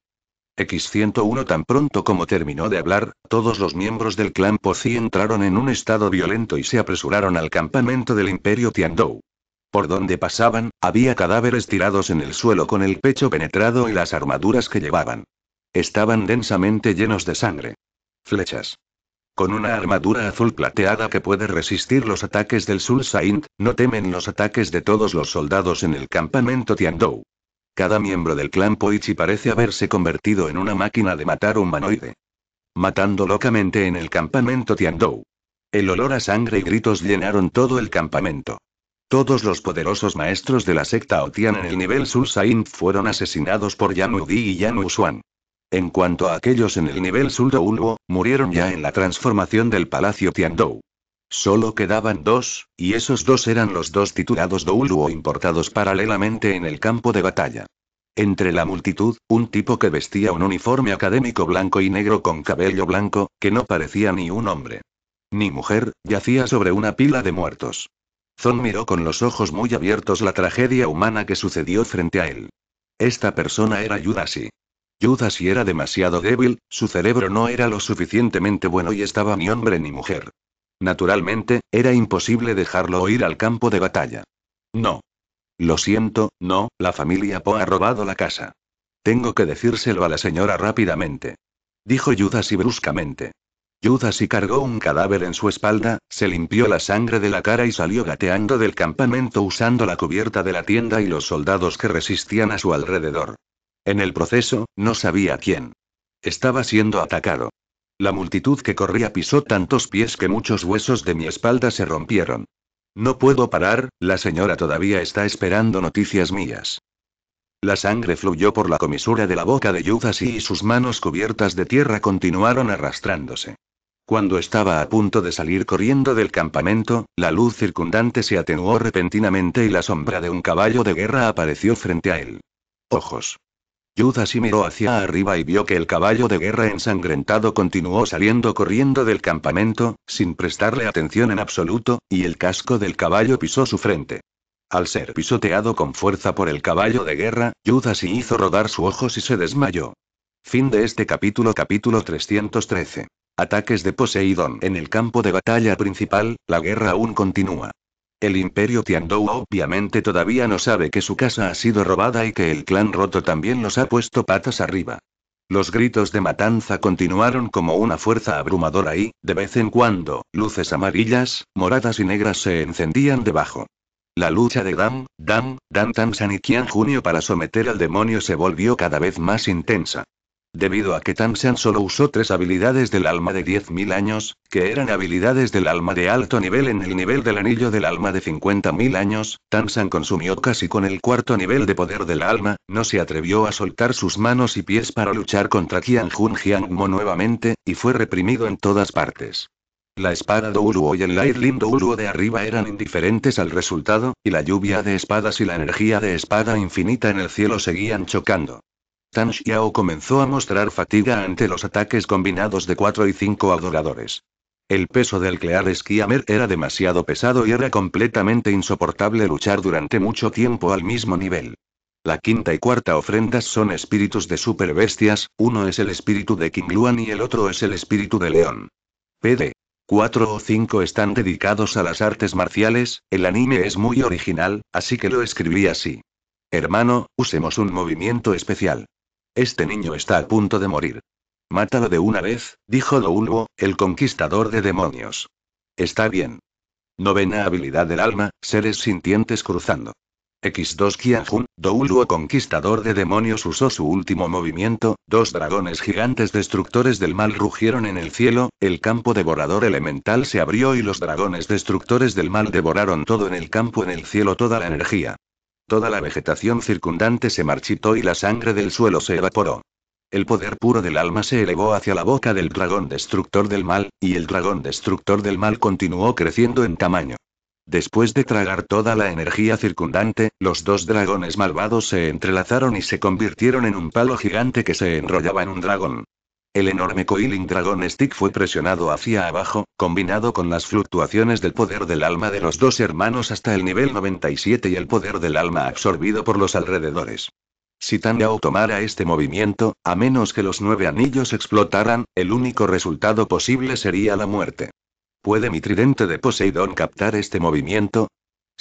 X101 tan pronto como terminó de hablar, todos los miembros del clan Po Pozi entraron en un estado violento y se apresuraron al campamento del imperio Tiandou. Por donde pasaban, había cadáveres tirados en el suelo con el pecho penetrado y las armaduras que llevaban. Estaban densamente llenos de sangre. Flechas. Con una armadura azul plateada que puede resistir los ataques del Sul Saint, no temen los ataques de todos los soldados en el campamento Tiandou. Cada miembro del clan Poichi parece haberse convertido en una máquina de matar humanoide. Matando locamente en el campamento Tiandou. El olor a sangre y gritos llenaron todo el campamento. Todos los poderosos maestros de la secta Otian en el nivel Sul Saint fueron asesinados por Yanu Di y Yanu en cuanto a aquellos en el nivel Uluo, murieron ya en la transformación del Palacio Tiandou. Solo quedaban dos, y esos dos eran los dos titulados Douluo importados paralelamente en el campo de batalla. Entre la multitud, un tipo que vestía un uniforme académico blanco y negro con cabello blanco, que no parecía ni un hombre. Ni mujer, yacía sobre una pila de muertos. Zon miró con los ojos muy abiertos la tragedia humana que sucedió frente a él. Esta persona era Yudashi. Judas si era demasiado débil, su cerebro no era lo suficientemente bueno y estaba ni hombre ni mujer. Naturalmente, era imposible dejarlo ir al campo de batalla. No. Lo siento, no, la familia Po ha robado la casa. Tengo que decírselo a la señora rápidamente. Dijo y bruscamente. y cargó un cadáver en su espalda, se limpió la sangre de la cara y salió gateando del campamento usando la cubierta de la tienda y los soldados que resistían a su alrededor. En el proceso, no sabía quién. Estaba siendo atacado. La multitud que corría pisó tantos pies que muchos huesos de mi espalda se rompieron. No puedo parar, la señora todavía está esperando noticias mías. La sangre fluyó por la comisura de la boca de Yuzasi y sus manos cubiertas de tierra continuaron arrastrándose. Cuando estaba a punto de salir corriendo del campamento, la luz circundante se atenuó repentinamente y la sombra de un caballo de guerra apareció frente a él. Ojos. Yudasi miró hacia arriba y vio que el caballo de guerra ensangrentado continuó saliendo corriendo del campamento, sin prestarle atención en absoluto, y el casco del caballo pisó su frente. Al ser pisoteado con fuerza por el caballo de guerra, se hizo rodar sus ojos y se desmayó. Fin de este capítulo capítulo 313. Ataques de Poseidón en el campo de batalla principal, la guerra aún continúa. El imperio Tiandou obviamente todavía no sabe que su casa ha sido robada y que el clan roto también los ha puesto patas arriba. Los gritos de matanza continuaron como una fuerza abrumadora y, de vez en cuando, luces amarillas, moradas y negras se encendían debajo. La lucha de Dam, Dam, Dan Tan San y Qian Junio para someter al demonio se volvió cada vez más intensa. Debido a que San solo usó tres habilidades del alma de 10.000 años, que eran habilidades del alma de alto nivel en el nivel del anillo del alma de 50.000 años, San consumió casi con el cuarto nivel de poder del alma, no se atrevió a soltar sus manos y pies para luchar contra Jiang Mo nuevamente, y fue reprimido en todas partes. La espada Douluo y el Lightling Douluo de arriba eran indiferentes al resultado, y la lluvia de espadas y la energía de espada infinita en el cielo seguían chocando. Tan Xiao comenzó a mostrar fatiga ante los ataques combinados de cuatro y 5 adoradores. El peso del Clear Skiamer era demasiado pesado y era completamente insoportable luchar durante mucho tiempo al mismo nivel. La quinta y cuarta ofrendas son espíritus de superbestias, uno es el espíritu de King Luan y el otro es el espíritu de León. PD. 4 o 5 están dedicados a las artes marciales, el anime es muy original, así que lo escribí así. Hermano, usemos un movimiento especial. Este niño está a punto de morir. Mátalo de una vez, dijo Douluo, el conquistador de demonios. Está bien. Novena habilidad del alma, seres sintientes cruzando. X2 Qianjun, Douluo conquistador de demonios usó su último movimiento, dos dragones gigantes destructores del mal rugieron en el cielo, el campo devorador elemental se abrió y los dragones destructores del mal devoraron todo en el campo en el cielo toda la energía. Toda la vegetación circundante se marchitó y la sangre del suelo se evaporó. El poder puro del alma se elevó hacia la boca del dragón destructor del mal, y el dragón destructor del mal continuó creciendo en tamaño. Después de tragar toda la energía circundante, los dos dragones malvados se entrelazaron y se convirtieron en un palo gigante que se enrollaba en un dragón. El enorme Coiling Dragon Stick fue presionado hacia abajo, combinado con las fluctuaciones del poder del alma de los dos hermanos hasta el nivel 97 y el poder del alma absorbido por los alrededores. Si Tan tomara este movimiento, a menos que los nueve anillos explotaran, el único resultado posible sería la muerte. ¿Puede mi tridente de Poseidón captar este movimiento?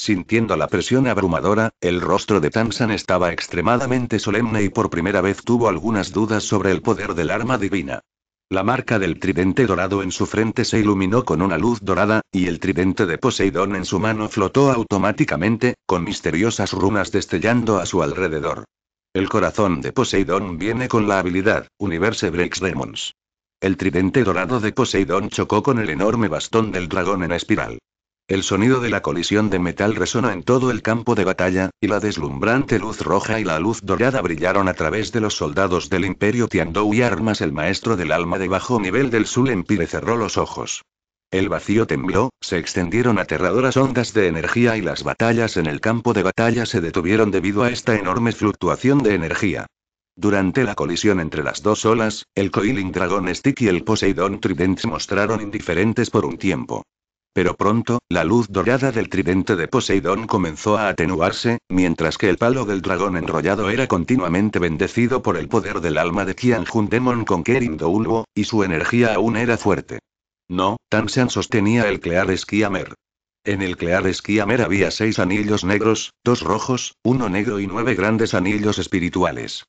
Sintiendo la presión abrumadora, el rostro de Tamsan estaba extremadamente solemne y por primera vez tuvo algunas dudas sobre el poder del arma divina. La marca del tridente dorado en su frente se iluminó con una luz dorada, y el tridente de Poseidón en su mano flotó automáticamente, con misteriosas runas destellando a su alrededor. El corazón de Poseidón viene con la habilidad, Universe Breaks Demons. El tridente dorado de Poseidón chocó con el enorme bastón del dragón en espiral. El sonido de la colisión de metal resonó en todo el campo de batalla, y la deslumbrante luz roja y la luz dorada brillaron a través de los soldados del Imperio Tiandou y Armas. El maestro del alma de bajo nivel del Sul Empire cerró los ojos. El vacío tembló, se extendieron aterradoras ondas de energía y las batallas en el campo de batalla se detuvieron debido a esta enorme fluctuación de energía. Durante la colisión entre las dos olas, el Coiling Dragon Stick y el Poseidon Trident mostraron indiferentes por un tiempo. Pero pronto, la luz dorada del tridente de Poseidón comenzó a atenuarse, mientras que el palo del dragón enrollado era continuamente bendecido por el poder del alma de Qianjun Demon con Kerin Ulbo, y su energía aún era fuerte. No, San sostenía el Clear Skiamer. En el Clear Skiamer había seis anillos negros, dos rojos, uno negro y nueve grandes anillos espirituales.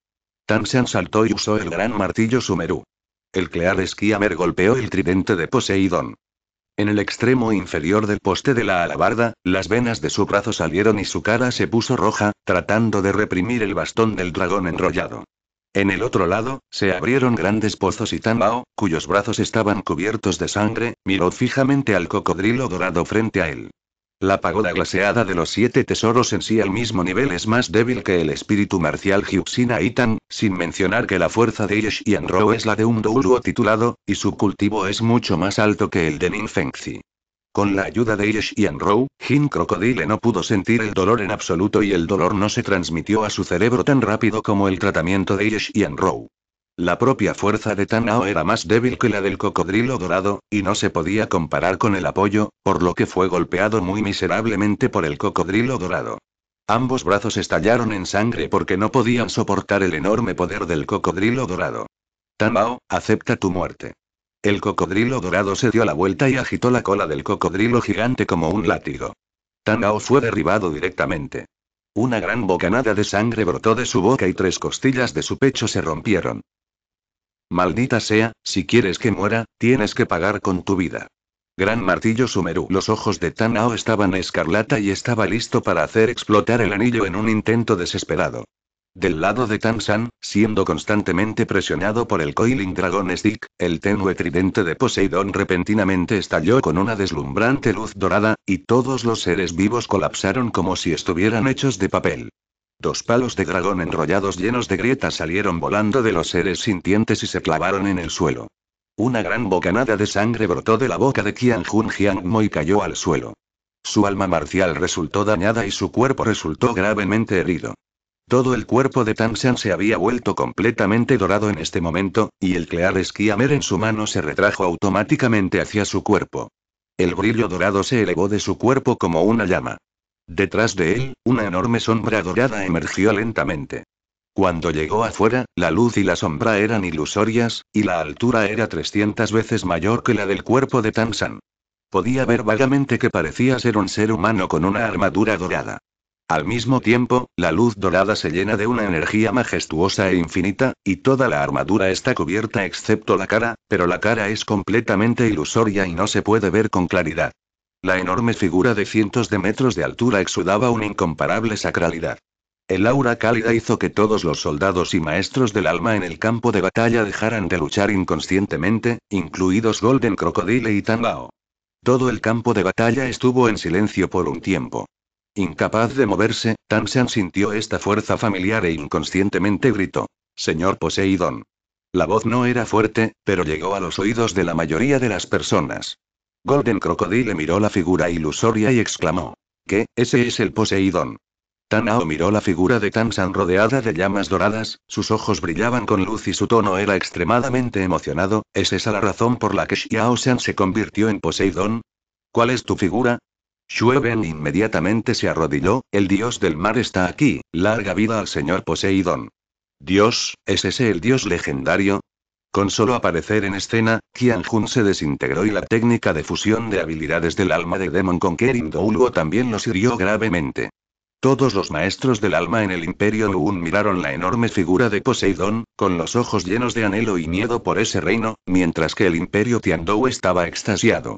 San saltó y usó el gran martillo Sumeru. El Clear Skiamer golpeó el tridente de Poseidón. En el extremo inferior del poste de la alabarda, las venas de su brazo salieron y su cara se puso roja, tratando de reprimir el bastón del dragón enrollado. En el otro lado, se abrieron grandes pozos y Tanbao, cuyos brazos estaban cubiertos de sangre, miró fijamente al cocodrilo dorado frente a él. La pagoda glaseada de los siete tesoros en sí al mismo nivel es más débil que el espíritu marcial Hyuxina Itan, sin mencionar que la fuerza de Yesh y es la de un Douluo titulado, y su cultivo es mucho más alto que el de Ninfengzi. Con la ayuda de Yesh y Jin Crocodile no pudo sentir el dolor en absoluto y el dolor no se transmitió a su cerebro tan rápido como el tratamiento de Yesh y la propia fuerza de Tanao era más débil que la del cocodrilo dorado, y no se podía comparar con el apoyo, por lo que fue golpeado muy miserablemente por el cocodrilo dorado. Ambos brazos estallaron en sangre porque no podían soportar el enorme poder del cocodrilo dorado. Tanao, acepta tu muerte. El cocodrilo dorado se dio la vuelta y agitó la cola del cocodrilo gigante como un látigo. Tanao fue derribado directamente. Una gran bocanada de sangre brotó de su boca y tres costillas de su pecho se rompieron. Maldita sea, si quieres que muera, tienes que pagar con tu vida. Gran martillo Sumeru. Los ojos de Tanao estaban escarlata y estaba listo para hacer explotar el anillo en un intento desesperado. Del lado de San, siendo constantemente presionado por el Coiling Dragon Stick, el tenue tridente de Poseidón repentinamente estalló con una deslumbrante luz dorada, y todos los seres vivos colapsaron como si estuvieran hechos de papel. Dos palos de dragón enrollados llenos de grietas salieron volando de los seres sintientes y se clavaron en el suelo. Una gran bocanada de sangre brotó de la boca de Qian Jun Jiangmo y cayó al suelo. Su alma marcial resultó dañada y su cuerpo resultó gravemente herido. Todo el cuerpo de Shan se había vuelto completamente dorado en este momento, y el Clear Esquiamer en su mano se retrajo automáticamente hacia su cuerpo. El brillo dorado se elevó de su cuerpo como una llama. Detrás de él, una enorme sombra dorada emergió lentamente. Cuando llegó afuera, la luz y la sombra eran ilusorias, y la altura era 300 veces mayor que la del cuerpo de Tansan. Podía ver vagamente que parecía ser un ser humano con una armadura dorada. Al mismo tiempo, la luz dorada se llena de una energía majestuosa e infinita, y toda la armadura está cubierta excepto la cara, pero la cara es completamente ilusoria y no se puede ver con claridad. La enorme figura de cientos de metros de altura exudaba una incomparable sacralidad. El aura cálida hizo que todos los soldados y maestros del alma en el campo de batalla dejaran de luchar inconscientemente, incluidos Golden Crocodile y Tan Lao. Todo el campo de batalla estuvo en silencio por un tiempo. Incapaz de moverse, Tan San sintió esta fuerza familiar e inconscientemente gritó: Señor Poseidón. La voz no era fuerte, pero llegó a los oídos de la mayoría de las personas. Golden Crocodile miró la figura ilusoria y exclamó. ¿Qué? Ese es el Poseidón. Tanao miró la figura de Tansan rodeada de llamas doradas, sus ojos brillaban con luz y su tono era extremadamente emocionado. ¿Es esa la razón por la que San se convirtió en Poseidón? ¿Cuál es tu figura? Shueben inmediatamente se arrodilló, el dios del mar está aquí, larga vida al señor Poseidón. Dios, ¿es ese el dios legendario? Con solo aparecer en escena, Qian Jun se desintegró y la técnica de fusión de habilidades del alma de Demon Conquering Luo también los hirió gravemente. Todos los maestros del alma en el Imperio Luun miraron la enorme figura de Poseidón, con los ojos llenos de anhelo y miedo por ese reino, mientras que el Imperio Tiandou estaba extasiado.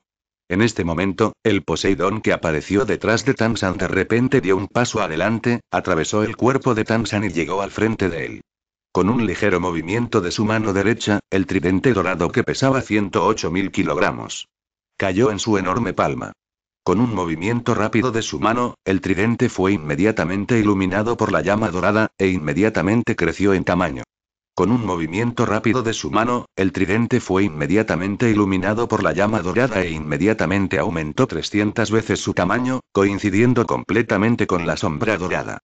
En este momento, el Poseidón que apareció detrás de Tansan de repente dio un paso adelante, atravesó el cuerpo de Tansan y llegó al frente de él. Con un ligero movimiento de su mano derecha, el tridente dorado que pesaba 108.000 kilogramos cayó en su enorme palma. Con un movimiento rápido de su mano, el tridente fue inmediatamente iluminado por la llama dorada, e inmediatamente creció en tamaño. Con un movimiento rápido de su mano, el tridente fue inmediatamente iluminado por la llama dorada e inmediatamente aumentó 300 veces su tamaño, coincidiendo completamente con la sombra dorada.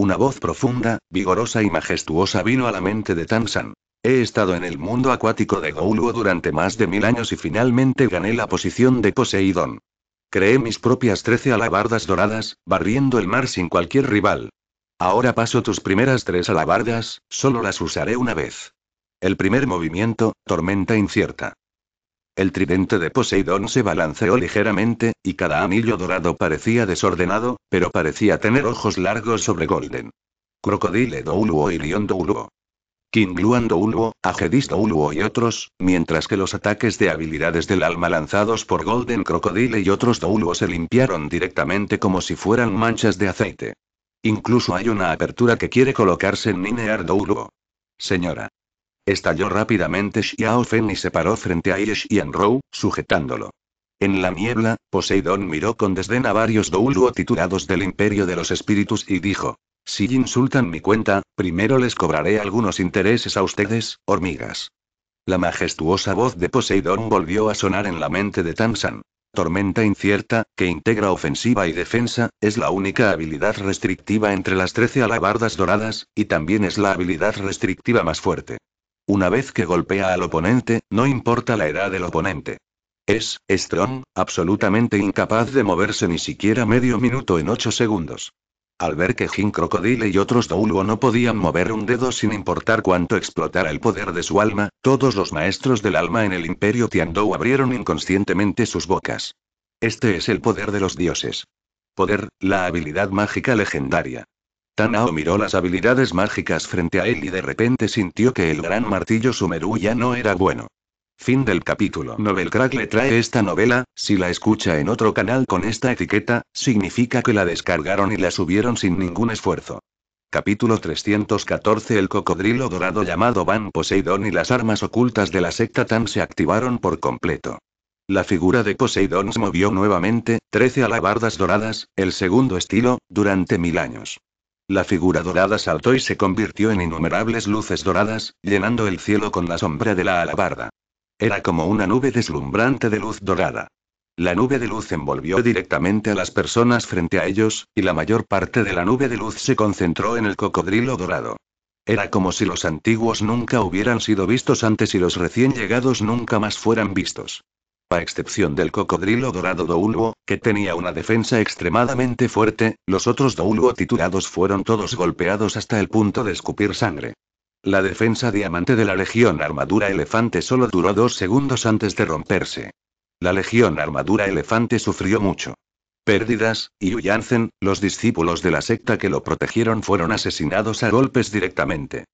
Una voz profunda, vigorosa y majestuosa vino a la mente de Tansan. He estado en el mundo acuático de Gouluo durante más de mil años y finalmente gané la posición de Poseidón. Creé mis propias trece alabardas doradas, barriendo el mar sin cualquier rival. Ahora paso tus primeras tres alabardas, solo las usaré una vez. El primer movimiento, tormenta incierta. El tridente de Poseidón se balanceó ligeramente, y cada anillo dorado parecía desordenado, pero parecía tener ojos largos sobre Golden. Crocodile Douluo y Lion Douluo. King Luan Douluo, Ajedis Douluo y otros, mientras que los ataques de habilidades del alma lanzados por Golden Crocodile y otros Douluo se limpiaron directamente como si fueran manchas de aceite. Incluso hay una apertura que quiere colocarse en Ninear Douluo. Señora. Estalló rápidamente Xiao y se paró frente a Xian Rou, sujetándolo. En la niebla, Poseidón miró con desdén a varios Douluo titulados del Imperio de los Espíritus y dijo: Si insultan mi cuenta, primero les cobraré algunos intereses a ustedes, hormigas. La majestuosa voz de Poseidón volvió a sonar en la mente de San. Tormenta incierta, que integra ofensiva y defensa, es la única habilidad restrictiva entre las trece alabardas doradas, y también es la habilidad restrictiva más fuerte. Una vez que golpea al oponente, no importa la edad del oponente. Es, Strong, absolutamente incapaz de moverse ni siquiera medio minuto en ocho segundos. Al ver que Jin Crocodile y otros Douluo no podían mover un dedo sin importar cuánto explotara el poder de su alma, todos los maestros del alma en el imperio Tiandou abrieron inconscientemente sus bocas. Este es el poder de los dioses. Poder, la habilidad mágica legendaria. Tanao miró las habilidades mágicas frente a él y de repente sintió que el gran martillo Sumeru ya no era bueno. Fin del capítulo. Novelcrack le trae esta novela, si la escucha en otro canal con esta etiqueta, significa que la descargaron y la subieron sin ningún esfuerzo. Capítulo 314 El cocodrilo dorado llamado Van Poseidón y las armas ocultas de la secta Tan se activaron por completo. La figura de Poseidón se movió nuevamente, 13 alabardas doradas, el segundo estilo, durante mil años. La figura dorada saltó y se convirtió en innumerables luces doradas, llenando el cielo con la sombra de la alabarda. Era como una nube deslumbrante de luz dorada. La nube de luz envolvió directamente a las personas frente a ellos, y la mayor parte de la nube de luz se concentró en el cocodrilo dorado. Era como si los antiguos nunca hubieran sido vistos antes y los recién llegados nunca más fueran vistos a excepción del cocodrilo dorado Douluo, que tenía una defensa extremadamente fuerte, los otros Douluo titulados fueron todos golpeados hasta el punto de escupir sangre. La defensa diamante de la Legión Armadura Elefante solo duró dos segundos antes de romperse. La Legión Armadura Elefante sufrió mucho. Pérdidas, y Uyanzen, los discípulos de la secta que lo protegieron fueron asesinados a golpes directamente.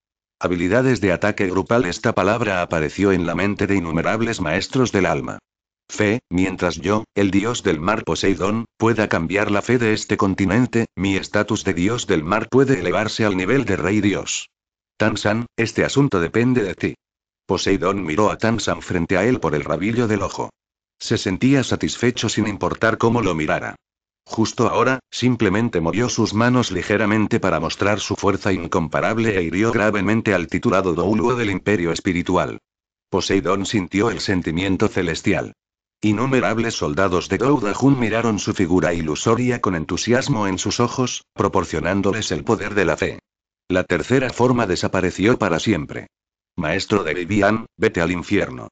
Habilidades de ataque grupal Esta palabra apareció en la mente de innumerables maestros del alma fe, mientras yo, el dios del mar Poseidón, pueda cambiar la fe de este continente, mi estatus de dios del mar puede elevarse al nivel de rey dios. Tansan, este asunto depende de ti. Poseidón miró a Tansan frente a él por el rabillo del ojo. Se sentía satisfecho sin importar cómo lo mirara. Justo ahora, simplemente movió sus manos ligeramente para mostrar su fuerza incomparable e hirió gravemente al titulado Douluo del Imperio Espiritual. Poseidón sintió el sentimiento celestial. Innumerables soldados de Jun miraron su figura ilusoria con entusiasmo en sus ojos, proporcionándoles el poder de la fe. La tercera forma desapareció para siempre. Maestro de Vivian, vete al infierno.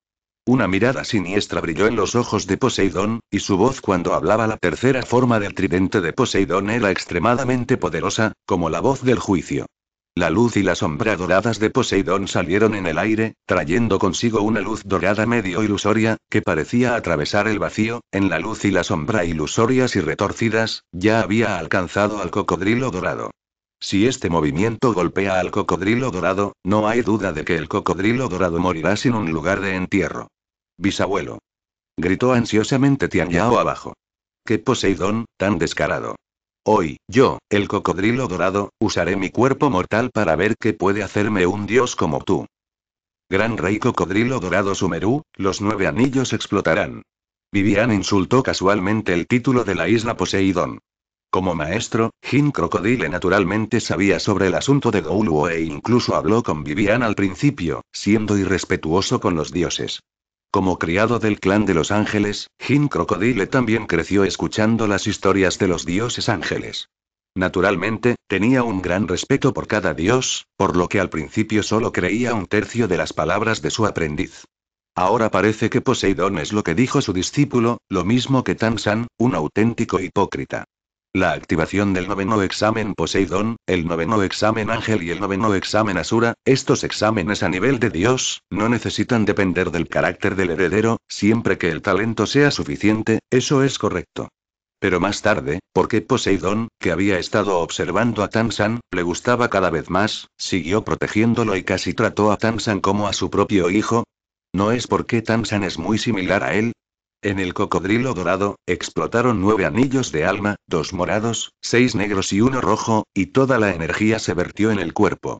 Una mirada siniestra brilló en los ojos de Poseidón, y su voz cuando hablaba la tercera forma del tridente de Poseidón era extremadamente poderosa, como la voz del juicio. La luz y la sombra doradas de Poseidón salieron en el aire, trayendo consigo una luz dorada medio ilusoria, que parecía atravesar el vacío, en la luz y la sombra ilusorias y retorcidas, ya había alcanzado al cocodrilo dorado. Si este movimiento golpea al cocodrilo dorado, no hay duda de que el cocodrilo dorado morirá sin un lugar de entierro. Bisabuelo. Gritó ansiosamente Tianyao abajo. ¡Qué Poseidón, tan descarado! Hoy, yo, el cocodrilo dorado, usaré mi cuerpo mortal para ver qué puede hacerme un dios como tú. Gran rey cocodrilo dorado Sumerú, los nueve anillos explotarán. Vivian insultó casualmente el título de la isla Poseidón. Como maestro, Jin Crocodile naturalmente sabía sobre el asunto de Gouluo e incluso habló con Vivian al principio, siendo irrespetuoso con los dioses. Como criado del clan de los ángeles, Jin Crocodile también creció escuchando las historias de los dioses ángeles. Naturalmente, tenía un gran respeto por cada dios, por lo que al principio solo creía un tercio de las palabras de su aprendiz. Ahora parece que Poseidón es lo que dijo su discípulo, lo mismo que San, un auténtico hipócrita. La activación del noveno examen Poseidón, el noveno examen Ángel y el noveno examen Asura, estos exámenes a nivel de Dios, no necesitan depender del carácter del heredero, siempre que el talento sea suficiente, eso es correcto. Pero más tarde, porque Poseidón, que había estado observando a Tansan, le gustaba cada vez más, siguió protegiéndolo y casi trató a Tansan como a su propio hijo, ¿No es porque Tansan es muy similar a él? En el cocodrilo dorado, explotaron nueve anillos de alma, dos morados, seis negros y uno rojo, y toda la energía se vertió en el cuerpo.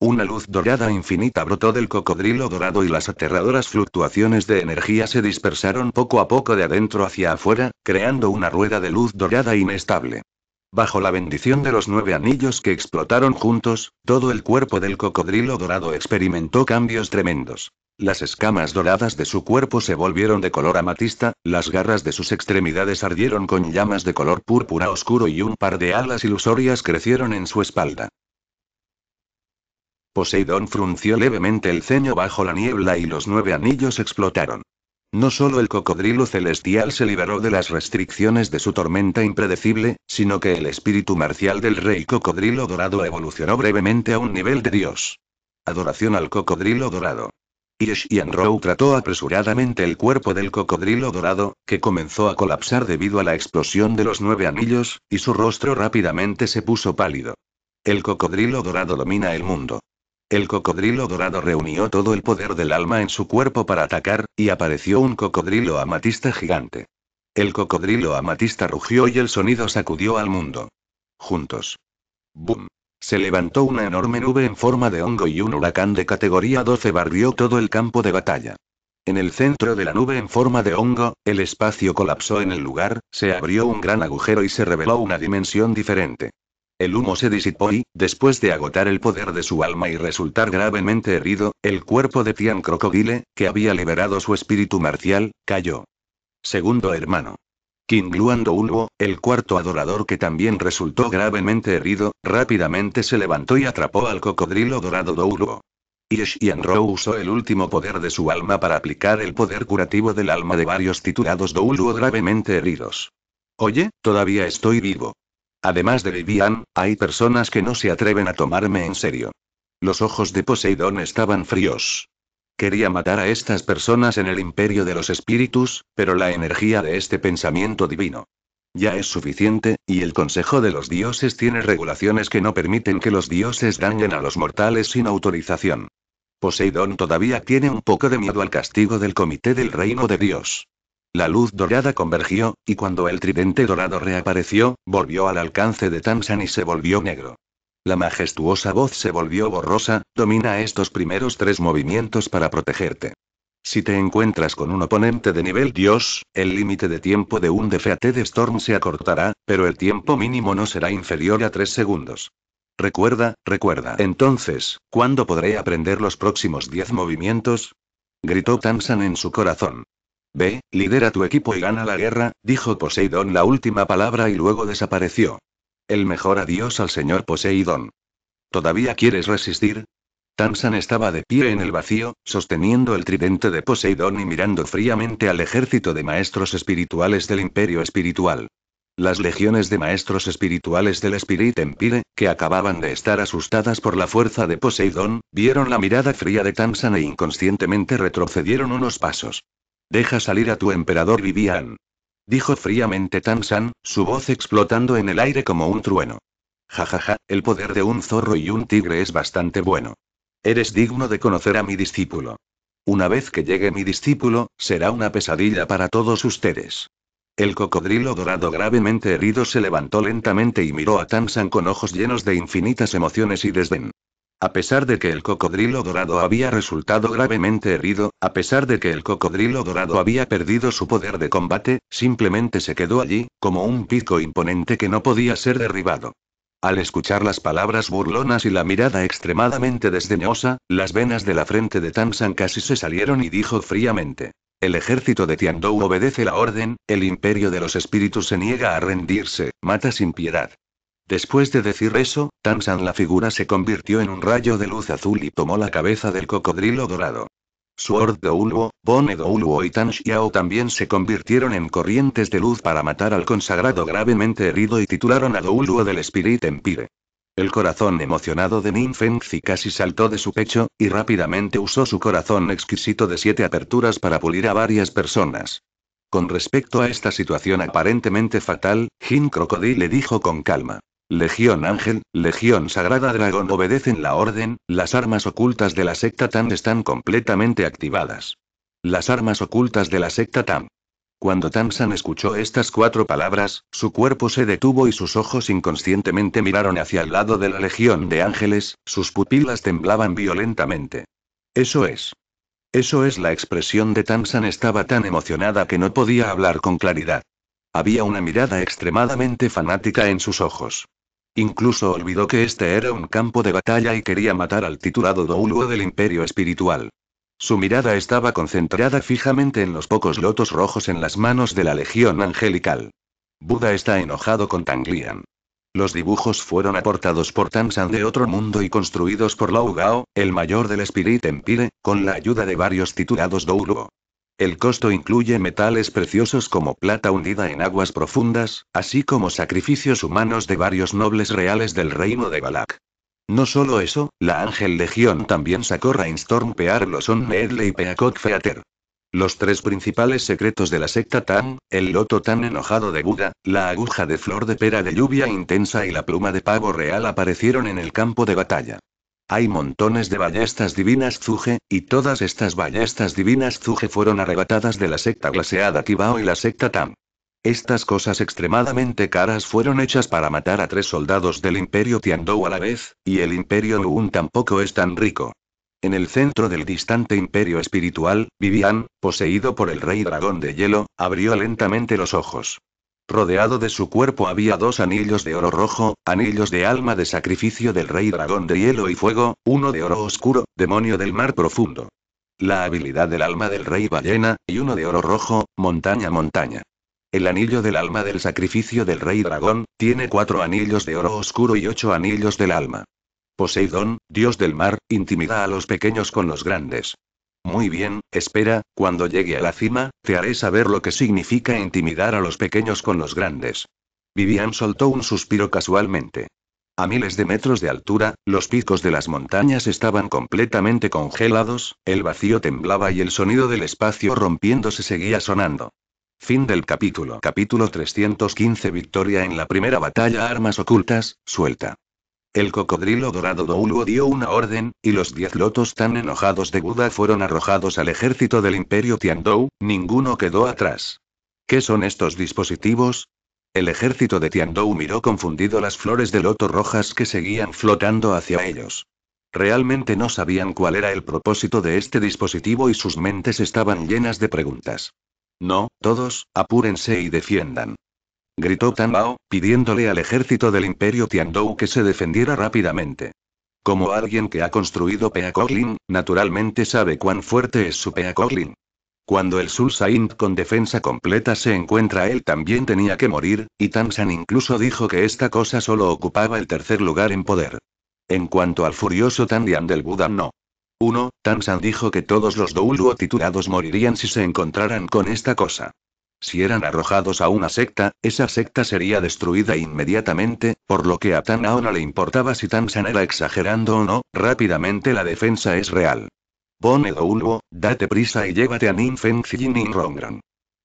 Una luz dorada infinita brotó del cocodrilo dorado y las aterradoras fluctuaciones de energía se dispersaron poco a poco de adentro hacia afuera, creando una rueda de luz dorada inestable. Bajo la bendición de los nueve anillos que explotaron juntos, todo el cuerpo del cocodrilo dorado experimentó cambios tremendos. Las escamas doradas de su cuerpo se volvieron de color amatista, las garras de sus extremidades ardieron con llamas de color púrpura oscuro y un par de alas ilusorias crecieron en su espalda. Poseidón frunció levemente el ceño bajo la niebla y los nueve anillos explotaron. No solo el cocodrilo celestial se liberó de las restricciones de su tormenta impredecible, sino que el espíritu marcial del rey cocodrilo dorado evolucionó brevemente a un nivel de dios. Adoración al cocodrilo dorado. Irish Rou trató apresuradamente el cuerpo del cocodrilo dorado, que comenzó a colapsar debido a la explosión de los nueve anillos, y su rostro rápidamente se puso pálido. El cocodrilo dorado domina el mundo. El cocodrilo dorado reunió todo el poder del alma en su cuerpo para atacar, y apareció un cocodrilo amatista gigante. El cocodrilo amatista rugió y el sonido sacudió al mundo. Juntos. ¡Bum! Se levantó una enorme nube en forma de hongo y un huracán de categoría 12 barrió todo el campo de batalla. En el centro de la nube en forma de hongo, el espacio colapsó en el lugar, se abrió un gran agujero y se reveló una dimensión diferente. El humo se disipó y, después de agotar el poder de su alma y resultar gravemente herido, el cuerpo de Tian Crocodile, que había liberado su espíritu marcial, cayó. Segundo hermano. King Luan Douluo, el cuarto adorador que también resultó gravemente herido, rápidamente se levantó y atrapó al cocodrilo dorado Douluo. Yishian Rou usó el último poder de su alma para aplicar el poder curativo del alma de varios titulados Douluo gravemente heridos. Oye, todavía estoy vivo. Además de Vivian, hay personas que no se atreven a tomarme en serio. Los ojos de Poseidón estaban fríos. Quería matar a estas personas en el imperio de los espíritus, pero la energía de este pensamiento divino ya es suficiente, y el Consejo de los Dioses tiene regulaciones que no permiten que los dioses dañen a los mortales sin autorización. Poseidón todavía tiene un poco de miedo al castigo del Comité del Reino de Dios. La luz dorada convergió, y cuando el tridente dorado reapareció, volvió al alcance de Tamsan y se volvió negro. La majestuosa voz se volvió borrosa, domina estos primeros tres movimientos para protegerte. Si te encuentras con un oponente de nivel Dios, el límite de tiempo de un defeate de Storm se acortará, pero el tiempo mínimo no será inferior a tres segundos. Recuerda, recuerda. Entonces, ¿cuándo podré aprender los próximos diez movimientos? gritó Tamsan en su corazón. Ve, lidera tu equipo y gana la guerra, dijo Poseidón la última palabra y luego desapareció. El mejor adiós al señor Poseidón. ¿Todavía quieres resistir? Tamsan estaba de pie en el vacío, sosteniendo el tridente de Poseidón y mirando fríamente al ejército de maestros espirituales del imperio espiritual. Las legiones de maestros espirituales del Spirit Empire, que acababan de estar asustadas por la fuerza de Poseidón, vieron la mirada fría de Tamsan e inconscientemente retrocedieron unos pasos. Deja salir a tu emperador Vivian. Dijo fríamente tan su voz explotando en el aire como un trueno. Jajaja, el poder de un zorro y un tigre es bastante bueno. Eres digno de conocer a mi discípulo. Una vez que llegue mi discípulo, será una pesadilla para todos ustedes. El cocodrilo dorado gravemente herido se levantó lentamente y miró a Tansan con ojos llenos de infinitas emociones y desdén. A pesar de que el cocodrilo dorado había resultado gravemente herido, a pesar de que el cocodrilo dorado había perdido su poder de combate, simplemente se quedó allí, como un pico imponente que no podía ser derribado. Al escuchar las palabras burlonas y la mirada extremadamente desdeñosa, las venas de la frente de Tansan casi se salieron y dijo fríamente. El ejército de Tiandou obedece la orden, el imperio de los espíritus se niega a rendirse, mata sin piedad. Después de decir eso, San la figura se convirtió en un rayo de luz azul y tomó la cabeza del cocodrilo dorado. Sword Douluo, Bone Douluo y Tan Xiao también se convirtieron en corrientes de luz para matar al consagrado gravemente herido y titularon a Douluo del Spirit Empire. El corazón emocionado de Nin Fengzi casi saltó de su pecho, y rápidamente usó su corazón exquisito de siete aperturas para pulir a varias personas. Con respecto a esta situación aparentemente fatal, Jin Crocodile le dijo con calma. Legión Ángel, Legión Sagrada Dragón obedecen la orden, las armas ocultas de la secta TAM están completamente activadas. Las armas ocultas de la secta TAM. Cuando Tamsan escuchó estas cuatro palabras, su cuerpo se detuvo y sus ojos inconscientemente miraron hacia el lado de la Legión de Ángeles, sus pupilas temblaban violentamente. Eso es. Eso es la expresión de Tamsan estaba tan emocionada que no podía hablar con claridad. Había una mirada extremadamente fanática en sus ojos. Incluso olvidó que este era un campo de batalla y quería matar al titulado Douluo del Imperio Espiritual. Su mirada estaba concentrada fijamente en los pocos lotos rojos en las manos de la Legión Angelical. Buda está enojado con Tanglian. Los dibujos fueron aportados por Tansan de otro mundo y construidos por Lao Gao, el mayor del Spirit Empire, con la ayuda de varios titulados Douluo. El costo incluye metales preciosos como plata hundida en aguas profundas, así como sacrificios humanos de varios nobles reales del reino de Balak. No solo eso, la Ángel Legión también sacó Rainstorm Pear los y Peacock Feater. Los tres principales secretos de la secta Tan, el loto tan enojado de Buda, la aguja de flor de pera de lluvia intensa y la pluma de pavo real aparecieron en el campo de batalla. Hay montones de ballestas divinas Zuge, y todas estas ballestas divinas Zuge fueron arrebatadas de la secta glaseada Tibao y la secta Tam. Estas cosas extremadamente caras fueron hechas para matar a tres soldados del imperio Tiandou a la vez, y el imperio Luun tampoco es tan rico. En el centro del distante imperio espiritual, Vivian, poseído por el rey dragón de hielo, abrió lentamente los ojos. Rodeado de su cuerpo había dos anillos de oro rojo, anillos de alma de sacrificio del rey dragón de hielo y fuego, uno de oro oscuro, demonio del mar profundo. La habilidad del alma del rey ballena, y uno de oro rojo, montaña montaña. El anillo del alma del sacrificio del rey dragón, tiene cuatro anillos de oro oscuro y ocho anillos del alma. Poseidón, dios del mar, intimida a los pequeños con los grandes. Muy bien, espera, cuando llegue a la cima, te haré saber lo que significa intimidar a los pequeños con los grandes. Vivian soltó un suspiro casualmente. A miles de metros de altura, los picos de las montañas estaban completamente congelados, el vacío temblaba y el sonido del espacio rompiéndose seguía sonando. Fin del capítulo. Capítulo 315 Victoria en la primera batalla Armas ocultas, suelta. El cocodrilo dorado Douluo dio una orden, y los diez lotos tan enojados de Buda fueron arrojados al ejército del imperio Tiandou, ninguno quedó atrás. ¿Qué son estos dispositivos? El ejército de Tiandou miró confundido las flores de loto rojas que seguían flotando hacia ellos. Realmente no sabían cuál era el propósito de este dispositivo y sus mentes estaban llenas de preguntas. No, todos, apúrense y defiendan gritó Tan Bao, pidiéndole al ejército del imperio Tiandou que se defendiera rápidamente. Como alguien que ha construido Peacoglin, naturalmente sabe cuán fuerte es su Peacoglin. Cuando el Sul-Saint con defensa completa se encuentra él también tenía que morir, y San incluso dijo que esta cosa solo ocupaba el tercer lugar en poder. En cuanto al furioso Tandian del Buda no. 1. San dijo que todos los Douluo titulados morirían si se encontraran con esta cosa. Si eran arrojados a una secta, esa secta sería destruida inmediatamente, por lo que a Tanao no le importaba si Tan era exagerando o no, rápidamente la defensa es real. Pone Ulgo, date prisa y llévate a Ninfeng Feng y Nin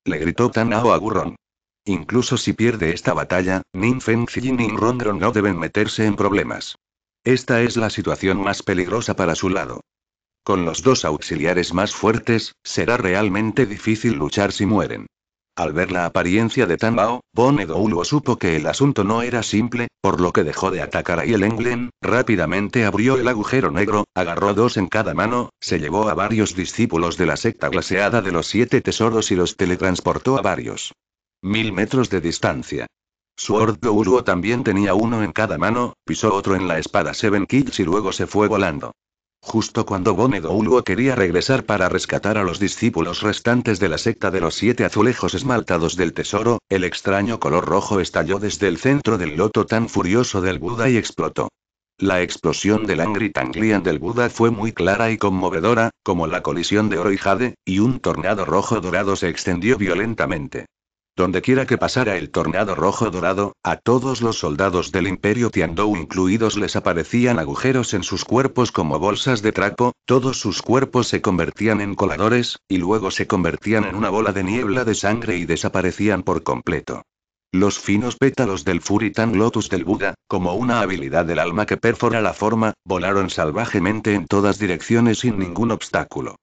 Le gritó Tanao a Gurron. Incluso si pierde esta batalla, Ninfeng Feng y Nin no deben meterse en problemas. Esta es la situación más peligrosa para su lado. Con los dos auxiliares más fuertes, será realmente difícil luchar si mueren. Al ver la apariencia de Bone Douluo supo que el asunto no era simple, por lo que dejó de atacar a Yelenglen, rápidamente abrió el agujero negro, agarró dos en cada mano, se llevó a varios discípulos de la secta glaseada de los siete tesoros y los teletransportó a varios mil metros de distancia. Sword Douluo también tenía uno en cada mano, pisó otro en la espada Seven Kills y luego se fue volando. Justo cuando Bonedo quería regresar para rescatar a los discípulos restantes de la secta de los siete azulejos esmaltados del tesoro, el extraño color rojo estalló desde el centro del loto tan furioso del Buda y explotó. La explosión del Angry Tanglian del Buda fue muy clara y conmovedora, como la colisión de oro y jade, y un tornado rojo dorado se extendió violentamente. Donde quiera que pasara el tornado rojo dorado, a todos los soldados del imperio Tiandou incluidos les aparecían agujeros en sus cuerpos como bolsas de trapo, todos sus cuerpos se convertían en coladores, y luego se convertían en una bola de niebla de sangre y desaparecían por completo. Los finos pétalos del Furitan Lotus del Buda, como una habilidad del alma que perfora la forma, volaron salvajemente en todas direcciones sin ningún obstáculo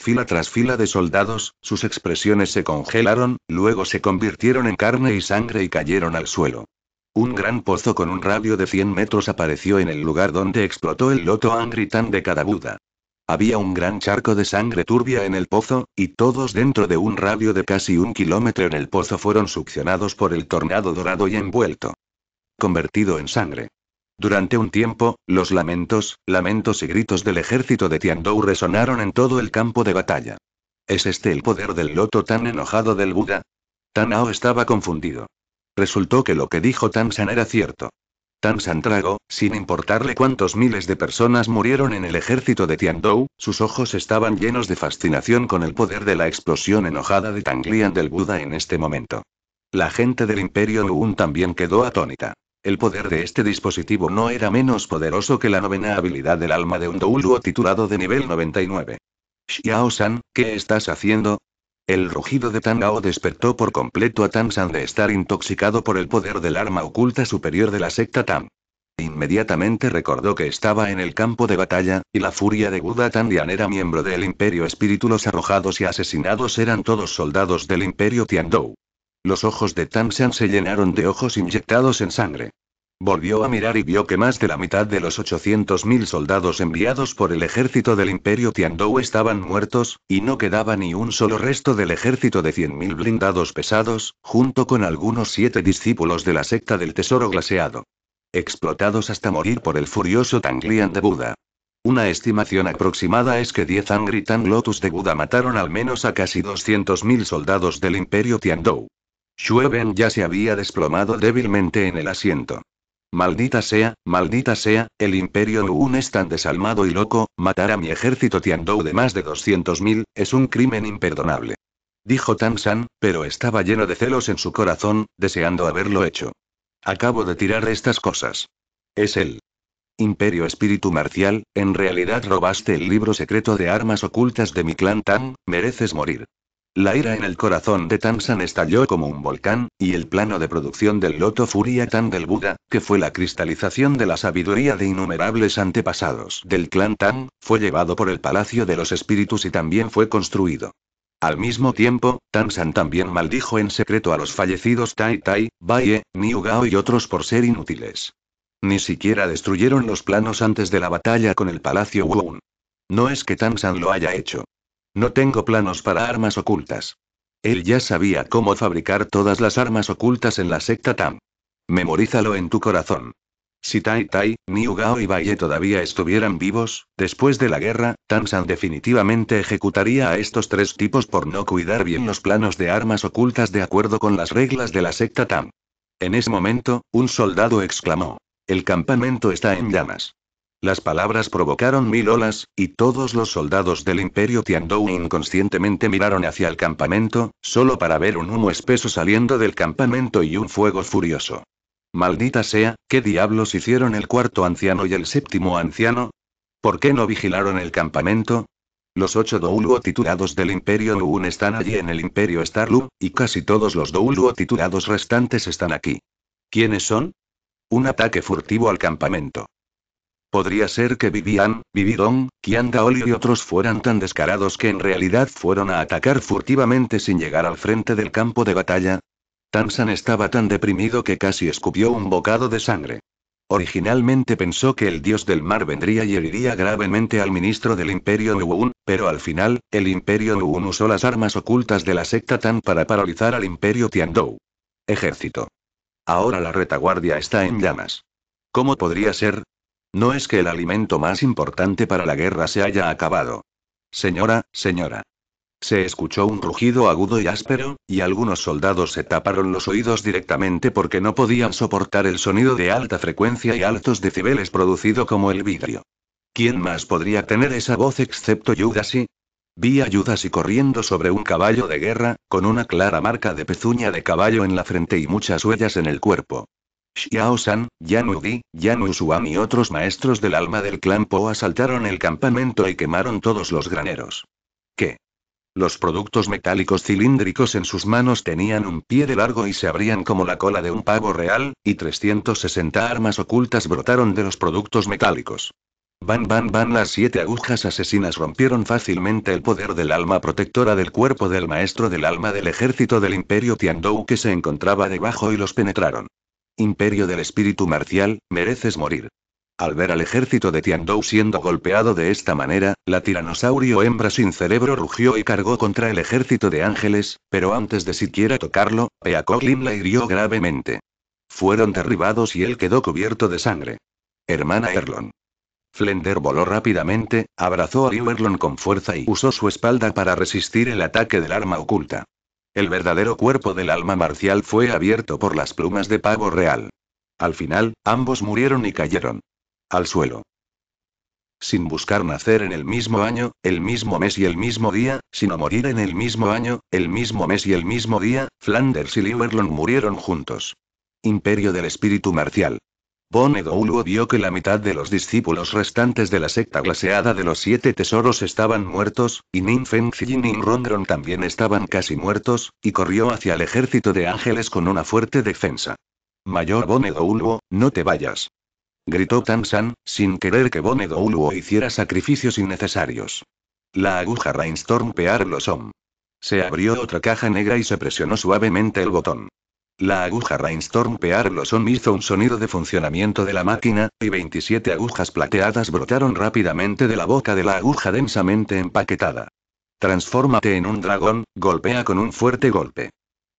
fila tras fila de soldados, sus expresiones se congelaron, luego se convirtieron en carne y sangre y cayeron al suelo. Un gran pozo con un radio de 100 metros apareció en el lugar donde explotó el loto angritán de cada Buda. Había un gran charco de sangre turbia en el pozo, y todos dentro de un radio de casi un kilómetro en el pozo fueron succionados por el tornado dorado y envuelto. Convertido en sangre. Durante un tiempo, los lamentos, lamentos y gritos del ejército de Tiandou resonaron en todo el campo de batalla. ¿Es este el poder del loto tan enojado del Buda? Tanao estaba confundido. Resultó que lo que dijo Tansan era cierto. Tansan tragó, sin importarle cuántos miles de personas murieron en el ejército de Tiandou, sus ojos estaban llenos de fascinación con el poder de la explosión enojada de Tanglian del Buda en este momento. La gente del Imperio Luun también quedó atónita. El poder de este dispositivo no era menos poderoso que la novena habilidad del alma de un Douluo titulado de nivel 99. Xiao-san, ¿qué estás haciendo? El rugido de Tangao despertó por completo a Tang san de estar intoxicado por el poder del arma oculta superior de la secta Tam. Inmediatamente recordó que estaba en el campo de batalla, y la furia de Buda Tandian era miembro del Imperio Espíritu. Los arrojados y asesinados eran todos soldados del Imperio Tiandou. Los ojos de Tangshan se llenaron de ojos inyectados en sangre. Volvió a mirar y vio que más de la mitad de los 800.000 soldados enviados por el ejército del imperio Tiandou estaban muertos, y no quedaba ni un solo resto del ejército de 100.000 blindados pesados, junto con algunos siete discípulos de la secta del tesoro glaseado. Explotados hasta morir por el furioso Tanglian de Buda. Una estimación aproximada es que 10 Angry Tanglotus de Buda mataron al menos a casi 200.000 soldados del imperio Tiandou. Shueben ya se había desplomado débilmente en el asiento. Maldita sea, maldita sea, el imperio Luun es tan desalmado y loco, matar a mi ejército Tiandou de más de 200.000, es un crimen imperdonable. Dijo San, pero estaba lleno de celos en su corazón, deseando haberlo hecho. Acabo de tirar estas cosas. Es el... Imperio Espíritu Marcial, en realidad robaste el libro secreto de armas ocultas de mi clan Tan, mereces morir. La ira en el corazón de Tansan estalló como un volcán, y el plano de producción del loto furia Tan del Buda, que fue la cristalización de la sabiduría de innumerables antepasados del clan Tan, fue llevado por el Palacio de los Espíritus y también fue construido. Al mismo tiempo, Tansan también maldijo en secreto a los fallecidos Tai Tai, Baie, Niu y otros por ser inútiles. Ni siquiera destruyeron los planos antes de la batalla con el Palacio Wuun. No es que Tansan lo haya hecho, no tengo planos para armas ocultas. Él ya sabía cómo fabricar todas las armas ocultas en la secta TAM. Memorízalo en tu corazón. Si Tai Tai, Niu y Baye todavía estuvieran vivos, después de la guerra, San definitivamente ejecutaría a estos tres tipos por no cuidar bien los planos de armas ocultas de acuerdo con las reglas de la secta Tam. En ese momento, un soldado exclamó. El campamento está en llamas. Las palabras provocaron mil olas, y todos los soldados del imperio Tiandou inconscientemente miraron hacia el campamento, solo para ver un humo espeso saliendo del campamento y un fuego furioso. Maldita sea, ¿qué diablos hicieron el cuarto anciano y el séptimo anciano? ¿Por qué no vigilaron el campamento? Los ocho Douluo titulados del Imperio Luú están allí en el Imperio Starlu, y casi todos los Douluo titulados restantes están aquí. ¿Quiénes son? Un ataque furtivo al campamento. Podría ser que Vivian, Vividon, Tian y otros fueran tan descarados que en realidad fueron a atacar furtivamente sin llegar al frente del campo de batalla. Tansan estaba tan deprimido que casi escupió un bocado de sangre. Originalmente pensó que el dios del mar vendría y heriría gravemente al ministro del Imperio Wuun, pero al final, el Imperio Wuun usó las armas ocultas de la secta Tan para paralizar al Imperio Tiandou. Ejército. Ahora la retaguardia está en llamas. ¿Cómo podría ser? No es que el alimento más importante para la guerra se haya acabado. Señora, señora. Se escuchó un rugido agudo y áspero, y algunos soldados se taparon los oídos directamente porque no podían soportar el sonido de alta frecuencia y altos decibeles producido como el vidrio. ¿Quién más podría tener esa voz excepto Yudasi? Vi a y corriendo sobre un caballo de guerra, con una clara marca de pezuña de caballo en la frente y muchas huellas en el cuerpo. Xiao San, Yan Di, Yan y otros maestros del alma del clan Po asaltaron el campamento y quemaron todos los graneros. ¿Qué? Los productos metálicos cilíndricos en sus manos tenían un pie de largo y se abrían como la cola de un pavo real, y 360 armas ocultas brotaron de los productos metálicos. Van, van, van, las siete agujas asesinas rompieron fácilmente el poder del alma protectora del cuerpo del maestro del alma del ejército del imperio Tiandou que se encontraba debajo y los penetraron. Imperio del espíritu marcial, mereces morir. Al ver al ejército de Tiandou siendo golpeado de esta manera, la tiranosaurio hembra sin cerebro rugió y cargó contra el ejército de ángeles, pero antes de siquiera tocarlo, Peacocklin la hirió gravemente. Fueron derribados y él quedó cubierto de sangre. Hermana Erlon. Flender voló rápidamente, abrazó a Liu Erlon con fuerza y usó su espalda para resistir el ataque del arma oculta. El verdadero cuerpo del alma marcial fue abierto por las plumas de pavo real. Al final, ambos murieron y cayeron. Al suelo. Sin buscar nacer en el mismo año, el mismo mes y el mismo día, sino morir en el mismo año, el mismo mes y el mismo día, Flanders y Liverlon murieron juntos. Imperio del espíritu marcial. Uluo vio que la mitad de los discípulos restantes de la secta glaseada de los siete tesoros estaban muertos, y Nin Jin y Nin también estaban casi muertos, y corrió hacia el ejército de ángeles con una fuerte defensa. Mayor Uluo, no te vayas. Gritó Tansan, sin querer que Uluo hiciera sacrificios innecesarios. La aguja Rainstorm los Se abrió otra caja negra y se presionó suavemente el botón. La aguja Rainstorm Pearlosson hizo un sonido de funcionamiento de la máquina, y 27 agujas plateadas brotaron rápidamente de la boca de la aguja densamente empaquetada. Transfórmate en un dragón, golpea con un fuerte golpe.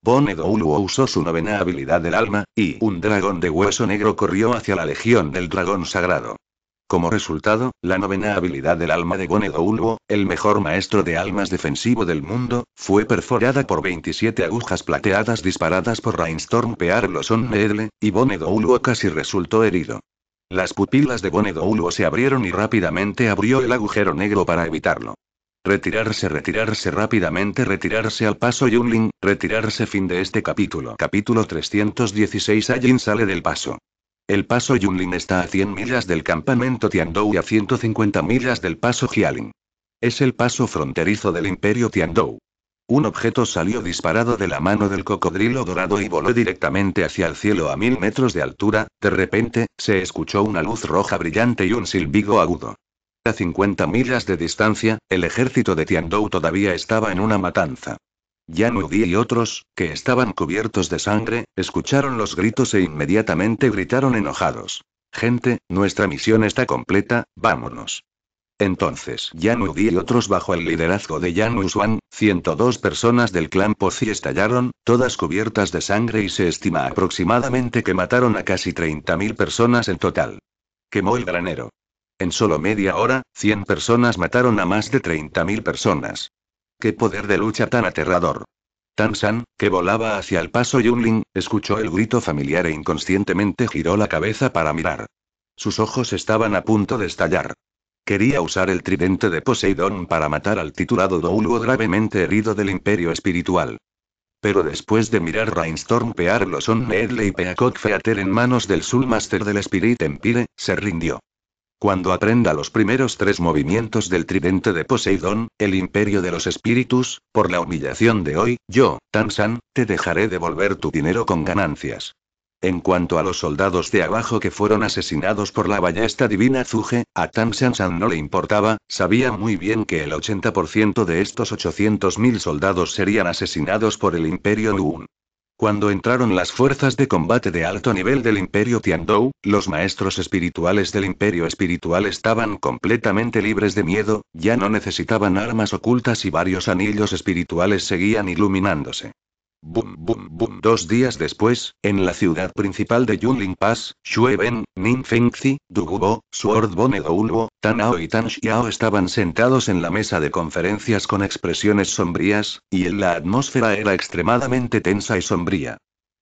Douluo usó su novena habilidad del alma, y un dragón de hueso negro corrió hacia la legión del dragón sagrado. Como resultado, la novena habilidad del alma de Gonego el mejor maestro de almas defensivo del mundo, fue perforada por 27 agujas plateadas disparadas por Rainstorm pearlson medle y Bonedouluo casi resultó herido. Las pupilas de Gonego se abrieron y rápidamente abrió el agujero negro para evitarlo. Retirarse, retirarse rápidamente, retirarse al paso Yunling, retirarse fin de este capítulo. Capítulo 316 Ajin sale del paso. El paso Yunlin está a 100 millas del campamento Tiandou y a 150 millas del paso Jialin. Es el paso fronterizo del imperio Tiandou. Un objeto salió disparado de la mano del cocodrilo dorado y voló directamente hacia el cielo a mil metros de altura, de repente, se escuchó una luz roja brillante y un silbido agudo. A 50 millas de distancia, el ejército de Tiandou todavía estaba en una matanza. Udi y otros, que estaban cubiertos de sangre, escucharon los gritos e inmediatamente gritaron enojados. Gente, nuestra misión está completa, vámonos. Entonces, Udi y otros bajo el liderazgo de Yan Usuan, 102 personas del clan Pozi estallaron, todas cubiertas de sangre y se estima aproximadamente que mataron a casi 30.000 personas en total. Quemó el granero. En solo media hora, 100 personas mataron a más de 30.000 personas. Qué poder de lucha tan aterrador. Tan-San, que volaba hacia el paso Yunlin, escuchó el grito familiar e inconscientemente giró la cabeza para mirar. Sus ojos estaban a punto de estallar. Quería usar el tridente de Poseidón para matar al titulado Douluo gravemente herido del Imperio Espiritual. Pero después de mirar Rainstorm pear los y Peacock Feather en manos del Master del Spirit Empire, se rindió. Cuando aprenda los primeros tres movimientos del tridente de Poseidón, el imperio de los espíritus, por la humillación de hoy, yo, San, te dejaré devolver tu dinero con ganancias. En cuanto a los soldados de abajo que fueron asesinados por la ballesta divina Zuge, a Tansan San no le importaba, sabía muy bien que el 80% de estos 800.000 soldados serían asesinados por el imperio Nuun. Cuando entraron las fuerzas de combate de alto nivel del Imperio Tiandou, los maestros espirituales del Imperio Espiritual estaban completamente libres de miedo, ya no necesitaban armas ocultas y varios anillos espirituales seguían iluminándose. ¡Bum! ¡Bum! ¡Bum! Dos días después, en la ciudad principal de Yunling Pass, Xue Ningfengzi, Dugubo, Suordbone Tan y Tan Xiao estaban sentados en la mesa de conferencias con expresiones sombrías, y en la atmósfera era extremadamente tensa y sombría.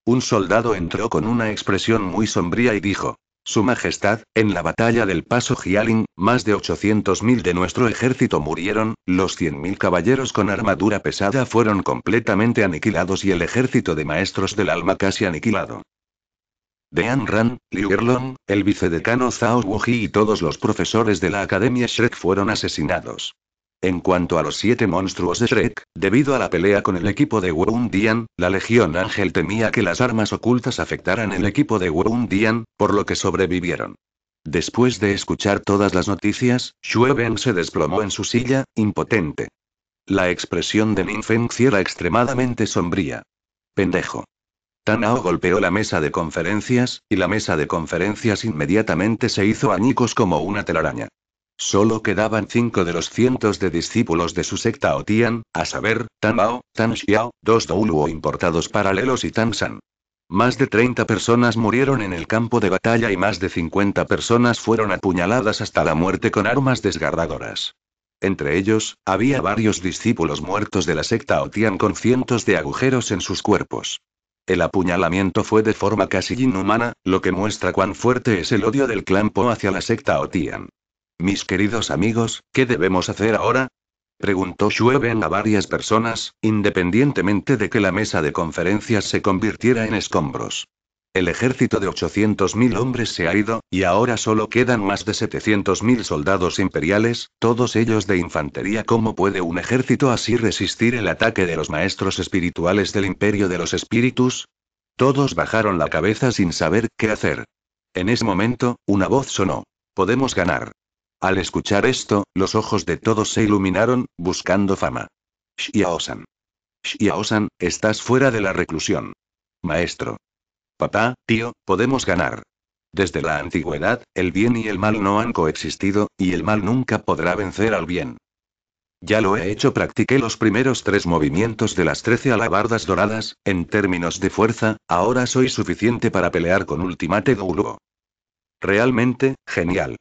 Un soldado entró con una expresión muy sombría y dijo: su Majestad, en la batalla del Paso Jialing, más de 800.000 de nuestro ejército murieron, los 100.000 caballeros con armadura pesada fueron completamente aniquilados y el ejército de maestros del alma casi aniquilado. De Anran, Liu Erlong, el vicedecano Zhao Wuji y todos los profesores de la Academia Shrek fueron asesinados. En cuanto a los siete monstruos de Shrek, debido a la pelea con el equipo de Dian, la Legión Ángel temía que las armas ocultas afectaran el equipo de Dian, por lo que sobrevivieron. Después de escuchar todas las noticias, Shueben se desplomó en su silla, impotente. La expresión de si era extremadamente sombría. Pendejo. Tanao golpeó la mesa de conferencias, y la mesa de conferencias inmediatamente se hizo añicos como una telaraña. Solo quedaban cinco de los cientos de discípulos de su secta Otian, a saber, Tan Bao, Tan Xiao, dos Douluo importados paralelos y Tan San. Más de 30 personas murieron en el campo de batalla y más de 50 personas fueron apuñaladas hasta la muerte con armas desgarradoras. Entre ellos, había varios discípulos muertos de la secta Otian con cientos de agujeros en sus cuerpos. El apuñalamiento fue de forma casi inhumana, lo que muestra cuán fuerte es el odio del clan Po hacia la secta Otian. Mis queridos amigos, ¿qué debemos hacer ahora? Preguntó Schueben a varias personas, independientemente de que la mesa de conferencias se convirtiera en escombros. El ejército de 800.000 hombres se ha ido, y ahora solo quedan más de 700.000 soldados imperiales, todos ellos de infantería. ¿Cómo puede un ejército así resistir el ataque de los maestros espirituales del imperio de los espíritus? Todos bajaron la cabeza sin saber qué hacer. En ese momento, una voz sonó. Podemos ganar. Al escuchar esto, los ojos de todos se iluminaron, buscando fama. Shiaosan, Shiaosan, estás fuera de la reclusión. Maestro. Papá, tío, podemos ganar. Desde la antigüedad, el bien y el mal no han coexistido, y el mal nunca podrá vencer al bien. Ya lo he hecho, practiqué los primeros tres movimientos de las trece alabardas doradas, en términos de fuerza, ahora soy suficiente para pelear con Ultimate Douluo. Realmente, genial.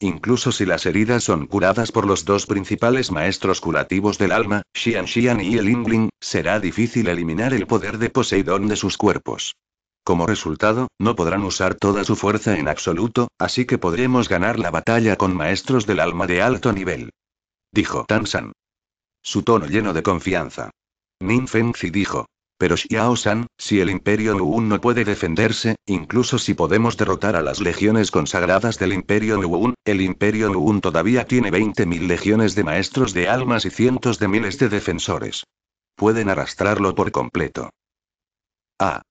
Incluso si las heridas son curadas por los dos principales maestros curativos del alma, Xian Xian y el Ingling, será difícil eliminar el poder de Poseidón de sus cuerpos. Como resultado, no podrán usar toda su fuerza en absoluto, así que podremos ganar la batalla con maestros del alma de alto nivel. Dijo Tansan. Su tono lleno de confianza. Nin Fengzi dijo. Pero Xiao-san, si el Imperio Wuun no puede defenderse, incluso si podemos derrotar a las legiones consagradas del Imperio Wuun, el Imperio Wuun todavía tiene 20.000 legiones de maestros de almas y cientos de miles de defensores. Pueden arrastrarlo por completo. Ah.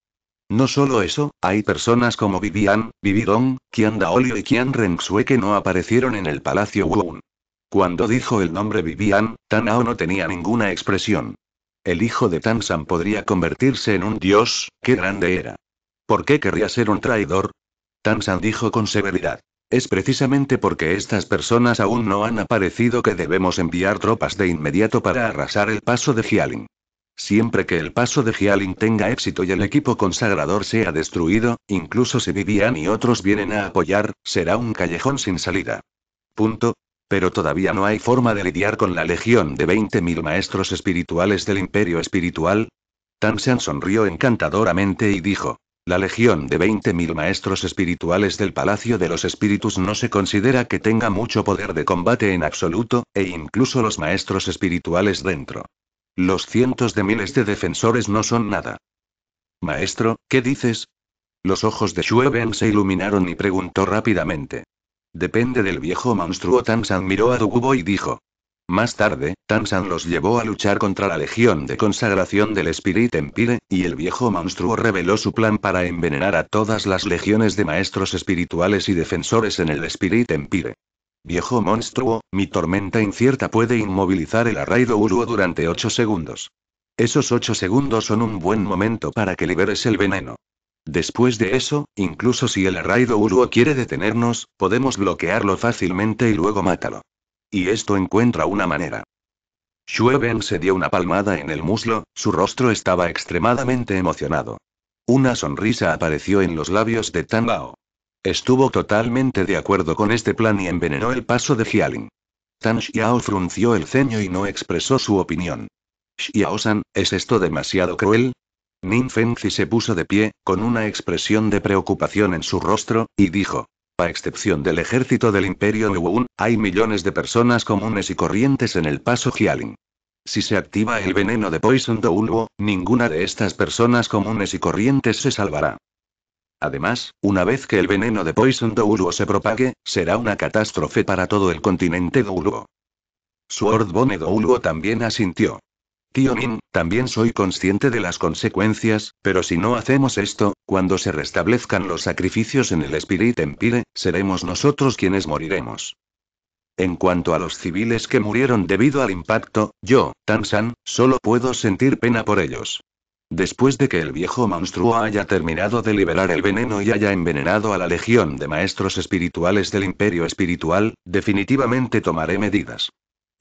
No solo eso, hay personas como Vivian, Vividong, Qian Daolio y Qian Renxue que no aparecieron en el Palacio Wuun. Cuando dijo el nombre Vivian, Tanao no tenía ninguna expresión. El hijo de Tansan podría convertirse en un dios, qué grande era. ¿Por qué querría ser un traidor? Tansan dijo con severidad. Es precisamente porque estas personas aún no han aparecido que debemos enviar tropas de inmediato para arrasar el paso de Hialin. Siempre que el paso de Hialin tenga éxito y el equipo consagrador sea destruido, incluso si Vivian y otros vienen a apoyar, será un callejón sin salida. Punto, pero todavía no hay forma de lidiar con la legión de 20.000 maestros espirituales del imperio espiritual. tansan sonrió encantadoramente y dijo, la legión de 20.000 maestros espirituales del Palacio de los Espíritus no se considera que tenga mucho poder de combate en absoluto, e incluso los maestros espirituales dentro. Los cientos de miles de defensores no son nada. Maestro, ¿qué dices? Los ojos de Shueben se iluminaron y preguntó rápidamente. Depende del viejo monstruo. Tansan miró a Dugubo y dijo. Más tarde, Tansan los llevó a luchar contra la Legión de Consagración del Spirit Empire, y el viejo monstruo reveló su plan para envenenar a todas las legiones de maestros espirituales y defensores en el Spirit Empire. Viejo monstruo, mi tormenta incierta puede inmovilizar el arraigo Uruo durante 8 segundos. Esos 8 segundos son un buen momento para que liberes el veneno. Después de eso, incluso si el arraigo Uruo quiere detenernos, podemos bloquearlo fácilmente y luego mátalo. Y esto encuentra una manera. Shueben se dio una palmada en el muslo, su rostro estaba extremadamente emocionado. Una sonrisa apareció en los labios de Tan Bao. Estuvo totalmente de acuerdo con este plan y envenenó el paso de Jialin. Tan Xiao frunció el ceño y no expresó su opinión. Xiao-san, ¿es esto demasiado cruel? Ning Fengzi se puso de pie, con una expresión de preocupación en su rostro, y dijo. A excepción del ejército del Imperio Wuun, hay millones de personas comunes y corrientes en el paso Jialin. Si se activa el veneno de Poison Douluo, ninguna de estas personas comunes y corrientes se salvará. Además, una vez que el veneno de Poison Douluo se propague, será una catástrofe para todo el continente Sword Swordbone Douluo también asintió. Tío Min, también soy consciente de las consecuencias, pero si no hacemos esto, cuando se restablezcan los sacrificios en el Spirit Empire, seremos nosotros quienes moriremos. En cuanto a los civiles que murieron debido al impacto, yo, San, solo puedo sentir pena por ellos. Después de que el viejo monstruo haya terminado de liberar el veneno y haya envenenado a la legión de maestros espirituales del imperio espiritual, definitivamente tomaré medidas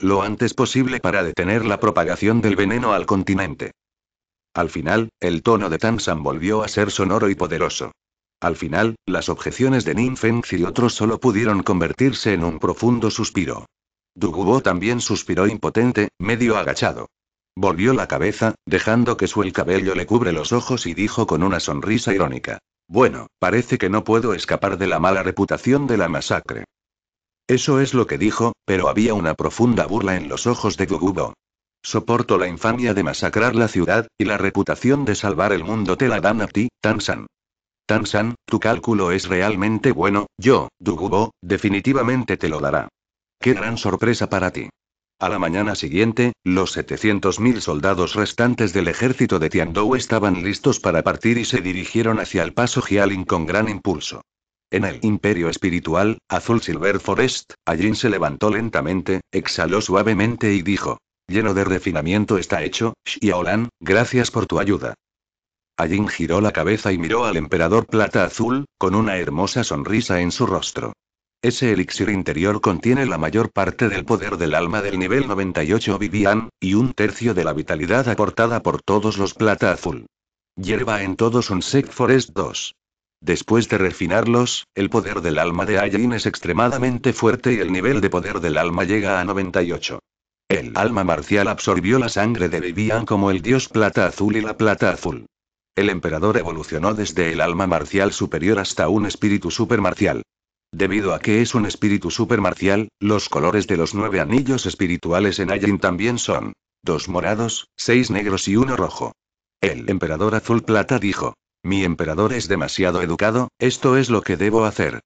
lo antes posible para detener la propagación del veneno al continente. Al final, el tono de Tansan volvió a ser sonoro y poderoso. Al final, las objeciones de Nin y otros solo pudieron convertirse en un profundo suspiro. Dugubo también suspiró impotente, medio agachado. Volvió la cabeza, dejando que su el cabello le cubre los ojos y dijo con una sonrisa irónica. Bueno, parece que no puedo escapar de la mala reputación de la masacre. Eso es lo que dijo, pero había una profunda burla en los ojos de gugubo Soporto la infamia de masacrar la ciudad, y la reputación de salvar el mundo te la dan a ti, Tansan. Tansan, tu cálculo es realmente bueno, yo, Dugubo, definitivamente te lo dará. Qué gran sorpresa para ti. A la mañana siguiente, los 700.000 soldados restantes del ejército de Tiandou estaban listos para partir y se dirigieron hacia el paso Jialing con gran impulso. En el Imperio Espiritual, Azul Silver Forest, Ajin se levantó lentamente, exhaló suavemente y dijo. Lleno de refinamiento está hecho, Xiaolan, gracias por tu ayuda. Ajin giró la cabeza y miró al emperador plata azul, con una hermosa sonrisa en su rostro. Ese elixir interior contiene la mayor parte del poder del alma del nivel 98 Vivian, y un tercio de la vitalidad aportada por todos los plata azul. Hierba en todos un Sek Forest 2. Después de refinarlos, el poder del alma de Ayin es extremadamente fuerte y el nivel de poder del alma llega a 98. El alma marcial absorbió la sangre de Vivian como el dios plata azul y la plata azul. El emperador evolucionó desde el alma marcial superior hasta un espíritu supermarcial. Debido a que es un espíritu supermarcial, los colores de los nueve anillos espirituales en Ayin también son dos morados, seis negros y uno rojo. El emperador azul plata dijo, mi emperador es demasiado educado, esto es lo que debo hacer.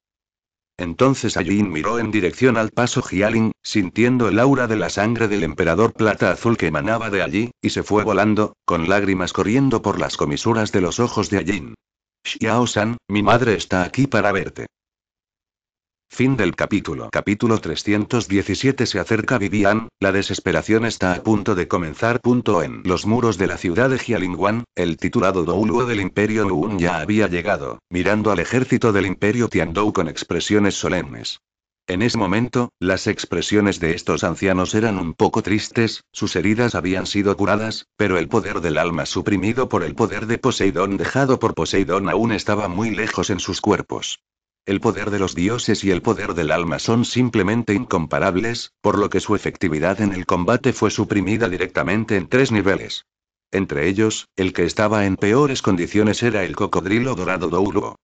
Entonces Ayin miró en dirección al paso Jialin, sintiendo el aura de la sangre del emperador plata azul que emanaba de allí, y se fue volando, con lágrimas corriendo por las comisuras de los ojos de Ayin. Xiao San, mi madre está aquí para verte. Fin del capítulo. Capítulo 317 Se acerca Vivian, la desesperación está a punto de comenzar. en los muros de la ciudad de Jialingwan, el titulado Douluo del Imperio Luun ya había llegado, mirando al ejército del Imperio Tiandou con expresiones solemnes. En ese momento, las expresiones de estos ancianos eran un poco tristes, sus heridas habían sido curadas, pero el poder del alma suprimido por el poder de Poseidón dejado por Poseidón aún estaba muy lejos en sus cuerpos el poder de los dioses y el poder del alma son simplemente incomparables, por lo que su efectividad en el combate fue suprimida directamente en tres niveles. Entre ellos, el que estaba en peores condiciones era el cocodrilo dorado Douro.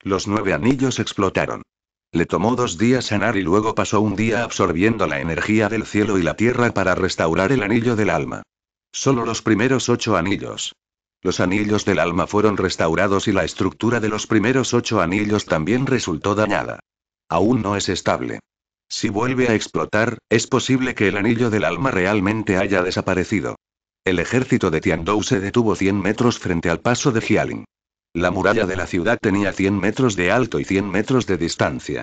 Los nueve anillos explotaron. Le tomó dos días sanar y luego pasó un día absorbiendo la energía del cielo y la tierra para restaurar el anillo del alma. Solo los primeros ocho anillos, los anillos del alma fueron restaurados y la estructura de los primeros ocho anillos también resultó dañada. Aún no es estable. Si vuelve a explotar, es posible que el anillo del alma realmente haya desaparecido. El ejército de Tiandou se detuvo 100 metros frente al paso de Jialin. La muralla de la ciudad tenía 100 metros de alto y 100 metros de distancia.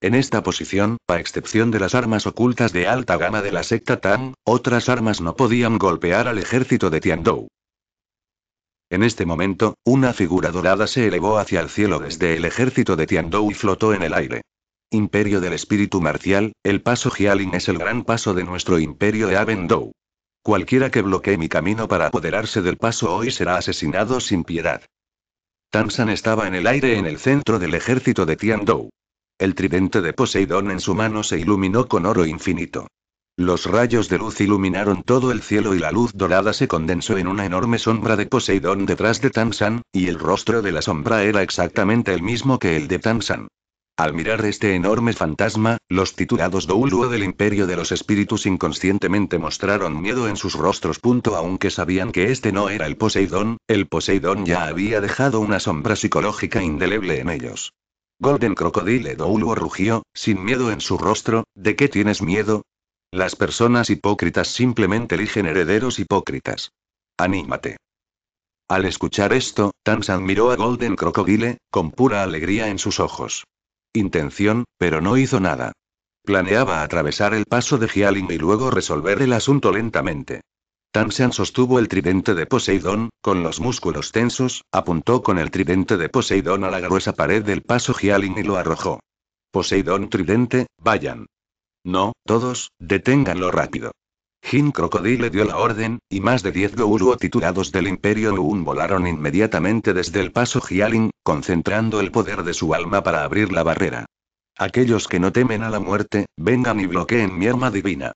En esta posición, a excepción de las armas ocultas de alta gama de la secta Tang, otras armas no podían golpear al ejército de Tiandou. En este momento, una figura dorada se elevó hacia el cielo desde el ejército de Tiandou y flotó en el aire. Imperio del espíritu marcial, el paso Jialin es el gran paso de nuestro imperio de Avendou. Cualquiera que bloquee mi camino para apoderarse del paso hoy será asesinado sin piedad. Tansan estaba en el aire en el centro del ejército de Tiandou. El tridente de Poseidón en su mano se iluminó con oro infinito. Los rayos de luz iluminaron todo el cielo y la luz dorada se condensó en una enorme sombra de Poseidón detrás de Tamsan, y el rostro de la sombra era exactamente el mismo que el de Tamsan. Al mirar este enorme fantasma, los titulados Douluo del Imperio de los Espíritus inconscientemente mostraron miedo en sus rostros. Punto, aunque sabían que este no era el Poseidón, el Poseidón ya había dejado una sombra psicológica indeleble en ellos. Golden Crocodile Douluo rugió, sin miedo en su rostro, ¿de qué tienes miedo? Las personas hipócritas simplemente eligen herederos hipócritas. Anímate. Al escuchar esto, Tansan miró a Golden Crocodile, con pura alegría en sus ojos. Intención, pero no hizo nada. Planeaba atravesar el paso de Hialin y luego resolver el asunto lentamente. Tansan sostuvo el tridente de Poseidón, con los músculos tensos, apuntó con el tridente de Poseidón a la gruesa pared del paso Hialin y lo arrojó. Poseidón tridente, vayan. No, todos, deténganlo rápido. Jin Crocodile dio la orden, y más de 10 Gouluo titulados del Imperio Luun volaron inmediatamente desde el paso Jialin, concentrando el poder de su alma para abrir la barrera. Aquellos que no temen a la muerte, vengan y bloqueen mi alma divina.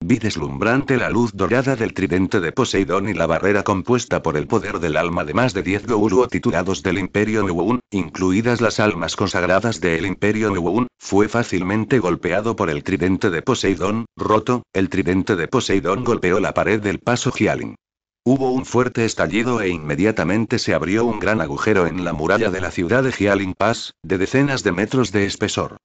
Vi deslumbrante la luz dorada del tridente de Poseidón y la barrera compuesta por el poder del alma de más de 10 Gouro titulados del Imperio Nuwun, incluidas las almas consagradas del Imperio Nuwun, fue fácilmente golpeado por el tridente de Poseidón, roto, el tridente de Poseidón golpeó la pared del paso Gialin. Hubo un fuerte estallido e inmediatamente se abrió un gran agujero en la muralla de la ciudad de Gialin Pass, de decenas de metros de espesor.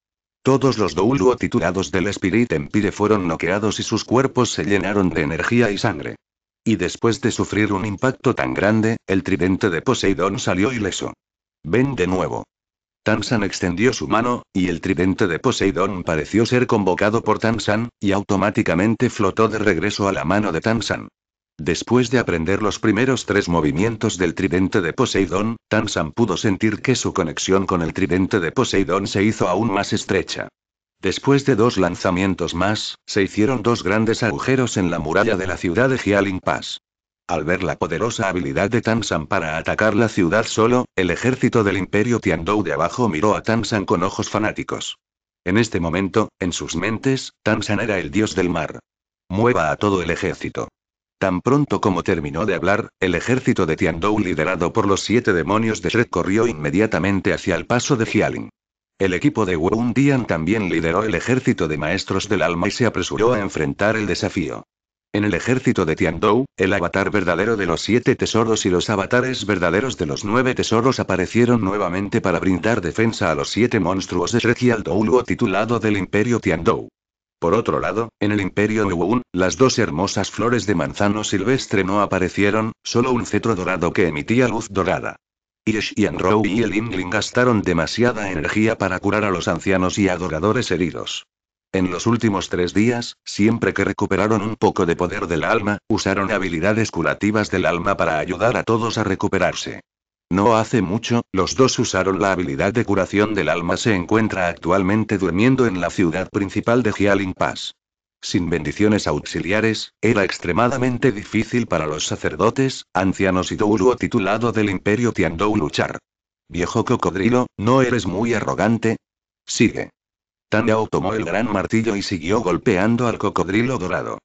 Todos los douluo titulados del Spirit Empire fueron noqueados y sus cuerpos se llenaron de energía y sangre. Y después de sufrir un impacto tan grande, el tridente de Poseidón salió ileso. Ven de nuevo. Tansan extendió su mano, y el tridente de Poseidón pareció ser convocado por Tansan, y automáticamente flotó de regreso a la mano de Tansan. Después de aprender los primeros tres movimientos del tridente de Poseidón, Tansan pudo sentir que su conexión con el tridente de Poseidón se hizo aún más estrecha. Después de dos lanzamientos más, se hicieron dos grandes agujeros en la muralla de la ciudad de Hialin Pass. Al ver la poderosa habilidad de Tansan para atacar la ciudad solo, el ejército del imperio Tiandou de abajo miró a Tansan con ojos fanáticos. En este momento, en sus mentes, Tansan era el dios del mar. Mueva a todo el ejército. Tan pronto como terminó de hablar, el ejército de Tiandou liderado por los siete demonios de Shrek corrió inmediatamente hacia el paso de Jialin. El equipo de Wu Dian también lideró el ejército de maestros del alma y se apresuró a enfrentar el desafío. En el ejército de Tiandou, el avatar verdadero de los siete tesoros y los avatares verdaderos de los nueve tesoros aparecieron nuevamente para brindar defensa a los siete monstruos de Shrek y al douluo titulado del Imperio Tiandou. Por otro lado, en el Imperio Wuun, las dos hermosas flores de manzano silvestre no aparecieron, solo un cetro dorado que emitía luz dorada. Yish y Anrou y el gastaron demasiada energía para curar a los ancianos y adoradores heridos. En los últimos tres días, siempre que recuperaron un poco de poder del alma, usaron habilidades curativas del alma para ayudar a todos a recuperarse. No hace mucho, los dos usaron la habilidad de curación del alma. Se encuentra actualmente durmiendo en la ciudad principal de Jialing Pass. Sin bendiciones auxiliares, era extremadamente difícil para los sacerdotes, ancianos y douluo titulado del Imperio Tiandou luchar. Viejo cocodrilo, ¿no eres muy arrogante? Sigue. Yao tomó el gran martillo y siguió golpeando al cocodrilo dorado.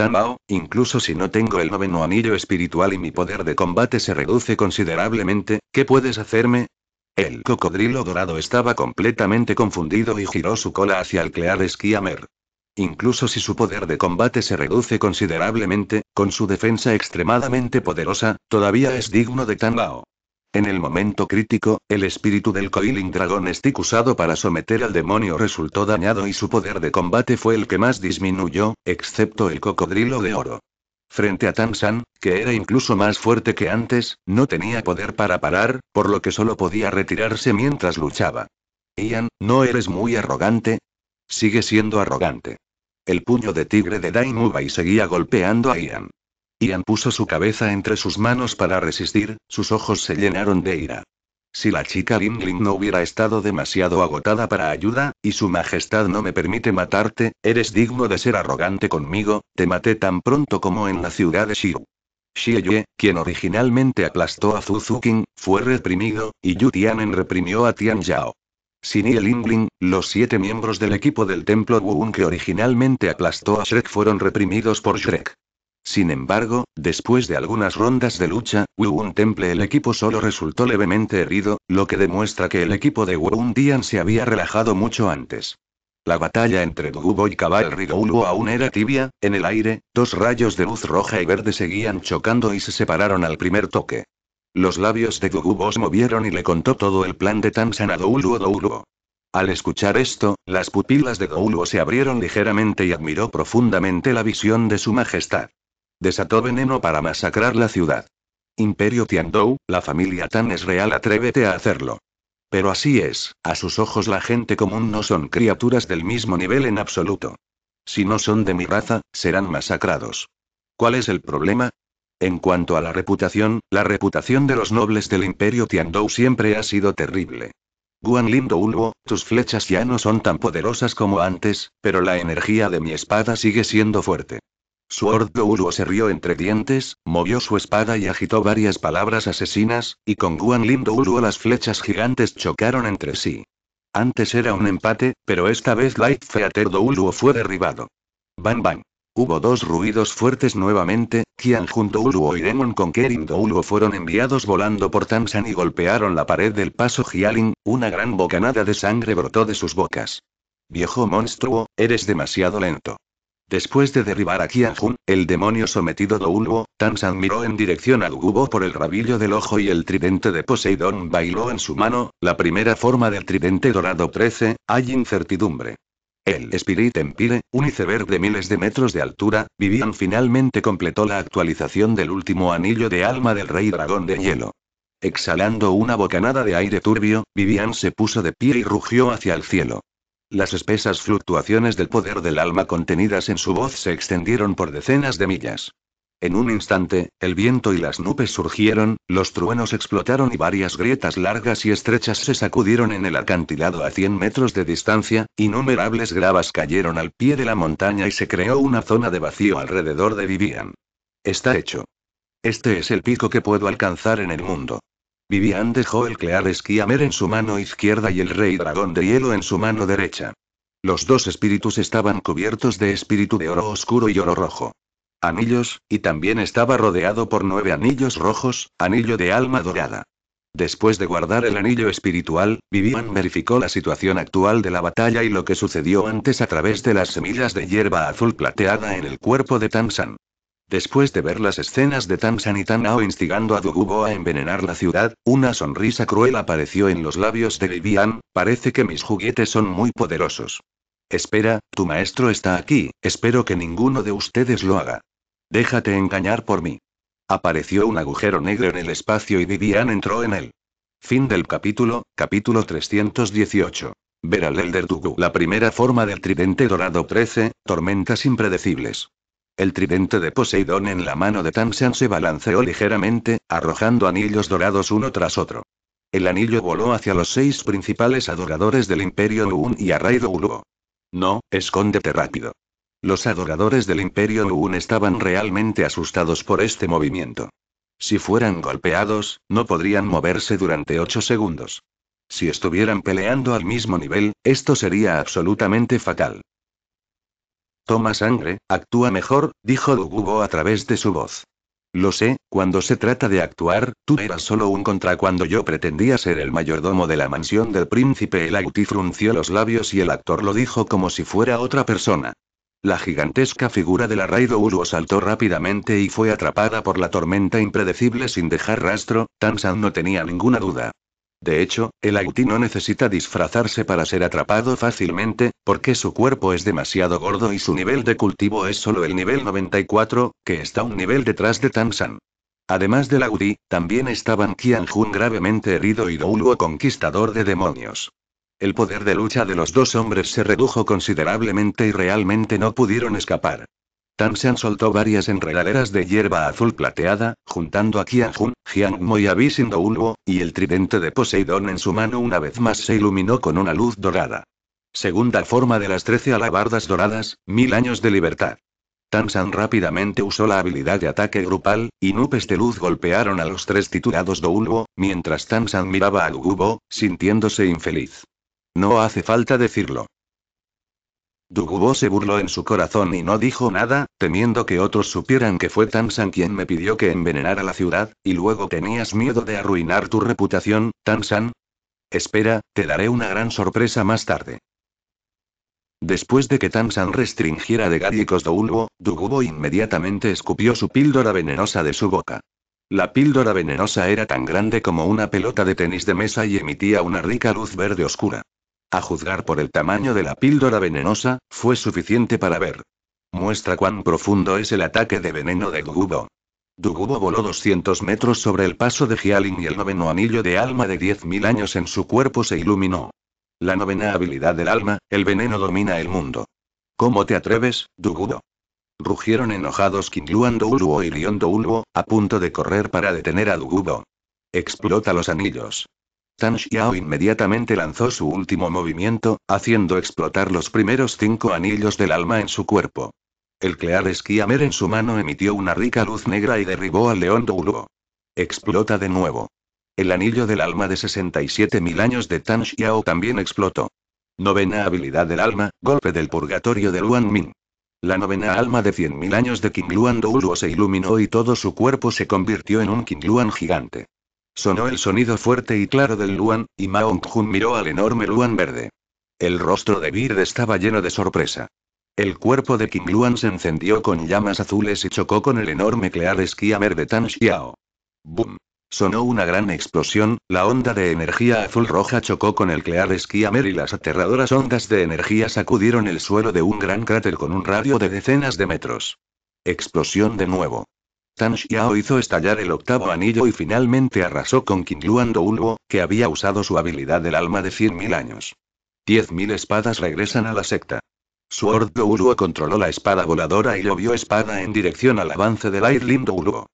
Tanbao, incluso si no tengo el noveno anillo espiritual y mi poder de combate se reduce considerablemente, ¿qué puedes hacerme? El cocodrilo dorado estaba completamente confundido y giró su cola hacia el Clear Skiamer. Incluso si su poder de combate se reduce considerablemente, con su defensa extremadamente poderosa, todavía es digno de Tanbao. En el momento crítico, el espíritu del Coiling Dragon Stick usado para someter al demonio resultó dañado y su poder de combate fue el que más disminuyó, excepto el cocodrilo de oro. Frente a San, que era incluso más fuerte que antes, no tenía poder para parar, por lo que solo podía retirarse mientras luchaba. Ian, ¿no eres muy arrogante? Sigue siendo arrogante. El puño de tigre de y seguía golpeando a Ian. Ian puso su cabeza entre sus manos para resistir, sus ojos se llenaron de ira. Si la chica Lingling no hubiera estado demasiado agotada para ayuda, y su majestad no me permite matarte, eres digno de ser arrogante conmigo, te maté tan pronto como en la ciudad de Xiu. Xie quien originalmente aplastó a Zhu fue reprimido, y Yu Tianen reprimió a Tian Yao. Sin y Lingling, los siete miembros del equipo del templo Wun que originalmente aplastó a Shrek fueron reprimidos por Shrek. Sin embargo, después de algunas rondas de lucha, Wu un Temple el equipo solo resultó levemente herido, lo que demuestra que el equipo de Wu-Un Dian se había relajado mucho antes. La batalla entre Dugubo y Cavalry Doulu aún era tibia, en el aire, dos rayos de luz roja y verde seguían chocando y se separaron al primer toque. Los labios de Dugubo se movieron y le contó todo el plan de Tansan a Douluo Douluo. Al escuchar esto, las pupilas de Douluo se abrieron ligeramente y admiró profundamente la visión de su majestad. Desató veneno para masacrar la ciudad. Imperio Tiandou, la familia Tan es real, atrévete a hacerlo. Pero así es, a sus ojos la gente común no son criaturas del mismo nivel en absoluto. Si no son de mi raza, serán masacrados. ¿Cuál es el problema? En cuanto a la reputación, la reputación de los nobles del imperio Tiandou siempre ha sido terrible. Guan Lindo Ulbo, tus flechas ya no son tan poderosas como antes, pero la energía de mi espada sigue siendo fuerte. Sword Douluo se rió entre dientes, movió su espada y agitó varias palabras asesinas, y con Guan Lin Douluo las flechas gigantes chocaron entre sí. Antes era un empate, pero esta vez Light Feather Douluo fue derribado. Bang bang. Hubo dos ruidos fuertes nuevamente, Qian Jun Douluo y Demon Conquering Douluo fueron enviados volando por Tamsan y golpearon la pared del paso Jialin, una gran bocanada de sangre brotó de sus bocas. Viejo monstruo, eres demasiado lento. Después de derribar a Qianjun, el demonio sometido Tan Tansan miró en dirección a Gubo por el rabillo del ojo y el tridente de Poseidón bailó en su mano, la primera forma del tridente dorado 13, hay incertidumbre. El Spirit Empire, un iceberg de miles de metros de altura, Vivian finalmente completó la actualización del último anillo de alma del Rey Dragón de Hielo. Exhalando una bocanada de aire turbio, Vivian se puso de pie y rugió hacia el cielo. Las espesas fluctuaciones del poder del alma contenidas en su voz se extendieron por decenas de millas. En un instante, el viento y las nubes surgieron, los truenos explotaron y varias grietas largas y estrechas se sacudieron en el acantilado a 100 metros de distancia, innumerables gravas cayeron al pie de la montaña y se creó una zona de vacío alrededor de Vivian. Está hecho. Este es el pico que puedo alcanzar en el mundo. Vivian dejó el Clear Skiamer en su mano izquierda y el Rey Dragón de Hielo en su mano derecha. Los dos espíritus estaban cubiertos de espíritu de oro oscuro y oro rojo. Anillos, y también estaba rodeado por nueve anillos rojos, anillo de alma dorada. Después de guardar el anillo espiritual, Vivian verificó la situación actual de la batalla y lo que sucedió antes a través de las semillas de hierba azul plateada en el cuerpo de Tamsan. Después de ver las escenas de Tan San y Tan instigando a Dugubo a envenenar la ciudad, una sonrisa cruel apareció en los labios de Vivian, parece que mis juguetes son muy poderosos. Espera, tu maestro está aquí, espero que ninguno de ustedes lo haga. Déjate engañar por mí. Apareció un agujero negro en el espacio y Vivian entró en él. Fin del capítulo, capítulo 318. Ver al Elder Dugu. La primera forma del tridente dorado 13, tormentas impredecibles. El tridente de Poseidón en la mano de Tansan se balanceó ligeramente, arrojando anillos dorados uno tras otro. El anillo voló hacia los seis principales adoradores del Imperio Luún y a Raido Uluo. No, escóndete rápido. Los adoradores del Imperio Luun estaban realmente asustados por este movimiento. Si fueran golpeados, no podrían moverse durante ocho segundos. Si estuvieran peleando al mismo nivel, esto sería absolutamente fatal. Toma sangre, actúa mejor, dijo Dugubo a través de su voz. Lo sé, cuando se trata de actuar, tú eras solo un contra cuando yo pretendía ser el mayordomo de la mansión del príncipe. El agutí frunció los labios y el actor lo dijo como si fuera otra persona. La gigantesca figura de la Raido Ulu saltó rápidamente y fue atrapada por la tormenta impredecible sin dejar rastro, Tansan no tenía ninguna duda. De hecho, el Audi no necesita disfrazarse para ser atrapado fácilmente, porque su cuerpo es demasiado gordo y su nivel de cultivo es solo el nivel 94, que está un nivel detrás de Tamsan. Además del Audi, también estaban Qian Jun gravemente herido y Douluo conquistador de demonios. El poder de lucha de los dos hombres se redujo considerablemente y realmente no pudieron escapar. Tansan soltó varias enredaderas de hierba azul plateada, juntando a Jiang Mo y a Wu, y el tridente de Poseidón en su mano una vez más se iluminó con una luz dorada. Segunda forma de las trece alabardas doradas, mil años de libertad. Tansan rápidamente usó la habilidad de ataque grupal, y nubes de luz golpearon a los tres titulados Dounbo, mientras Tansan miraba a Gubo, sintiéndose infeliz. No hace falta decirlo. Dugubo se burló en su corazón y no dijo nada, temiendo que otros supieran que fue Tansan quien me pidió que envenenara la ciudad, y luego tenías miedo de arruinar tu reputación, Tansan. Espera, te daré una gran sorpresa más tarde. Después de que Tansan restringiera de gálicos Doulbo, Dugubo inmediatamente escupió su píldora venenosa de su boca. La píldora venenosa era tan grande como una pelota de tenis de mesa y emitía una rica luz verde oscura. A juzgar por el tamaño de la píldora venenosa, fue suficiente para ver. Muestra cuán profundo es el ataque de veneno de Dugubo. Dugubo voló 200 metros sobre el paso de Hialin y el noveno anillo de alma de 10.000 años en su cuerpo se iluminó. La novena habilidad del alma, el veneno domina el mundo. ¿Cómo te atreves, Dugubo? Rugieron enojados Kingluando Ulvo y Rion a punto de correr para detener a Dugubo. Explota los anillos. Tan Xiao inmediatamente lanzó su último movimiento, haciendo explotar los primeros cinco anillos del alma en su cuerpo. El clear Skiamer en su mano emitió una rica luz negra y derribó al león Douluo. Explota de nuevo. El anillo del alma de 67.000 años de Tan Xiao también explotó. Novena habilidad del alma, golpe del purgatorio de Luan Min. La novena alma de 100.000 años de Qingluan Douluo se iluminó y todo su cuerpo se convirtió en un Luan gigante. Sonó el sonido fuerte y claro del Luan, y Mao Jun miró al enorme Luan verde. El rostro de Bird estaba lleno de sorpresa. El cuerpo de King Luan se encendió con llamas azules y chocó con el enorme Clear Skiamer de Tan Xiao. ¡Bum! Sonó una gran explosión, la onda de energía azul-roja chocó con el Clear Skiamer y las aterradoras ondas de energía sacudieron el suelo de un gran cráter con un radio de decenas de metros. Explosión de nuevo. Tan Xiao hizo estallar el octavo anillo y finalmente arrasó con King Uluo, que había usado su habilidad del alma de 100.000 años. 10.000 espadas regresan a la secta. Sword Douluo controló la espada voladora y vio espada en dirección al avance de Lightling Douluo.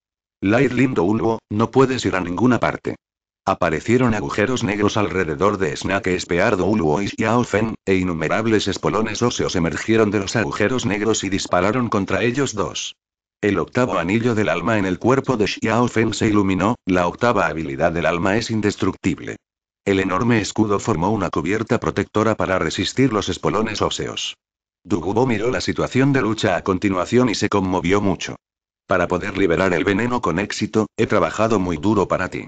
Lightling Douluo, no puedes ir a ninguna parte. Aparecieron agujeros negros alrededor de Snake Spear Douluo y Xiao Fen, e innumerables espolones óseos emergieron de los agujeros negros y dispararon contra ellos dos. El octavo anillo del alma en el cuerpo de Xiao Feng se iluminó, la octava habilidad del alma es indestructible. El enorme escudo formó una cubierta protectora para resistir los espolones óseos. Dugubo miró la situación de lucha a continuación y se conmovió mucho. Para poder liberar el veneno con éxito, he trabajado muy duro para ti.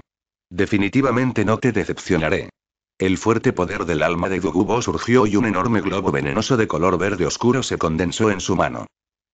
Definitivamente no te decepcionaré. El fuerte poder del alma de Dugubo surgió y un enorme globo venenoso de color verde oscuro se condensó en su mano.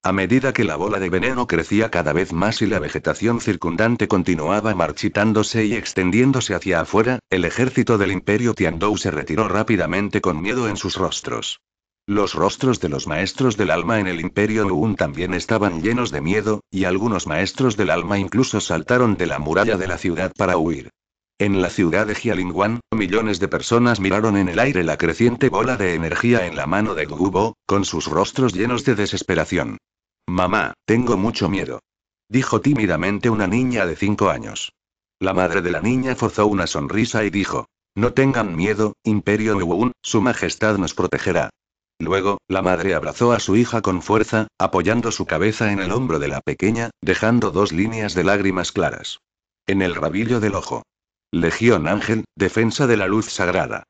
A medida que la bola de veneno crecía cada vez más y la vegetación circundante continuaba marchitándose y extendiéndose hacia afuera, el ejército del imperio Tiandou se retiró rápidamente con miedo en sus rostros. Los rostros de los maestros del alma en el imperio Nguyen también estaban llenos de miedo, y algunos maestros del alma incluso saltaron de la muralla de la ciudad para huir. En la ciudad de Jialinguan, millones de personas miraron en el aire la creciente bola de energía en la mano de Gubo, con sus rostros llenos de desesperación. Mamá, tengo mucho miedo. Dijo tímidamente una niña de cinco años. La madre de la niña forzó una sonrisa y dijo, No tengan miedo, Imperio Wuun, Su Majestad nos protegerá. Luego, la madre abrazó a su hija con fuerza, apoyando su cabeza en el hombro de la pequeña, dejando dos líneas de lágrimas claras. En el rabillo del ojo. Legión Ángel, defensa de la luz sagrada.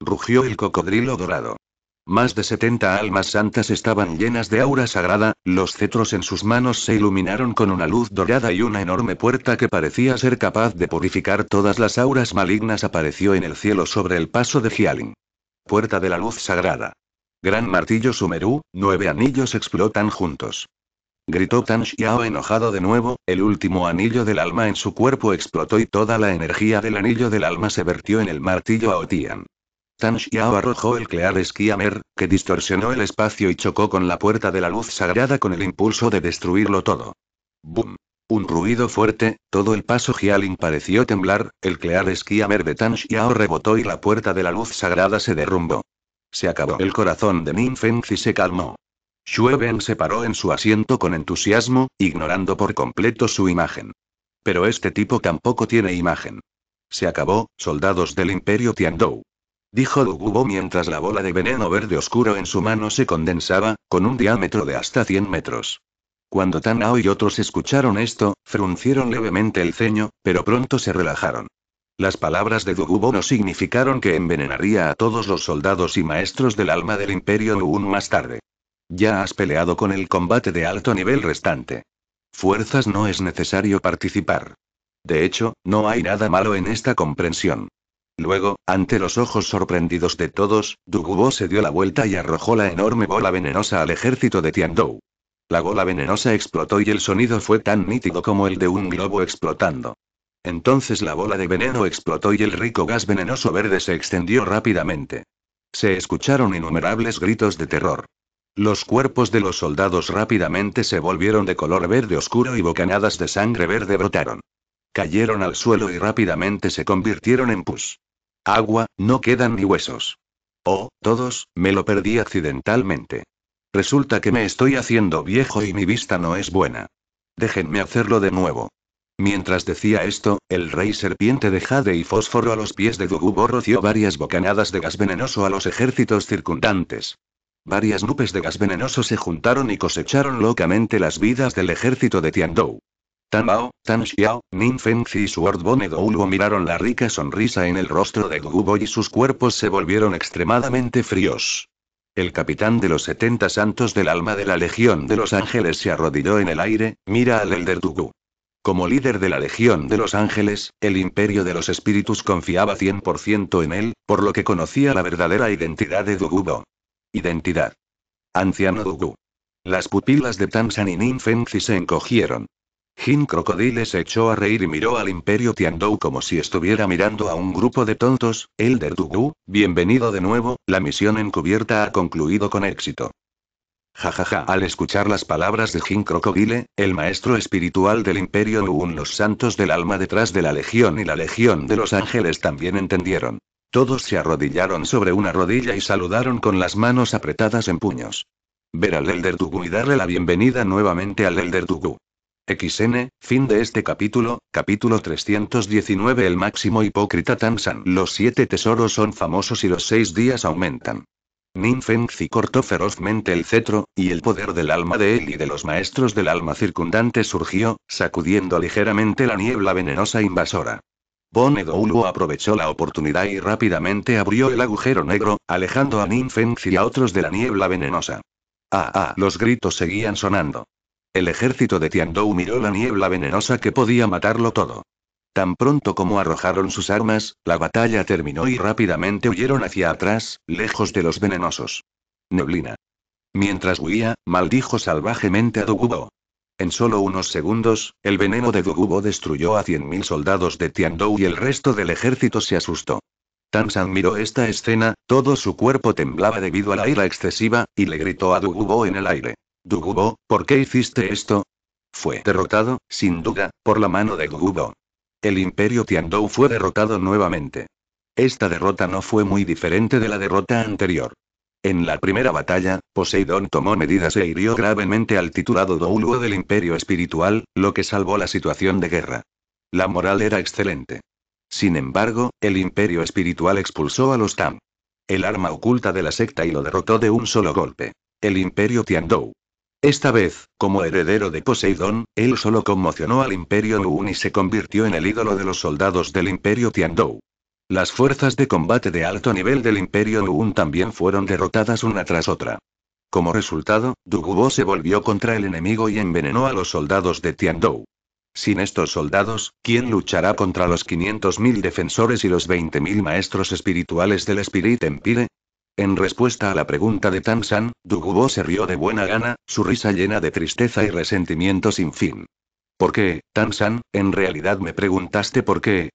Rugió el cocodrilo dorado. Más de 70 almas santas estaban llenas de aura sagrada, los cetros en sus manos se iluminaron con una luz dorada y una enorme puerta que parecía ser capaz de purificar todas las auras malignas apareció en el cielo sobre el paso de Hialin. Puerta de la luz sagrada. Gran martillo Sumeru. nueve anillos explotan juntos. Gritó Tan Xiao enojado de nuevo, el último anillo del alma en su cuerpo explotó y toda la energía del anillo del alma se vertió en el martillo Aotian. Tan Xiao arrojó el Clear Skiamer, que distorsionó el espacio y chocó con la puerta de la luz sagrada con el impulso de destruirlo todo. ¡Bum! Un ruido fuerte, todo el paso Jialin pareció temblar, el Clear Skiamer de Tan Xiao rebotó y la puerta de la luz sagrada se derrumbó. Se acabó. El corazón de Nin y se calmó. Xue se paró en su asiento con entusiasmo, ignorando por completo su imagen. Pero este tipo tampoco tiene imagen. Se acabó, soldados del Imperio Tiandou dijo Dugubo mientras la bola de veneno verde oscuro en su mano se condensaba, con un diámetro de hasta 100 metros. Cuando Tanao y otros escucharon esto, fruncieron levemente el ceño, pero pronto se relajaron. Las palabras de Dugubo no significaron que envenenaría a todos los soldados y maestros del alma del Imperio aún más tarde. Ya has peleado con el combate de alto nivel restante. Fuerzas no es necesario participar. De hecho, no hay nada malo en esta comprensión. Luego, ante los ojos sorprendidos de todos, Dugubo se dio la vuelta y arrojó la enorme bola venenosa al ejército de Tiandou. La bola venenosa explotó y el sonido fue tan nítido como el de un globo explotando. Entonces la bola de veneno explotó y el rico gas venenoso verde se extendió rápidamente. Se escucharon innumerables gritos de terror. Los cuerpos de los soldados rápidamente se volvieron de color verde oscuro y bocanadas de sangre verde brotaron. Cayeron al suelo y rápidamente se convirtieron en pus. Agua, no quedan ni huesos. Oh, todos, me lo perdí accidentalmente. Resulta que me estoy haciendo viejo y mi vista no es buena. Déjenme hacerlo de nuevo. Mientras decía esto, el rey serpiente de jade y fósforo a los pies de Dugu roció varias bocanadas de gas venenoso a los ejércitos circundantes. Varias nubes de gas venenoso se juntaron y cosecharon locamente las vidas del ejército de Tiandou. Tan Bao, Tan Xiao, Nin y su Dou Douluo miraron la rica sonrisa en el rostro de Gugubo y sus cuerpos se volvieron extremadamente fríos. El capitán de los 70 santos del alma de la Legión de los Ángeles se arrodilló en el aire, mira al Elder Dugu. Como líder de la Legión de los Ángeles, el Imperio de los Espíritus confiaba 100% en él, por lo que conocía la verdadera identidad de Dugubo. Identidad. Anciano Dugu. Las pupilas de Tan San y Nin se encogieron. Jin Crocodile se echó a reír y miró al Imperio Tiandou como si estuviera mirando a un grupo de tontos. Elder Dugu, bienvenido de nuevo, la misión encubierta ha concluido con éxito. Jajaja, ja, ja. al escuchar las palabras de Jin Crocodile, el maestro espiritual del Imperio Uun, los santos del alma detrás de la Legión y la Legión de los Ángeles también entendieron. Todos se arrodillaron sobre una rodilla y saludaron con las manos apretadas en puños. Ver al Elder Dugu y darle la bienvenida nuevamente al Elder Dugu. XN, fin de este capítulo, capítulo 319 El máximo hipócrita Tansan Los siete tesoros son famosos y los seis días aumentan. Nin cortó ferozmente el cetro, y el poder del alma de él y de los maestros del alma circundante surgió, sacudiendo ligeramente la niebla venenosa invasora. Bonedoulu aprovechó la oportunidad y rápidamente abrió el agujero negro, alejando a Nin y a otros de la niebla venenosa. Ah, ah, los gritos seguían sonando. El ejército de Tiandou miró la niebla venenosa que podía matarlo todo. Tan pronto como arrojaron sus armas, la batalla terminó y rápidamente huyeron hacia atrás, lejos de los venenosos. Neblina. Mientras huía, maldijo salvajemente a Dugubo. En solo unos segundos, el veneno de Dugubo destruyó a 100.000 soldados de Tiandou y el resto del ejército se asustó. Tansan miró esta escena, todo su cuerpo temblaba debido a la ira excesiva, y le gritó a Dugubo en el aire. Dugubo, ¿por qué hiciste esto? Fue derrotado, sin duda, por la mano de Dugubo. El imperio Tiandou fue derrotado nuevamente. Esta derrota no fue muy diferente de la derrota anterior. En la primera batalla, Poseidón tomó medidas e hirió gravemente al titulado Douluo del Imperio Espiritual, lo que salvó la situación de guerra. La moral era excelente. Sin embargo, el Imperio Espiritual expulsó a los Tam. El arma oculta de la secta y lo derrotó de un solo golpe. El Imperio Tiandou esta vez, como heredero de Poseidón, él solo conmocionó al imperio Uun y se convirtió en el ídolo de los soldados del imperio Tiandou. Las fuerzas de combate de alto nivel del imperio Uun también fueron derrotadas una tras otra. Como resultado, Dugubo se volvió contra el enemigo y envenenó a los soldados de Tiandou. Sin estos soldados, ¿quién luchará contra los 500.000 defensores y los 20.000 maestros espirituales del Spirit Empire? En respuesta a la pregunta de Tansan, Dugubo se rió de buena gana, su risa llena de tristeza y resentimiento sin fin. ¿Por qué, Tansan, en realidad me preguntaste por qué?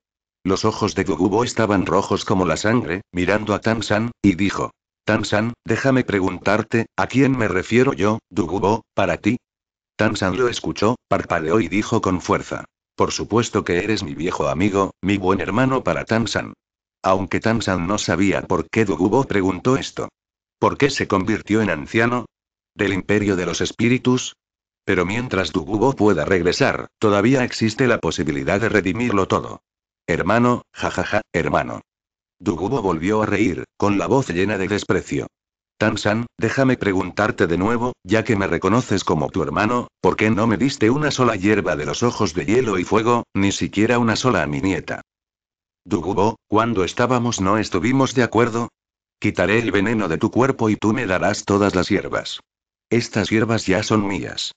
Los ojos de Dugubo estaban rojos como la sangre, mirando a Tansan, y dijo. Tansan, déjame preguntarte, ¿a quién me refiero yo, Dugubo, para ti? Tansan lo escuchó, parpadeó y dijo con fuerza. Por supuesto que eres mi viejo amigo, mi buen hermano para Tansan. Aunque Tamsan no sabía por qué Dugubo preguntó esto. ¿Por qué se convirtió en anciano? ¿Del imperio de los espíritus? Pero mientras Dugubo pueda regresar, todavía existe la posibilidad de redimirlo todo. Hermano, jajaja, hermano. Dugubo volvió a reír, con la voz llena de desprecio. Tamsan, déjame preguntarte de nuevo, ya que me reconoces como tu hermano, ¿por qué no me diste una sola hierba de los ojos de hielo y fuego, ni siquiera una sola a mi nieta? Dugubo, cuando estábamos no estuvimos de acuerdo. Quitaré el veneno de tu cuerpo y tú me darás todas las hierbas. Estas hierbas ya son mías.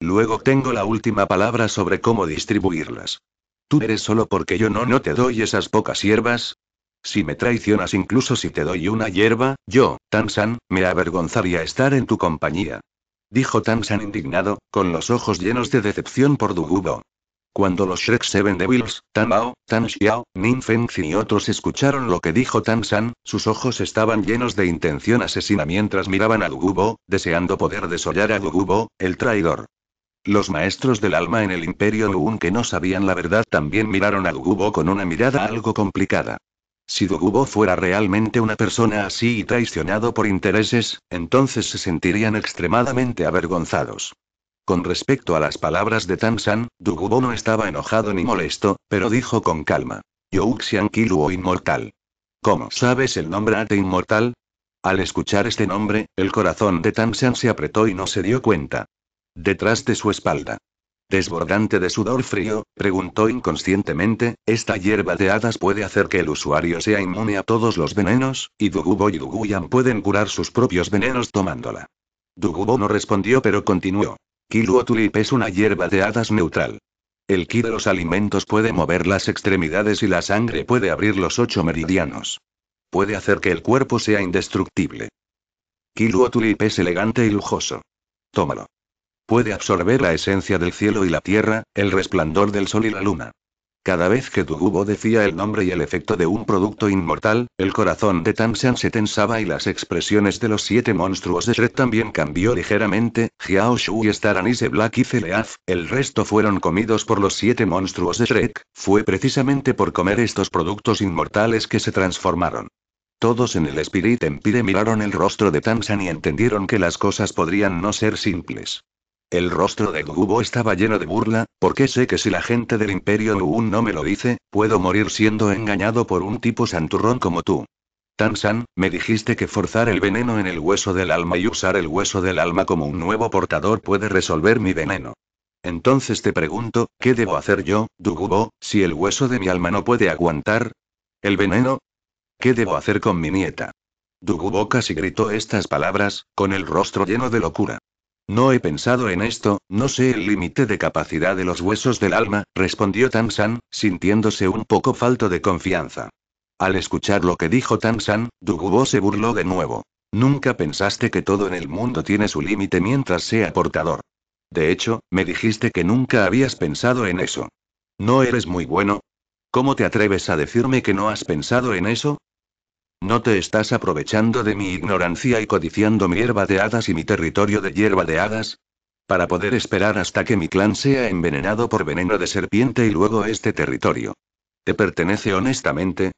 Luego tengo la última palabra sobre cómo distribuirlas. Tú eres solo porque yo no, no te doy esas pocas hierbas, si me traicionas incluso si te doy una hierba, yo, Tansan, me avergonzaría estar en tu compañía. Dijo Tansan indignado, con los ojos llenos de decepción por Dugubo. Cuando los Shrek Seven Devils, Tan Bao, Tan Xiao, Nin Feng y otros escucharon lo que dijo Tan San, sus ojos estaban llenos de intención asesina mientras miraban a Gugubo, deseando poder desollar a Gugubo, el traidor. Los maestros del alma en el Imperio aún que no sabían la verdad también miraron a Gugubo con una mirada algo complicada. Si Dugubo fuera realmente una persona así y traicionado por intereses, entonces se sentirían extremadamente avergonzados. Con respecto a las palabras de Tansan, Dugubo no estaba enojado ni molesto, pero dijo con calma. Youxian Kiluo Inmortal. ¿Cómo sabes el nombre Ate Inmortal? Al escuchar este nombre, el corazón de Tansan se apretó y no se dio cuenta. Detrás de su espalda. Desbordante de sudor frío, preguntó inconscientemente, ¿esta hierba de hadas puede hacer que el usuario sea inmune a todos los venenos? Y Dugubo y Duguyan pueden curar sus propios venenos tomándola. Dugubo no respondió pero continuó. Kilo es una hierba de hadas neutral. El ki de los alimentos puede mover las extremidades y la sangre puede abrir los ocho meridianos. Puede hacer que el cuerpo sea indestructible. Kilo es elegante y lujoso. Tómalo. Puede absorber la esencia del cielo y la tierra, el resplandor del sol y la luna. Cada vez que Dugubo decía el nombre y el efecto de un producto inmortal, el corazón de Tamsan se tensaba y las expresiones de los siete monstruos de Shrek también cambió ligeramente, Xiao y Staranise Black y Celeaf, el resto fueron comidos por los siete monstruos de Shrek, fue precisamente por comer estos productos inmortales que se transformaron. Todos en el Spirit Empire miraron el rostro de Tamsan y entendieron que las cosas podrían no ser simples. El rostro de Dugubo estaba lleno de burla, porque sé que si la gente del Imperio Uun no me lo dice, puedo morir siendo engañado por un tipo santurrón como tú. Tan-san, me dijiste que forzar el veneno en el hueso del alma y usar el hueso del alma como un nuevo portador puede resolver mi veneno. Entonces te pregunto, ¿qué debo hacer yo, Dugubo, si el hueso de mi alma no puede aguantar? ¿El veneno? ¿Qué debo hacer con mi nieta? Dugubo casi gritó estas palabras, con el rostro lleno de locura. No he pensado en esto, no sé el límite de capacidad de los huesos del alma, respondió San, sintiéndose un poco falto de confianza. Al escuchar lo que dijo San, Dugubo se burló de nuevo. Nunca pensaste que todo en el mundo tiene su límite mientras sea portador. De hecho, me dijiste que nunca habías pensado en eso. ¿No eres muy bueno? ¿Cómo te atreves a decirme que no has pensado en eso? No te estás aprovechando de mi ignorancia y codiciando mi hierba de hadas y mi territorio de hierba de hadas. Para poder esperar hasta que mi clan sea envenenado por veneno de serpiente y luego este territorio. ¿Te pertenece honestamente?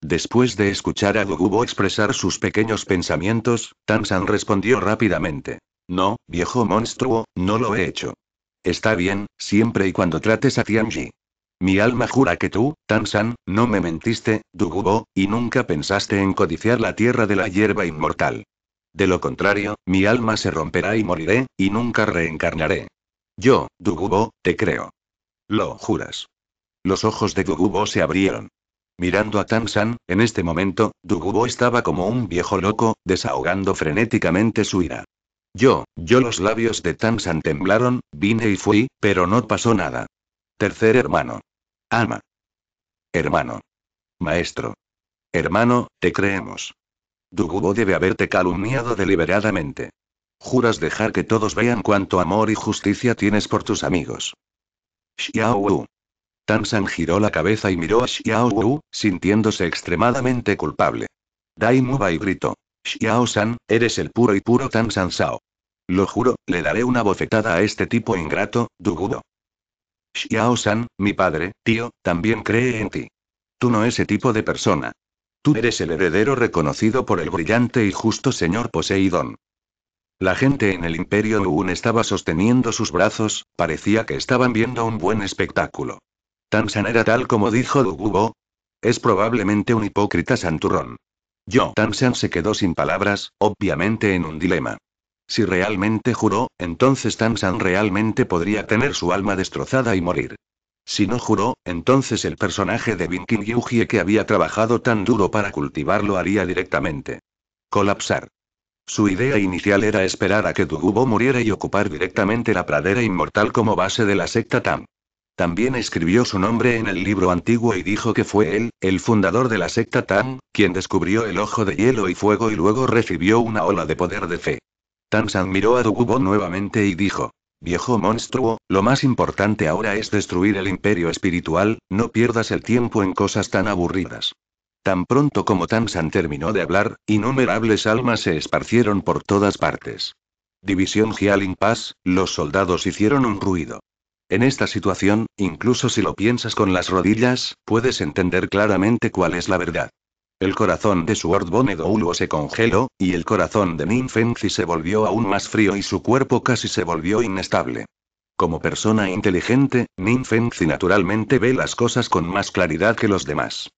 Después de escuchar a Gugubo expresar sus pequeños pensamientos, Tansan respondió rápidamente. No, viejo monstruo, no lo he hecho. Está bien, siempre y cuando trates a Tianji mi alma jura que tú, Tansan, no me mentiste, Dugubo, y nunca pensaste en codiciar la tierra de la hierba inmortal. De lo contrario, mi alma se romperá y moriré, y nunca reencarnaré. Yo, Dugubo, te creo. Lo juras. Los ojos de Dugubo se abrieron. Mirando a Tansan, en este momento, Dugubo estaba como un viejo loco, desahogando frenéticamente su ira. Yo, yo los labios de Tansan temblaron, vine y fui, pero no pasó nada. Tercer hermano. Ama. Hermano. Maestro. Hermano, te creemos. Dugubo debe haberte calumniado deliberadamente. Juras dejar que todos vean cuánto amor y justicia tienes por tus amigos. Xiao Wu. San giró la cabeza y miró a Xiao Wu, sintiéndose extremadamente culpable. Dai Muba y gritó. Xiao San, eres el puro y puro San Sao. Lo juro, le daré una bofetada a este tipo ingrato, Dugudo. Xiao-san, mi padre, tío, también cree en ti. Tú no ese tipo de persona. Tú eres el heredero reconocido por el brillante y justo señor Poseidón. La gente en el Imperio Luun estaba sosteniendo sus brazos, parecía que estaban viendo un buen espectáculo. San era tal como dijo Dugubo. Es probablemente un hipócrita santurrón. Yo San se quedó sin palabras, obviamente en un dilema. Si realmente juró, entonces Tan-san realmente podría tener su alma destrozada y morir. Si no juró, entonces el personaje de Binkin Yuji que había trabajado tan duro para cultivarlo haría directamente. Colapsar. Su idea inicial era esperar a que Dugubo muriera y ocupar directamente la pradera inmortal como base de la secta Tam. También escribió su nombre en el libro antiguo y dijo que fue él, el fundador de la secta Tam, quien descubrió el ojo de hielo y fuego y luego recibió una ola de poder de fe. Tansan miró a Dugubo nuevamente y dijo. Viejo monstruo, lo más importante ahora es destruir el imperio espiritual, no pierdas el tiempo en cosas tan aburridas. Tan pronto como Tansan terminó de hablar, innumerables almas se esparcieron por todas partes. División Gialin Paz, los soldados hicieron un ruido. En esta situación, incluso si lo piensas con las rodillas, puedes entender claramente cuál es la verdad. El corazón de Swordbone Douluo se congeló, y el corazón de Fengzi se volvió aún más frío y su cuerpo casi se volvió inestable. Como persona inteligente, Fengzi naturalmente ve las cosas con más claridad que los demás.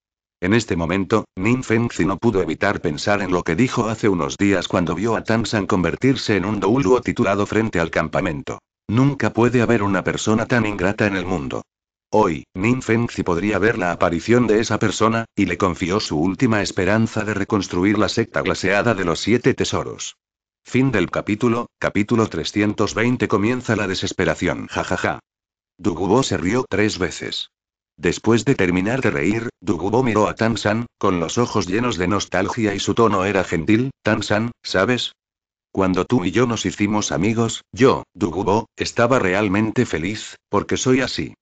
En este momento, Fengzi no pudo evitar pensar en lo que dijo hace unos días cuando vio a Tansan convertirse en un Douluo titulado frente al campamento. Nunca puede haber una persona tan ingrata en el mundo. Hoy, Nin Fengzi podría ver la aparición de esa persona, y le confió su última esperanza de reconstruir la secta glaseada de los siete tesoros. Fin del capítulo, capítulo 320 comienza la desesperación. Jajaja. Ja, ja. Dugubo se rió tres veces. Después de terminar de reír, Dugubo miró a San, con los ojos llenos de nostalgia y su tono era gentil, San, ¿sabes? Cuando tú y yo nos hicimos amigos, yo, Dugubo, estaba realmente feliz, porque soy así.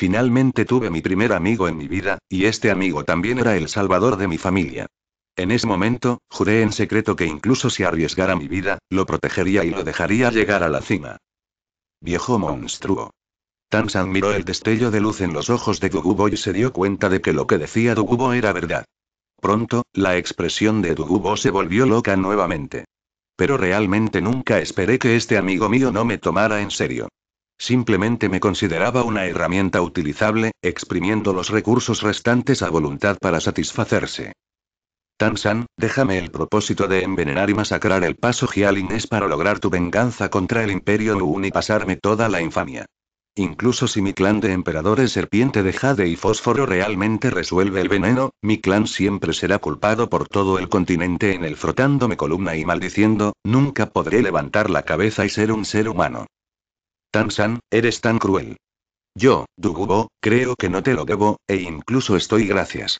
Finalmente tuve mi primer amigo en mi vida, y este amigo también era el salvador de mi familia. En ese momento, juré en secreto que incluso si arriesgara mi vida, lo protegería y lo dejaría llegar a la cima. Viejo monstruo. Tans miró el destello de luz en los ojos de Dugubo y se dio cuenta de que lo que decía Dugubo era verdad. Pronto, la expresión de Dugubo se volvió loca nuevamente. Pero realmente nunca esperé que este amigo mío no me tomara en serio. Simplemente me consideraba una herramienta utilizable, exprimiendo los recursos restantes a voluntad para satisfacerse. Tan-san, déjame el propósito de envenenar y masacrar el paso Gialines para lograr tu venganza contra el Imperio Nuun y pasarme toda la infamia. Incluso si mi clan de emperadores serpiente de jade y fósforo realmente resuelve el veneno, mi clan siempre será culpado por todo el continente en el frotándome columna y maldiciendo, nunca podré levantar la cabeza y ser un ser humano. «Tansan, eres tan cruel. Yo, Dugubo, creo que no te lo debo, e incluso estoy gracias.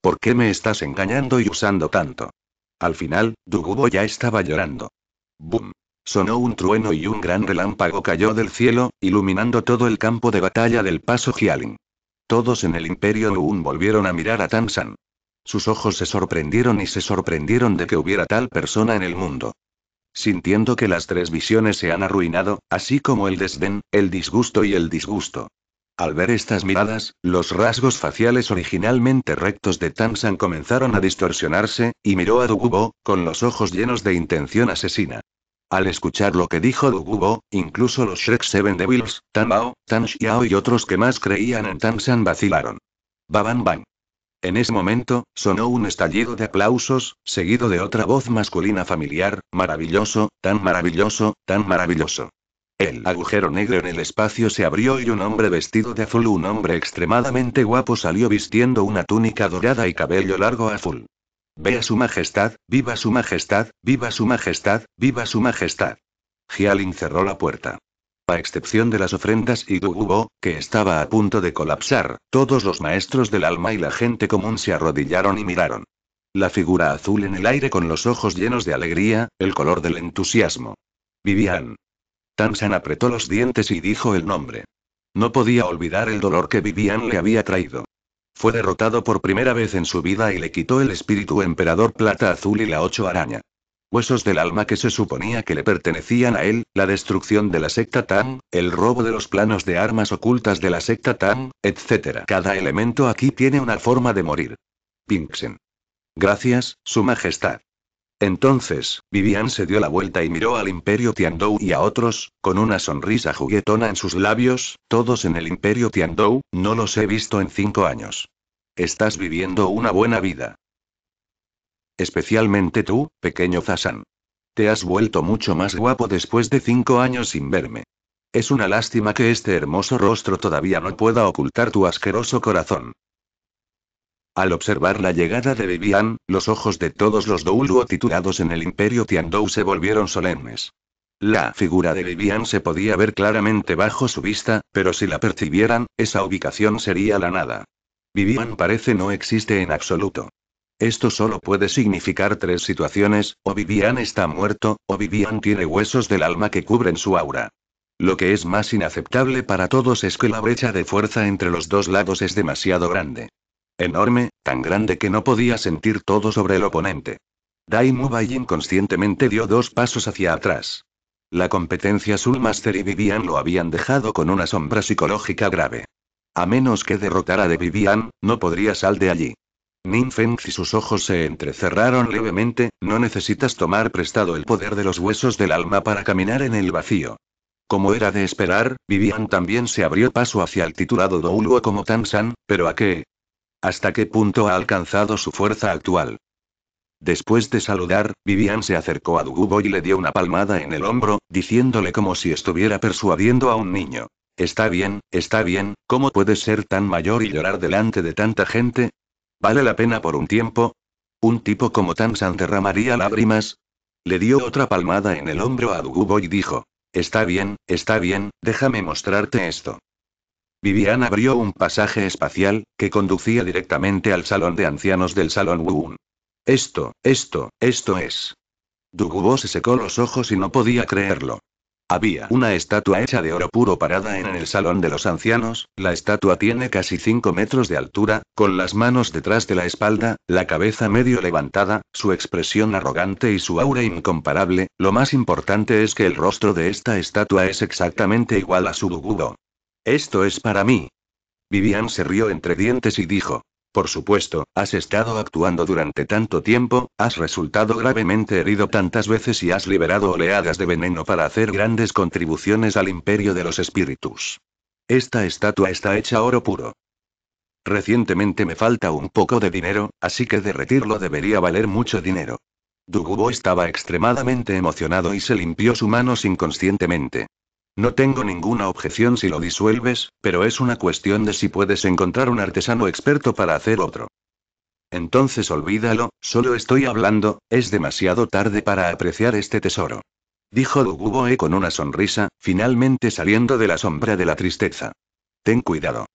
¿Por qué me estás engañando y usando tanto? Al final, Dugubo ya estaba llorando. ¡Bum! Sonó un trueno y un gran relámpago cayó del cielo, iluminando todo el campo de batalla del paso Jialing. Todos en el Imperio Luun volvieron a mirar a Tansan. Sus ojos se sorprendieron y se sorprendieron de que hubiera tal persona en el mundo. Sintiendo que las tres visiones se han arruinado, así como el desdén, el disgusto y el disgusto. Al ver estas miradas, los rasgos faciales originalmente rectos de San comenzaron a distorsionarse, y miró a Dugubo, con los ojos llenos de intención asesina. Al escuchar lo que dijo Dugubo, incluso los Shrek Seven Devils, Tan Mao, Tan Xiao y otros que más creían en San vacilaron. Baban Bang. En ese momento, sonó un estallido de aplausos, seguido de otra voz masculina familiar, maravilloso, tan maravilloso, tan maravilloso. El agujero negro en el espacio se abrió y un hombre vestido de azul, un hombre extremadamente guapo salió vistiendo una túnica dorada y cabello largo azul. Vea su majestad, viva su majestad, viva su majestad, viva su majestad. Gialin cerró la puerta a excepción de las ofrendas y Gugubo, que estaba a punto de colapsar, todos los maestros del alma y la gente común se arrodillaron y miraron. La figura azul en el aire con los ojos llenos de alegría, el color del entusiasmo. Vivian. Tansan apretó los dientes y dijo el nombre. No podía olvidar el dolor que Vivian le había traído. Fue derrotado por primera vez en su vida y le quitó el espíritu emperador plata azul y la ocho araña huesos del alma que se suponía que le pertenecían a él, la destrucción de la secta Tang, el robo de los planos de armas ocultas de la secta Tang, etc. Cada elemento aquí tiene una forma de morir. Pinksen. Gracias, Su Majestad. Entonces, Vivian se dio la vuelta y miró al Imperio Tiandou y a otros, con una sonrisa juguetona en sus labios, todos en el Imperio Tiandou, no los he visto en cinco años. Estás viviendo una buena vida. Especialmente tú, pequeño Zasan. Te has vuelto mucho más guapo después de cinco años sin verme. Es una lástima que este hermoso rostro todavía no pueda ocultar tu asqueroso corazón. Al observar la llegada de Vivian, los ojos de todos los Douluo titulados en el Imperio Tiandou se volvieron solemnes. La figura de Vivian se podía ver claramente bajo su vista, pero si la percibieran, esa ubicación sería la nada. Vivian parece no existe en absoluto. Esto solo puede significar tres situaciones, o Vivian está muerto, o Vivian tiene huesos del alma que cubren su aura. Lo que es más inaceptable para todos es que la brecha de fuerza entre los dos lados es demasiado grande. Enorme, tan grande que no podía sentir todo sobre el oponente. Daimu Bai inconscientemente dio dos pasos hacia atrás. La competencia Soulmaster y Vivian lo habían dejado con una sombra psicológica grave. A menos que derrotara de Vivian, no podría salir de allí. Nin Feng y sus ojos se entrecerraron levemente, no necesitas tomar prestado el poder de los huesos del alma para caminar en el vacío. Como era de esperar, Vivian también se abrió paso hacia el titulado Douluo como Tan San, pero ¿a qué? ¿Hasta qué punto ha alcanzado su fuerza actual? Después de saludar, Vivian se acercó a Dugubo y le dio una palmada en el hombro, diciéndole como si estuviera persuadiendo a un niño. Está bien, está bien, ¿cómo puedes ser tan mayor y llorar delante de tanta gente? ¿Vale la pena por un tiempo? Un tipo como Tansan derramaría lágrimas. Le dio otra palmada en el hombro a Dugubo y dijo: Está bien, está bien, déjame mostrarte esto. Vivian abrió un pasaje espacial, que conducía directamente al salón de ancianos del salón Wun. Esto, esto, esto es. Dugubo se secó los ojos y no podía creerlo. Había una estatua hecha de oro puro parada en el salón de los ancianos, la estatua tiene casi 5 metros de altura, con las manos detrás de la espalda, la cabeza medio levantada, su expresión arrogante y su aura incomparable, lo más importante es que el rostro de esta estatua es exactamente igual a su dugudo. Esto es para mí. Vivian se rió entre dientes y dijo, por supuesto, has estado actuando durante tanto tiempo, has resultado gravemente herido tantas veces y has liberado oleadas de veneno para hacer grandes contribuciones al imperio de los espíritus. Esta estatua está hecha oro puro. Recientemente me falta un poco de dinero, así que derretirlo debería valer mucho dinero. Dugubo estaba extremadamente emocionado y se limpió su mano inconscientemente. No tengo ninguna objeción si lo disuelves, pero es una cuestión de si puedes encontrar un artesano experto para hacer otro. Entonces olvídalo, solo estoy hablando, es demasiado tarde para apreciar este tesoro. Dijo Duguboe con una sonrisa, finalmente saliendo de la sombra de la tristeza. Ten cuidado.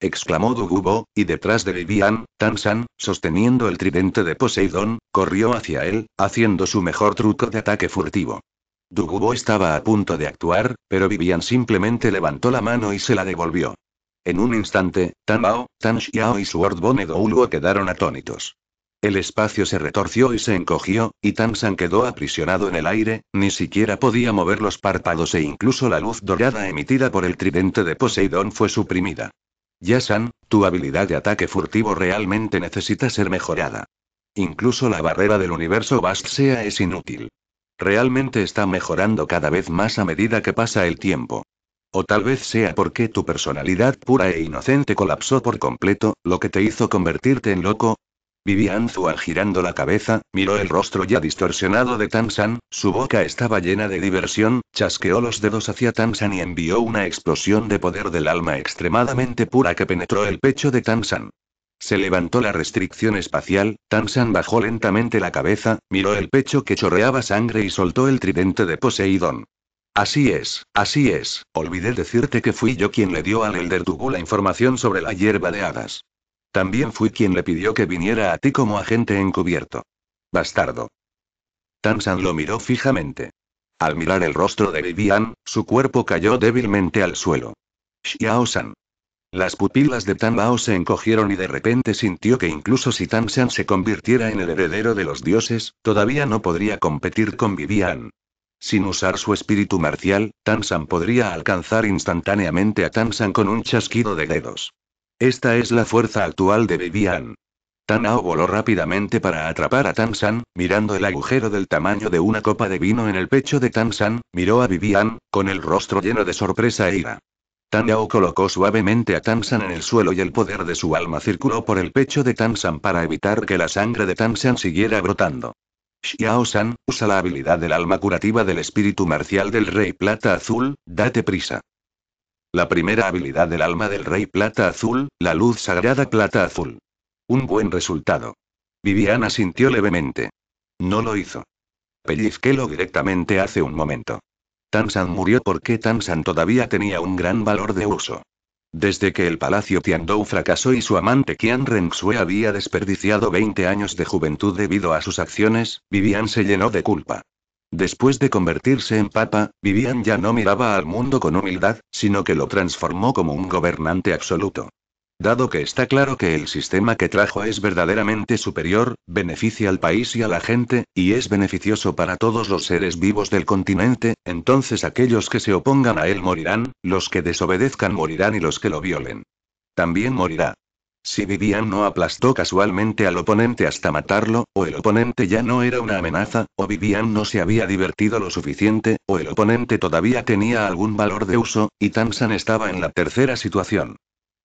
Exclamó Dugubo, y detrás de Vivian, Tansan, sosteniendo el tridente de Poseidón, corrió hacia él, haciendo su mejor truco de ataque furtivo. Dugubo estaba a punto de actuar, pero Vivian simplemente levantó la mano y se la devolvió. En un instante, Tan Bao, Tan Xiao y Swordbone Douluo quedaron atónitos. El espacio se retorció y se encogió, y Tan San quedó aprisionado en el aire, ni siquiera podía mover los párpados e incluso la luz dorada emitida por el tridente de Poseidón fue suprimida. Yasan, tu habilidad de ataque furtivo realmente necesita ser mejorada. Incluso la barrera del universo sea es inútil. Realmente está mejorando cada vez más a medida que pasa el tiempo. O tal vez sea porque tu personalidad pura e inocente colapsó por completo, lo que te hizo convertirte en loco. Vivian Zuan girando la cabeza, miró el rostro ya distorsionado de Tansan, su boca estaba llena de diversión, chasqueó los dedos hacia Tansan y envió una explosión de poder del alma extremadamente pura que penetró el pecho de Tansan. Se levantó la restricción espacial, Tansan bajó lentamente la cabeza, miró el pecho que chorreaba sangre y soltó el tridente de Poseidón. Así es, así es, olvidé decirte que fui yo quien le dio al Elder Dugu la información sobre la hierba de hadas. También fui quien le pidió que viniera a ti como agente encubierto. Bastardo. Tansan lo miró fijamente. Al mirar el rostro de Vivian, su cuerpo cayó débilmente al suelo. Xiao-san. Las pupilas de Tan Bao se encogieron y de repente sintió que incluso si Tan San se convirtiera en el heredero de los dioses, todavía no podría competir con Vivian. Sin usar su espíritu marcial, Tan San podría alcanzar instantáneamente a Tan San con un chasquido de dedos. Esta es la fuerza actual de Vivian. Tan Ao voló rápidamente para atrapar a Tan San, mirando el agujero del tamaño de una copa de vino en el pecho de Tan San, miró a Vivian, con el rostro lleno de sorpresa e ira. Yao colocó suavemente a Tamsan en el suelo y el poder de su alma circuló por el pecho de Tansan para evitar que la sangre de Tansan siguiera brotando. Xiao-san, usa la habilidad del alma curativa del espíritu marcial del Rey Plata Azul, date prisa. La primera habilidad del alma del Rey Plata Azul, la luz sagrada Plata Azul. Un buen resultado. Viviana sintió levemente. No lo hizo. Pellizquélo directamente hace un momento. Tansan murió porque Tansan todavía tenía un gran valor de uso. Desde que el palacio Tiandou fracasó y su amante Qian Renxue había desperdiciado 20 años de juventud debido a sus acciones, Vivian se llenó de culpa. Después de convertirse en papa, Vivian ya no miraba al mundo con humildad, sino que lo transformó como un gobernante absoluto. Dado que está claro que el sistema que trajo es verdaderamente superior, beneficia al país y a la gente, y es beneficioso para todos los seres vivos del continente, entonces aquellos que se opongan a él morirán, los que desobedezcan morirán y los que lo violen. También morirá. Si Vivian no aplastó casualmente al oponente hasta matarlo, o el oponente ya no era una amenaza, o Vivian no se había divertido lo suficiente, o el oponente todavía tenía algún valor de uso, y Tamsan estaba en la tercera situación.